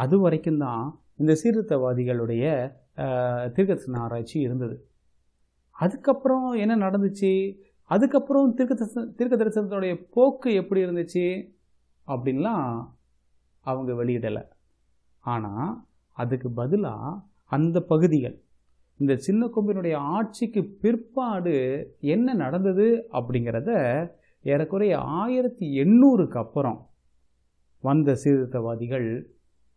அது வரைக்கும் தான் இந்த சீர்திருத்தவாதிகளுடைய திருக்கத்தன ஆராய்ச்சி இருந்தது அதுக்கப்புறம் என்ன நடந்துச்சு அதுக்கப்புறம் திருக்க திருக்க தரிசனத்துடைய போக்கு எப்படி இருந்துச்சு அப்படின்லாம் அவங்க வெளியிடலை ஆனால் அதுக்கு பதிலாக அந்த பகுதிகள் இந்த சின்ன கொம்பினுடைய ஆட்சிக்கு பிற்பாடு என்ன நடந்தது அப்படிங்கிறத ஏறக்குறைய ஆயிரத்தி எண்ணூறுக்கு அப்புறம் வந்த சீர்திருத்தவாதிகள்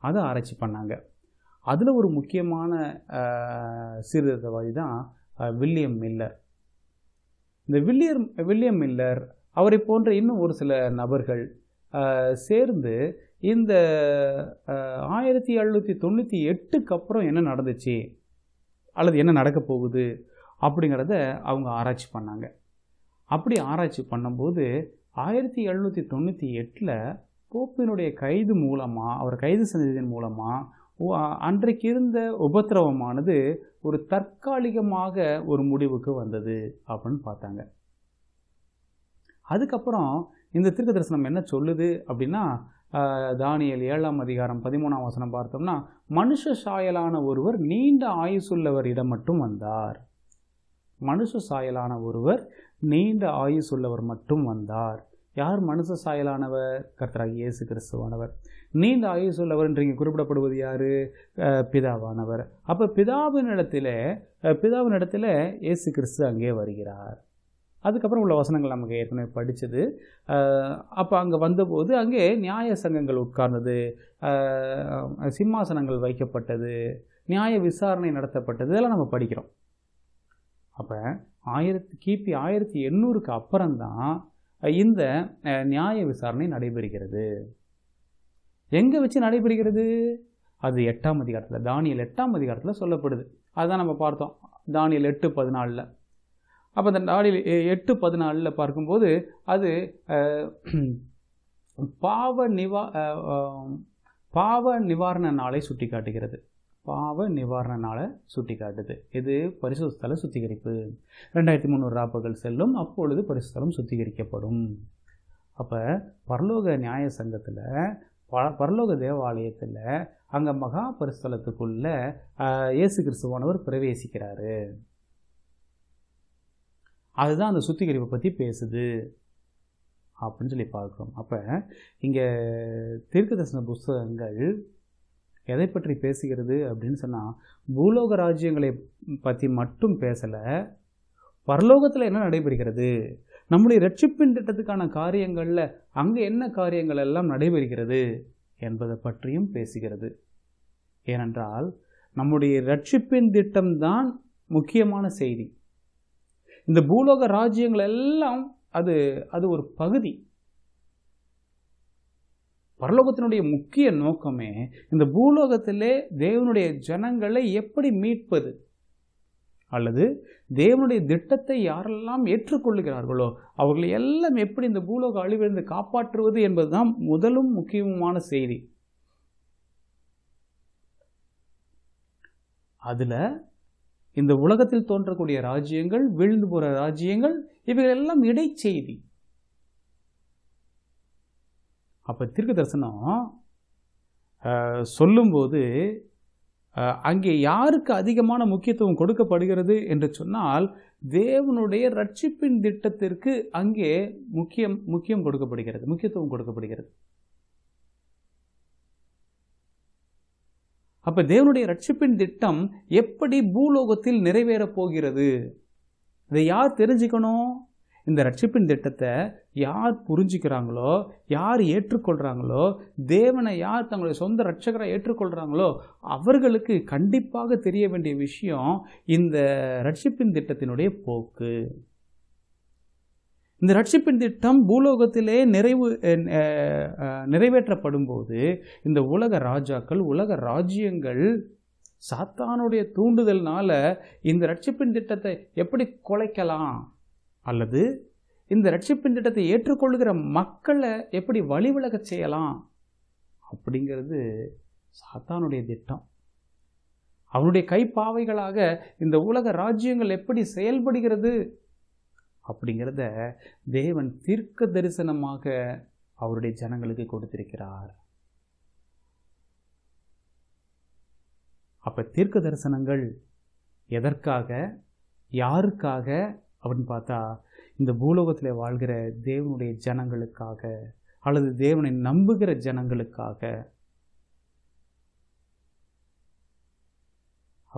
அதை ஆராய்ச்சி பண்ணாங்க அதில் ஒரு முக்கியமான சீர்திருத்தவாதி தான் வில்லியம் மில்லர் இந்த வில்லியம் வில்லியம் மில்லர் அவரை போன்ற இன்னும் ஒரு சில நபர்கள் சேர்ந்து இந்த ஆயிரத்தி எழுநூற்றி தொண்ணூற்றி எட்டுக்கு அப்புறம் என்ன நடந்துச்சு அல்லது என்ன நடக்க போகுது அப்படிங்கிறத அவங்க ஆராய்ச்சி பண்ணாங்க அப்படி ஆராய்ச்சி பண்ணும்போது ஆயிரத்தி எழுநூற்றி தொண்ணூற்றி எட்டில் போப்பினுடைய கைது மூலமாக அவர் கைது செஞ்சதன் மூலமாக அன்றைக்கு இருந்த உபத்திரவமானது ஒரு தற்காலிகமாக ஒரு முடிவுக்கு வந்தது அப்படின்னு பார்த்தாங்க அதுக்கப்புறம் இந்த தீர்க்க தரிசனம் என்ன சொல்லுது அப்படின்னா தானியல் ஏழாம் அதிகாரம் பதிமூணாம் வசனம் பார்த்தோம்னா மனுஷ சாயலான ஒருவர் நீண்ட இடம் மட்டும் வந்தார் மனுஷ சாயலான ஒருவர் நீண்ட ஆயுசுள்ளவர் மட்டும் வந்தார் யார் மனுஷ சாயலானவர் கர்த்தராகி இயேசு கிறிஸ்துவானவர் நீண்ட ஆயுசுள்ளவர் இங்கே குறிப்பிடப்படுவது யார் பிதாவானவர் அப்போ பிதாவின் இடத்துல பிதாவின் இடத்துல இயேசு கிறிஸ்து அங்கே வருகிறார் அதுக்கப்புறம் உள்ள வசனங்கள் நமக்கு ஏற்கனவே படித்தது அப்போ அங்கே வந்தபோது அங்கே நியாய சங்கங்கள் உட்கார்ந்தது சிம்மாசனங்கள் வைக்கப்பட்டது நியாய விசாரணை நடத்தப்பட்டது இதெல்லாம் நம்ம படிக்கிறோம் அப்போ ஆயிரத்தி கிபி ஆயிரத்தி எண்ணூறுக்கு அப்புறம்தான் இந்த நியாய விசாரணை நடைபெறுகிறது எங்கே வச்சு நடைபெறுகிறது அது எட்டாம் அதிகாரத்தில் தானியல் எட்டாம் அதிகாரத்தில் சொல்லப்படுது அதுதான் நம்ம பார்த்தோம் தானியல் எட்டு பதினாலில் அப்போ அந்த நாளில் எட்டு பதினாலில் பார்க்கும்போது அது பாவ நிவா பாவ நிவாரண நாளை சுட்டி காட்டுகிறது பாவ நிவாரண நாளை சுட்டி காட்டுது இது பரிசுத்தல சுத்திகரிப்பு ரெண்டாயிரத்தி முந்நூறு ராப்புகள் செல்லும் அப்பொழுது பரிசுத்தலம் சுத்திகரிக்கப்படும் அப்போ பரலோக நியாய சங்கத்தில் ப பரலோக தேவாலயத்தில் அங்கே மகா பரிசுத்தலத்துக்குள்ளே இயேசு கிறிஸ்துவானவர் பிரவேசிக்கிறாரு அதுதான் அந்த சுத்திகரிப்பை பற்றி பேசுது அப்படின்னு சொல்லி பார்க்குறோம் அப்போ இங்கே தீர்க்க தரிசன புஸ்தகங்கள் எதை பற்றி பேசுகிறது அப்படின்னு சொன்னால் பூலோக ராஜ்யங்களை பற்றி மட்டும் பேசலை பரலோகத்தில் என்ன நடைபெறுகிறது நம்முடைய ரட்சிப்பின் திட்டத்துக்கான காரியங்களில் அங்கே என்ன காரியங்கள் எல்லாம் நடைபெறுகிறது என்பதை பற்றியும் பேசுகிறது ஏனென்றால் நம்முடைய ரட்சிப்பின் திட்டம்தான் முக்கியமான செய்தி இந்த பூலோக ராஜ்யங்கள் எல்லாம் அது அது ஒரு பகுதி பரலோகத்தினுடைய முக்கிய நோக்கமே இந்த பூலோகத்திலே தேவனுடைய ஜனங்களை எப்படி மீட்பது அல்லது தேவனுடைய திட்டத்தை யாரெல்லாம் ஏற்றுக்கொள்ளுகிறார்களோ அவர்களை எல்லாம் எப்படி இந்த பூலோக அழிவிலிருந்து காப்பாற்றுவது என்பதுதான் முதலும் முக்கியமான செய்தி அதில் இந்த உலகத்தில் தோன்றக்கூடிய ராஜ்யங்கள் வீழ்ந்து போகிற ராஜ்யங்கள் இவைகள் எல்லாம் இடைச்செய்தி அப்போ தீர்க்க தரிசனம் சொல்லும்போது அங்கே யாருக்கு அதிகமான முக்கியத்துவம் கொடுக்கப்படுகிறது என்று சொன்னால் தேவனுடைய ரட்சிப்பின் திட்டத்திற்கு அங்கே முக்கியம் முக்கியம் கொடுக்கப்படுகிறது முக்கியத்துவம் கொடுக்கப்படுகிறது அப்போ தேவனுடைய ரட்சிப்பின் திட்டம் எப்படி பூலோகத்தில் நிறைவேறப் போகிறது இதை யார் தெரிஞ்சுக்கணும் இந்த ரட்சிப்பின் திட்டத்தை யார் புரிஞ்சுக்கிறாங்களோ யார் ஏற்றுக்கொள்கிறாங்களோ தேவனை யார் தங்களுடைய சொந்த ரட்சகரை ஏற்றுக்கொள்கிறாங்களோ அவர்களுக்கு கண்டிப்பாக தெரிய வேண்டிய விஷயம் இந்த ரட்சிப்பின் திட்டத்தினுடைய போக்கு இந்த ரட்சிப்பின் திட்டம் பூலோகத்திலே நிறைவு நிறைவேற்றப்படும் போது இந்த உலக ராஜாக்கள் உலக ராஜ்யங்கள் சாத்தானுடைய தூண்டுதல்னால இந்த ரட்சிப்பின் திட்டத்தை எப்படி குலைக்கலாம் அல்லது இந்த ரட்சிப்பின் திட்டத்தை ஏற்றுக்கொள்கிற மக்களை எப்படி வழிவிலக செய்யலாம் அப்படிங்கிறது சாத்தானுடைய திட்டம் அவனுடைய கைப்பாவைகளாக இந்த உலக ராஜ்யங்கள் எப்படி செயல்படுகிறது அப்படிங்கிறத தேவன் தீர்க்க தரிசனமாக அவருடைய ஜனங்களுக்கு கொடுத்திருக்கிறார் அப்போ தீர்க்க தரிசனங்கள் எதற்காக யாருக்காக அப்படின்னு பார்த்தா இந்த பூலோகத்தில் வாழ்கிற தேவனுடைய ஜனங்களுக்காக அல்லது தேவனை நம்புகிற ஜனங்களுக்காக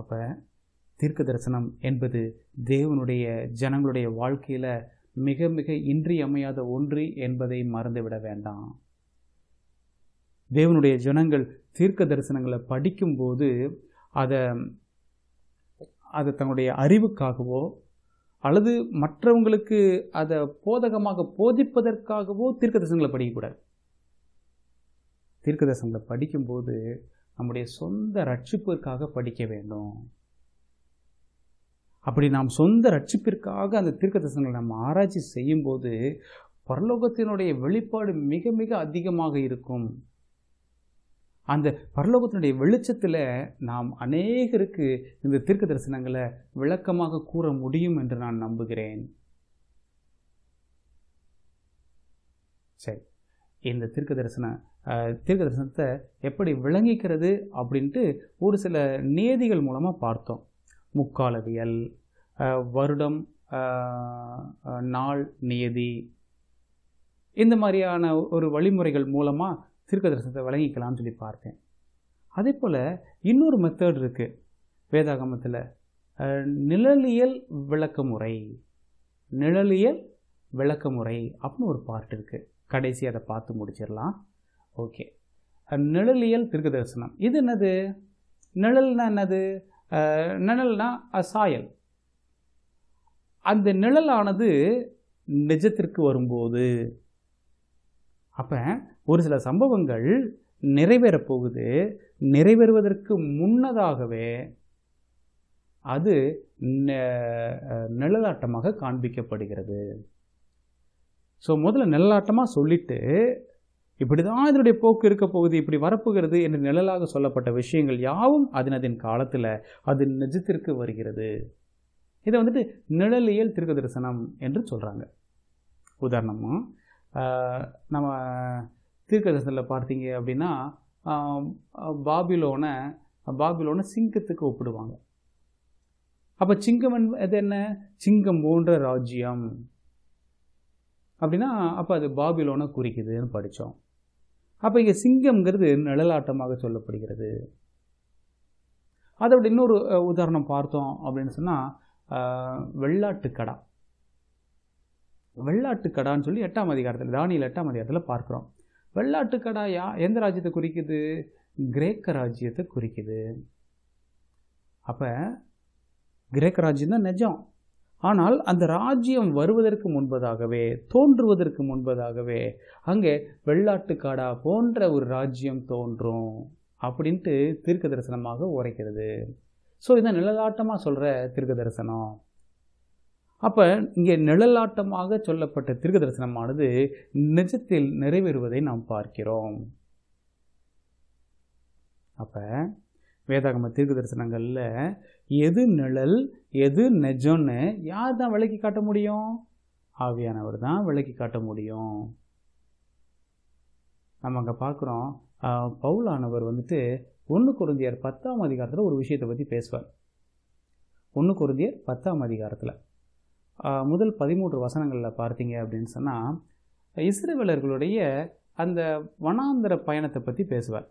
அப்போ தீர்க்க தரிசனம் என்பது தேவனுடைய ஜனங்களுடைய வாழ்க்கையில் மிக மிக இன்றியமையாத ஒன்று என்பதை மறந்துவிட வேண்டாம் தேவனுடைய ஜனங்கள் தீர்க்க தரிசனங்களை படிக்கும்போது அதை அதை தன்னுடைய அறிவுக்காகவோ அல்லது மற்றவங்களுக்கு அதை போதகமாக போதிப்பதற்காகவோ தீர்க்க தரிசனங்களை படிக்கக்கூடாது தீர்க்க தரிசனங்களை படிக்கும்போது நம்முடைய சொந்த ரட்சிப்பிற்காக படிக்க வேண்டும் அப்படி நாம் சொந்த ரட்சிப்பிற்காக அந்த தீர்க்க தரிசனங்களை நாம் ஆராய்ச்சி செய்யும்போது பரலோகத்தினுடைய வெளிப்பாடு மிக மிக அதிகமாக இருக்கும் அந்த பரலோகத்தினுடைய வெளிச்சத்தில் நாம் அநேகருக்கு இந்த தீர்க்க தரிசனங்களை விளக்கமாக கூற முடியும் என்று நான் நம்புகிறேன் சரி இந்த தீர்க்க தரிசன தீர்க்க தரிசனத்தை எப்படி விளங்கிக்கிறது அப்படின்ட்டு ஒரு சில நியதிகள் மூலமாக பார்த்தோம் முக்காலவியல் வருடம் நாள் நியதி இந்த மாதிரியான ஒரு வழிமுறைகள் மூலமாக திருக்க தரிசனத்தை வழங்கிக்கலாம்னு சொல்லி பார்த்தேன் அதே போல் இன்னொரு மெத்தட் இருக்குது வேதாகமத்தில் நிழலியல் விளக்கமுறை நிழலியல் விளக்கமுறை அப்படின்னு ஒரு பார்ட் இருக்குது கடைசி அதை பார்த்து முடிச்சிடலாம் ஓகே நிழலியல் திருக்க தரிசனம் இது என்னது நிழல்னா என்னது நிழல்னா சாயல் அந்த நிழலானது நிஜத்திற்கு வரும்போது அப்போ ஒரு சில சம்பவங்கள் நிறைவேறப் போகுது நிறைவேறுவதற்கு முன்னதாகவே அது நிழலாட்டமாக காண்பிக்கப்படுகிறது ஸோ முதல்ல நிழலாட்டமாக சொல்லிவிட்டு இப்படி தான் இதனுடைய போக்கு இருக்க போகுது இப்படி வரப்போகிறது என்று நிழலாக சொல்லப்பட்ட விஷயங்கள் யாவும் அதனதின் காலத்தில் அது நிஜத்திற்கு வருகிறது இதை வந்துட்டு நிழலியல் திருக்க தரிசனம் என்று சொல்கிறாங்க உதாரணமாக நம்ம தீர்க்க தரிசனத்தில் பார்த்தீங்க அப்படின்னா பாபிலோனை பாபிலோனை சிங்கத்துக்கு ஒப்பிடுவாங்க அப்போ சிங்கம் அது என்ன சிங்கம் போன்ற ராஜ்யம் அப்படின்னா அப்போ அது பாபிலோனை குறிக்குதுன்னு படித்தோம் அப்போ இங்கே சிங்கம்ங்கிறது நிழலாட்டமாக சொல்லப்படுகிறது அதோட இன்னொரு உதாரணம் பார்த்தோம் அப்படின்னு சொன்னால் வெள்ளாட்டுக்கடா வெள்ளாட்டுக்கடான்னு சொல்லி எட்டாம் அதிகாரத்தில் தானியில் எட்டாம் அதிகாரத்தில் பார்க்குறோம் வெள்ளாட்டுக்கடா யா எந்த ராஜ்யத்தை குறிக்குது கிரேக்க ராஜ்யத்தை குறிக்குது அப்போ கிரேக்க ராஜ்யம் தான் நிஜம் ஆனால் அந்த ராஜ்யம் வருவதற்கு முன்பதாகவே தோன்றுவதற்கு முன்பதாகவே அங்கே வெள்ளாட்டுக்காடா போன்ற ஒரு ராஜ்யம் தோன்றும் அப்படின்ட்டு தீர்க்க தரிசனமாக உரைக்கிறது ஸோ இதை நிழலாட்டமாக சொல்கிற தீர்க்க தரிசனம் அப்போ இங்கே நிழலாட்டமாக சொல்லப்பட்ட தீர்க்க தரிசனமானது நிஜத்தில் நிறைவேறுவதை நாம் பார்க்கிறோம் அப்போ வேதாகம தீர்க்க தரிசனங்களில் எது நிழல் எது நெஜோன்னு யார் தான் விளக்கி காட்ட முடியும் ஆவியானவர் தான் விளக்கி காட்ட முடியும் நம்ம அங்கே பார்க்குறோம் பவுலானவர் வந்துட்டு ஒன்று குருந்தியர் பத்தாம் அதிகாரத்தில் ஒரு விஷயத்தை பற்றி பேசுவார் ஒன்று குருந்தியர் பத்தாம் அதிகாரத்தில் முதல் பதிமூன்று வசனங்களில் பார்த்தீங்க அப்படின்னு சொன்னால் இஸ்ரேவலர்களுடைய அந்த வனாந்திர பயணத்தை பற்றி பேசுவார்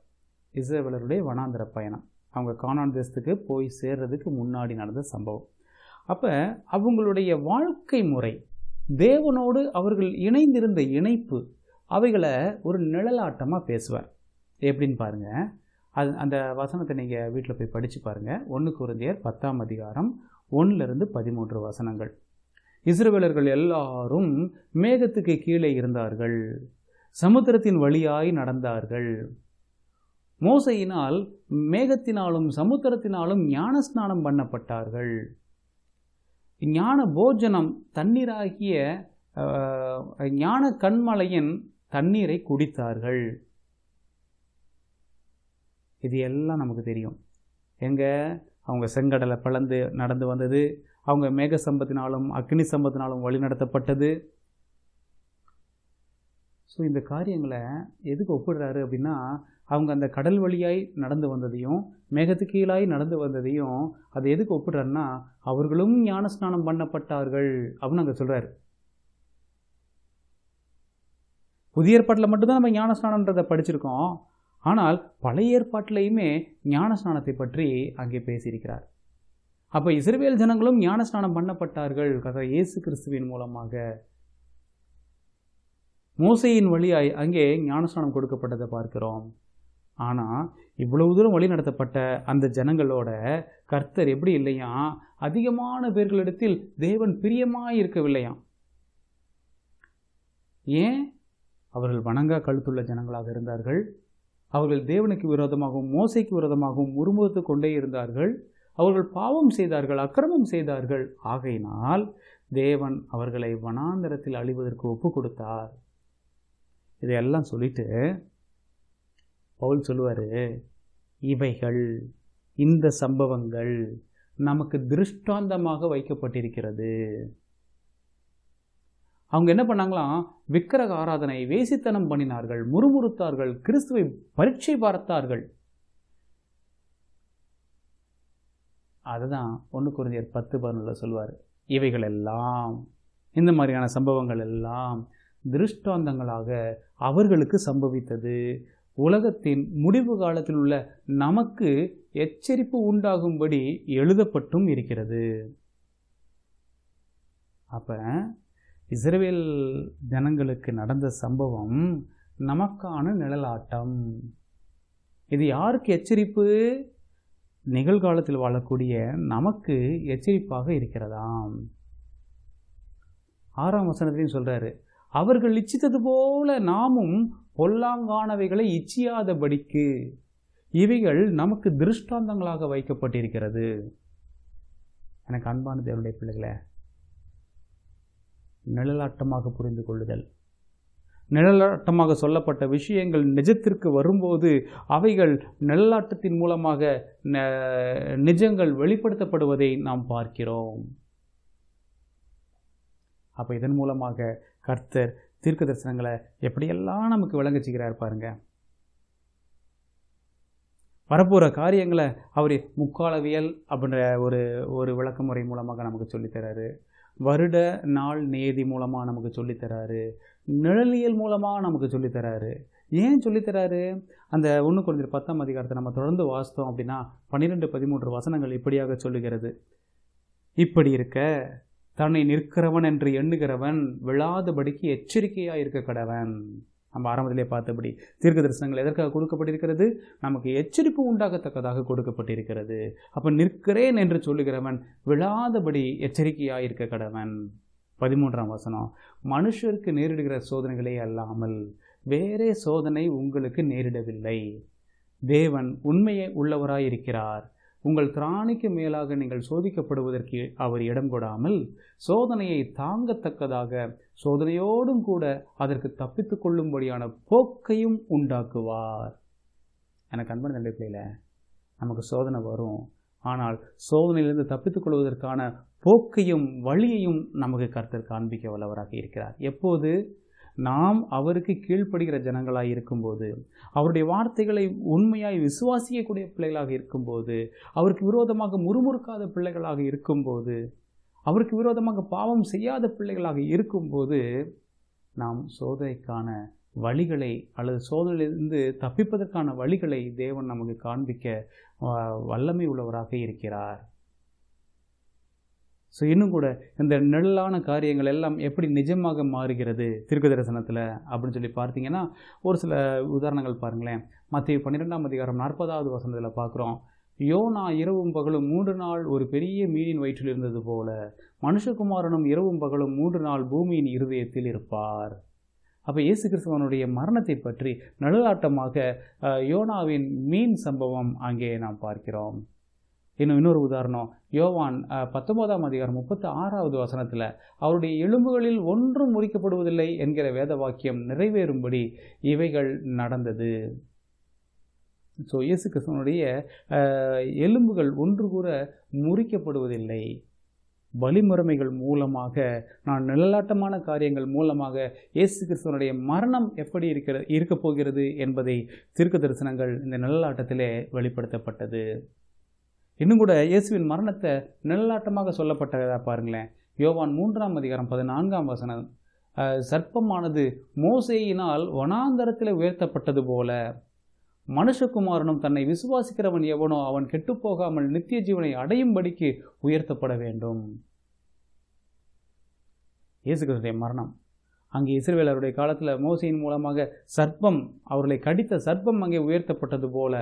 இஸ்ரேவேலருடைய வனாந்திர பயணம் அவங்க கானான் தேசத்துக்கு போய் சேர்றதுக்கு முன்னாடி நடந்த சம்பவம் அப்போ அவங்களுடைய வாழ்க்கை முறை தேவனோடு அவர்கள் இணைந்திருந்த இணைப்பு அவைகளை ஒரு நிழலாட்டமாக பேசுவார் எப்படின்னு பாருங்கள் அது அந்த வசனத்தை நீங்கள் வீட்டில் போய் படித்து பாருங்கள் ஒன்று குருந்தியர் பத்தாம் அதிகாரம் ஒன்றிலிருந்து பதிமூன்று வசனங்கள் இஸ்ரேலர்கள் எல்லாரும் மேகத்துக்கு கீழே இருந்தார்கள் சமுத்திரத்தின் வழியாய் நடந்தார்கள் மோசையினால் மேகத்தினாலும் சமுத்திரத்தினாலும் ஞானஸ்நானம் பண்ணப்பட்டார்கள் ஞான போஜனம் தண்ணீராகிய ஞான கண்மலையின் தண்ணீரை குடித்தார்கள் இது எல்லாம் நமக்கு தெரியும் எங்க அவங்க செங்கடலை பிளந்து நடந்து வந்தது அவங்க மேக சம்பத்தினாலும் அக்னி சம்பத்தினாலும் வழிநடத்தப்பட்டது ஸோ இந்த காரியங்களை எதுக்கு ஒப்பிடுறாரு அப்படின்னா அவங்க அந்த கடல் வழியாய் நடந்து வந்ததையும் மேகத்துக்கு கீழாய் நடந்து வந்ததையும் அதை எதுக்கு ஒப்பிடுறாருன்னா அவர்களும் ஞான ஸ்நானம் பண்ணப்பட்டார்கள் அப்படின்னு அங்கே சொல்கிறாரு புதிய ஏற்பாட்டில் மட்டும்தான் நம்ம ஞான ஸ்நானன்றதை படிச்சிருக்கோம் ஆனால் பழைய ஏற்பாட்டிலையுமே ஞான ஸ்நானத்தை பற்றி அங்கே பேசியிருக்கிறார் அப்போ இஸ்ரேல் ஜனங்களும் ஞான ஸ்நானம் பண்ணப்பட்டார்கள் கதை இயேசு கிறிஸ்துவின் மூலமாக மோசையின் வழியாய் அங்கே ஞானஸ்நானம் கொடுக்கப்பட்டதை பார்க்கிறோம் ஆனால் இவ்வளவு தூரம் வழி நடத்தப்பட்ட அந்த ஜனங்களோட கர்த்தர் எப்படி இல்லையாம் அதிகமான பேர்களிடத்தில் தேவன் பிரியமாக இருக்கவில்லையாம் ஏன் அவர்கள் வணங்கா கழுத்துள்ள ஜனங்களாக இருந்தார்கள் அவர்கள் தேவனுக்கு விரோதமாகவும் மோசைக்கு விரோதமாகவும் உருமுகத்து கொண்டே இருந்தார்கள் அவர்கள் பாவம் செய்தார்கள் அக்கிரமம் செய்தார்கள் ஆகையினால் தேவன் அவர்களை வனாந்தரத்தில் அழிவதற்கு ஒப்பு கொடுத்தார் இதையெல்லாம் சொல்லிட்டு பவுல் சொல்லுவார் இவைகள் இந்த சம்பவங்கள் நமக்கு திருஷ்டாந்தமாக வைக்கப்பட்டிருக்கிறது அவங்க என்ன பண்ணாங்களாம் விக்கிரக ஆராதனை வேசித்தனம் பண்ணினார்கள் முறுமுறுத்தார்கள் கிறிஸ்துவை பரீட்சை பார்த்தார்கள் அதுதான் ஒன்று குருந்தியர் பத்து பதினொன்றில் சொல்வார் இவைகள் எல்லாம் இந்த மாதிரியான சம்பவங்கள் எல்லாம் திருஷ்டாந்தங்களாக அவர்களுக்கு சம்பவித்தது உலகத்தின் முடிவு காலத்தில் உள்ள நமக்கு எச்சரிப்பு உண்டாகும்படி எழுதப்பட்டும் இருக்கிறது அப்போ இஸ்ரேல் ஜனங்களுக்கு நடந்த சம்பவம் நமக்கான நிழலாட்டம் இது யாருக்கு எச்சரிப்பு நிகழ்காலத்தில் வாழக்கூடிய நமக்கு எச்சரிப்பாக இருக்கிறதாம் ஆறாம் வசனத்திலையும் சொல்கிறாரு அவர்கள் நிச்சித்தது போல நாமும் பொல்லாங்கானவைகளை இச்சியாதபடிக்கு இவைகள் நமக்கு திருஷ்டாந்தங்களாக வைக்கப்பட்டிருக்கிறது எனக்கு அன்பான தேவனுடைய பிள்ளைகளே நிழலாட்டமாக புரிந்து கொள்ளுதல் நிழலாட்டமாக சொல்லப்பட்ட விஷயங்கள் நிஜத்திற்கு வரும்போது அவைகள் நிழலாட்டத்தின் மூலமாக நிஜங்கள் வெளிப்படுத்தப்படுவதை நாம் பார்க்கிறோம் அப்போ இதன் மூலமாக கர்த்தர் தீர்க்க தரிசனங்களை எப்படியெல்லாம் நமக்கு விளங்கச்சிக்கிறார் பாருங்க வரப்போகிற காரியங்களை அவர் முக்காலவியல் அப்படின்ற ஒரு ஒரு விளக்கமுறை மூலமாக நமக்கு சொல்லித்தராரு வருட நாள் நேதி மூலமாக நமக்கு சொல்லித்தராரு நிழலியல் மூலமாக நமக்கு சொல்லித்தராரு ஏன் சொல்லித்தராரு அந்த ஒன்று குறைஞ்ச பத்தாம் அதிகாரத்தை நம்ம தொடர்ந்து வாசித்தோம் அப்படின்னா பன்னிரெண்டு பதிமூன்று வசனங்கள் இப்படியாக சொல்லுகிறது இப்படி இருக்க தன்னை நிற்கிறவன் என்று எண்ணுகிறவன் விழாதபடிக்கு எச்சரிக்கையாக இருக்க கடவன் நம்ம ஆரம்பத்திலே பார்த்தபடி தீர்க்க தரிசனங்கள் எதற்காக கொடுக்கப்பட்டிருக்கிறது நமக்கு எச்சரிப்பு உண்டாகத்தக்கதாக கொடுக்கப்பட்டிருக்கிறது அப்போ நிற்கிறேன் என்று சொல்லுகிறவன் விழாதபடி எச்சரிக்கையாக இருக்க கடவன் பதிமூன்றாம் வசனம் மனுஷருக்கு நேரிடுகிற சோதனைகளே அல்லாமல் வேறே சோதனை உங்களுக்கு நேரிடவில்லை தேவன் உண்மையை உள்ளவராயிருக்கிறார் உங்கள் திராணிக்கு மேலாக நீங்கள் சோதிக்கப்படுவதற்கு அவர் இடம் கொடாமல் சோதனையை தாங்கத்தக்கதாக சோதனையோடும் கூட அதற்கு தப்பித்து கொள்ளும்படியான போக்கையும் உண்டாக்குவார் எனக்கு அன்பன் தம்பி நமக்கு சோதனை வரும் ஆனால் சோதனையிலிருந்து தப்பித்துக் கொள்வதற்கான போக்கையும் வழியையும் நமக்கு கருத்தர் காண்பிக்க வல்லவராக இருக்கிறார் எப்போது நாம் அவருக்கு கீழ்ப்படுகிற ஜனங்களாக இருக்கும்போது அவருடைய வார்த்தைகளை உண்மையாய் விசுவாசிக்கக்கூடிய பிள்ளைகளாக இருக்கும்போது அவருக்கு விரோதமாக முறுமுறுக்காத பிள்ளைகளாக இருக்கும்போது அவருக்கு விரோதமாக பாவம் செய்யாத பிள்ளைகளாக இருக்கும்போது நாம் சோதனைக்கான வழிகளை அல்லது சோதனையிலிருந்து தப்பிப்பதற்கான வழிகளை தேவன் நமக்கு காண்பிக்க வல்லமை உள்ளவராக இருக்கிறார் ஸோ இன்னும் கூட இந்த நிழலான காரியங்கள் எல்லாம் எப்படி நிஜமாக மாறுகிறது திருக்கு தரிசனத்தில் அப்படின்னு சொல்லி பார்த்தீங்கன்னா ஒரு சில உதாரணங்கள் பாருங்களேன் மற்ற பன்னிரெண்டாம் அதிகாரம் நாற்பதாவது வசனத்தில் பார்க்குறோம் யோனா இரவும் பகலும் மூன்று நாள் ஒரு பெரிய மீனின் வயிற்றில் இருந்தது போல மனுஷகுமாரனும் இரவும் பகலும் மூன்று நாள் பூமியின் இருதயத்தில் இருப்பார் அப்போ இயேசு கிறிஸ்துவனுடைய மரணத்தை பற்றி நடுலாட்டமாக யோனாவின் மீன் சம்பவம் அங்கே நாம் பார்க்கிறோம் இன்னும் இன்னொரு உதாரணம் யோவான் பத்தொன்பதாம் அதிகாரம் முப்பத்தி ஆறாவது வசனத்தில் அவருடைய எலும்புகளில் ஒன்றும் முறிக்கப்படுவதில்லை என்கிற வேத வாக்கியம் நிறைவேறும்படி இவைகள் நடந்தது ஸோ இயேசு கிருஷ்ணனுடைய எலும்புகள் ஒன்று கூட முறிக்கப்படுவதில்லை வழிமுறைமைகள் மூலமாக நான் நிழலாட்டமான காரியங்கள் மூலமாக இயேசு கிறிஸ்துவனுடைய மரணம் எப்படி இருக்கிற இருக்கப் போகிறது என்பதை தீர்க்க தரிசனங்கள் இந்த நிழலாட்டத்திலே வெளிப்படுத்தப்பட்டது இன்னும் கூட இயேசுவின் மரணத்தை நிழலாட்டமாக சொல்லப்பட்டதாக பாருங்களேன் யோவான் மூன்றாம் அதிகாரம் பதினான்காம் வசனம் சர்ப்பமானது மோசையினால் வனாந்தரத்தில் உயர்த்தப்பட்டது போல மனுஷகுமாரனும் தன்னை விசுவாசிக்கிறவன் எவனோ அவன் கெட்டுப்போகாமல் நித்திய ஜீவனை அடையும்படிக்கு உயர்த்தப்பட வேண்டும் இயேசுகிறதுடைய மரணம் அங்கே இசைவேலருடைய காலத்தில் மோசையின் மூலமாக சர்ப்பம் அவர்களை கடித்த சர்ப்பம் அங்கே உயர்த்தப்பட்டது போல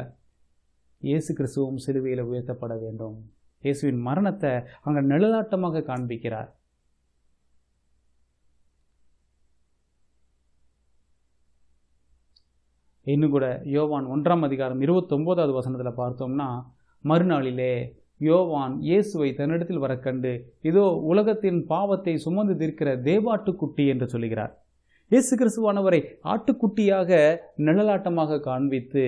இயேசு கிறிஸ்துவும் சிலுவையில் உயர்த்தப்பட வேண்டும் இயேசுவின் மரணத்தை அங்கே நிழலாட்டமாக காண்பிக்கிறார் இன்னும் கூட யோவான் ஒன்றாம் அதிகாரம் இருபத்தொம்போதாவது வசனத்தில் பார்த்தோம்னா மறுநாளிலே யோவான் இயேசுவை தன்னிடத்தில் வர கண்டு இதோ உலகத்தின் பாவத்தை சுமந்து தீர்க்கிற தேவாட்டுக்குட்டி என்று சொல்கிறார் இயேசு கிறிஸ்துவானவரை ஆட்டுக்குட்டியாக நிழலாட்டமாக காண்பித்து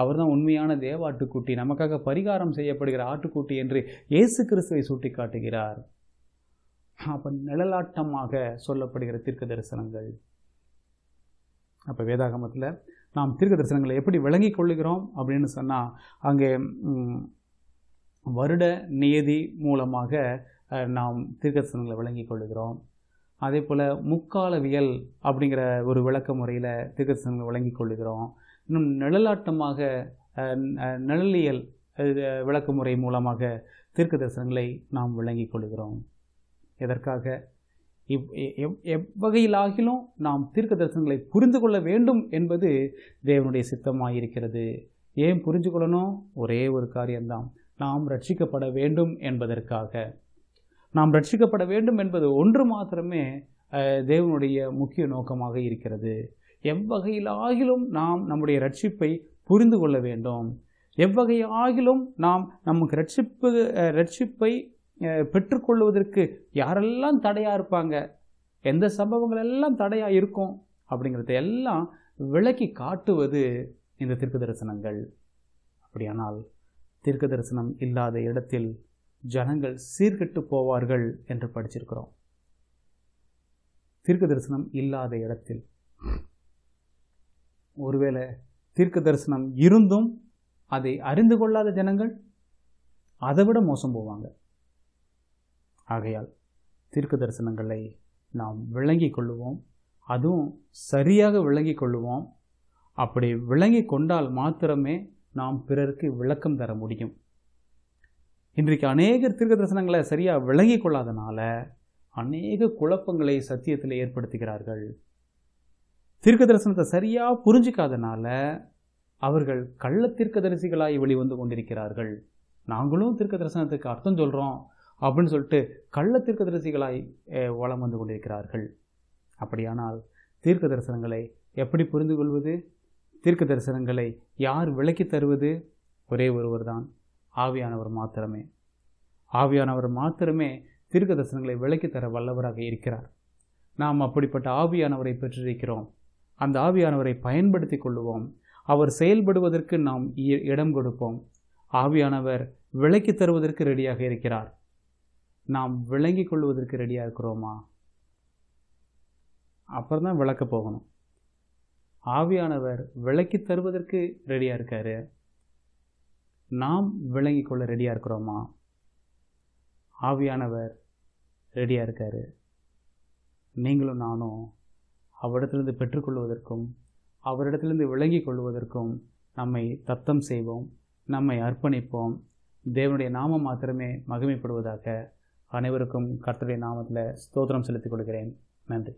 அவர் தான் உண்மையான தேவாட்டுக்குட்டி நமக்காக பரிகாரம் செய்யப்படுகிற ஆட்டுக்குட்டி என்று இயேசு கிறிஸ்துவை சுட்டி காட்டுகிறார் அப்போ நிழலாட்டமாக சொல்லப்படுகிற தீர்க்க தரிசனங்கள் அப்போ வேதாகமத்தில் நாம் தீர்க்க தரிசனங்களை எப்படி விளங்கி கொள்ளுகிறோம் அப்படின்னு சொன்னால் அங்கே வருட நியதி மூலமாக நாம் தீர்க்க தரிசனங்களை விளங்கி கொள்ளுகிறோம் அதே போல் முக்காலவியல் அப்படிங்கிற ஒரு விளக்க முறையில் திருக்கசன் வழங்கி கொள்ளுகிறோம் இன்னும் நிழலாட்டமாக நிழலியல் விளக்க முறை மூலமாக தீர்க்க தரிசனங்களை நாம் விளங்கி கொள்கிறோம் எதற்காக இவ் எவ் எவ்வகையிலாகிலும் நாம் தீர்க்க தரிசனங்களை புரிந்து கொள்ள வேண்டும் என்பது தேவனுடைய சித்தமாக இருக்கிறது ஏன் புரிஞ்சு கொள்ளணும் ஒரே ஒரு காரியம்தான் நாம் ரட்சிக்கப்பட வேண்டும் என்பதற்காக நாம் ரட்சிக்கப்பட வேண்டும் என்பது ஒன்று மாத்திரமே தேவனுடைய முக்கிய நோக்கமாக இருக்கிறது எவ்வகையிலாகிலும் நாம் நம்முடைய ரட்சிப்பை புரிந்து கொள்ள வேண்டும் எவ்வகையாகிலும் நாம் நமக்கு ரட்சிப்பு ரட்சிப்பை பெற்றுக்கொள்வதற்கு யாரெல்லாம் தடையாக இருப்பாங்க எந்த சம்பவங்கள் எல்லாம் தடையாக இருக்கும் அப்படிங்கிறத எல்லாம் விளக்கி காட்டுவது இந்த தீர்க்க தரிசனங்கள் அப்படியானால் தீர்க்க தரிசனம் இல்லாத இடத்தில் ஜனங்கள் சீர்கெட்டு போவார்கள் என்று படிச்சிருக்கிறோம் தீர்க்க தரிசனம் இல்லாத இடத்தில் ஒருவேளை தீர்க்க தரிசனம் இருந்தும் அதை அறிந்து கொள்ளாத ஜனங்கள் அதை விட மோசம் போவாங்க ஆகையால் தீர்க்க தரிசனங்களை நாம் விளங்கி கொள்ளுவோம் அதுவும் சரியாக விளங்கிக் கொள்ளுவோம் அப்படி விளங்கி கொண்டால் மாத்திரமே நாம் பிறருக்கு விளக்கம் தர முடியும் இன்றைக்கு அநேகர் தீர்க்க தரிசனங்களை சரியாக விளங்கி கொள்ளாதனால அநேக குழப்பங்களை சத்தியத்தில் ஏற்படுத்துகிறார்கள் தீர்க்க தரிசனத்தை சரியாக புரிஞ்சிக்காதனால அவர்கள் கள்ள தீர்க்க தரிசிகளாய் வெளிவந்து கொண்டிருக்கிறார்கள் நாங்களும் தீர்க்க தரிசனத்துக்கு அர்த்தம் சொல்கிறோம் அப்படின்னு சொல்லிட்டு கள்ள தீர்க்க தரிசிகளாய் வளம் வந்து கொண்டிருக்கிறார்கள் அப்படியானால் தீர்க்க தரிசனங்களை எப்படி புரிந்து கொள்வது தீர்க்க தரிசனங்களை யார் விளக்கி தருவது ஒரே ஒருவர் தான் ஆவியானவர் மாத்திரமே ஆவியானவர் மாத்திரமே தீர்க்க தரிசனங்களை விலக்கி தர வல்லவராக இருக்கிறார் நாம் அப்படிப்பட்ட ஆவியானவரை பெற்றிருக்கிறோம் அந்த ஆவியானவரை பயன்படுத்தி கொள்ளுவோம் அவர் செயல்படுவதற்கு நாம் இடம் கொடுப்போம் ஆவியானவர் விளக்கி தருவதற்கு ரெடியாக இருக்கிறார் நாம் விளங்கி கொள்வதற்கு ரெடியாக இருக்கிறோமா அப்புறம் தான் விளக்க போகணும் ஆவியானவர் விளக்கி தருவதற்கு ரெடியாக இருக்காரு நாம் விளங்கி கொள்ள ரெடியாக இருக்கிறோமா ஆவியானவர் ரெடியாக இருக்கார் நீங்களும் நானும் அவரிடத்திலிருந்து பெற்றுக்கொள்வதற்கும் அவரிடத்திலிருந்து விளங்கி கொள்வதற்கும் நம்மை தத்தம் செய்வோம் நம்மை அர்ப்பணிப்போம் தேவனுடைய நாமம் மாத்திரமே மகிமைப்படுவதாக அனைவருக்கும் கர்த்தருடைய நாமத்தில் ஸ்தோத்திரம் செலுத்திக் கொள்கிறேன் நன்றி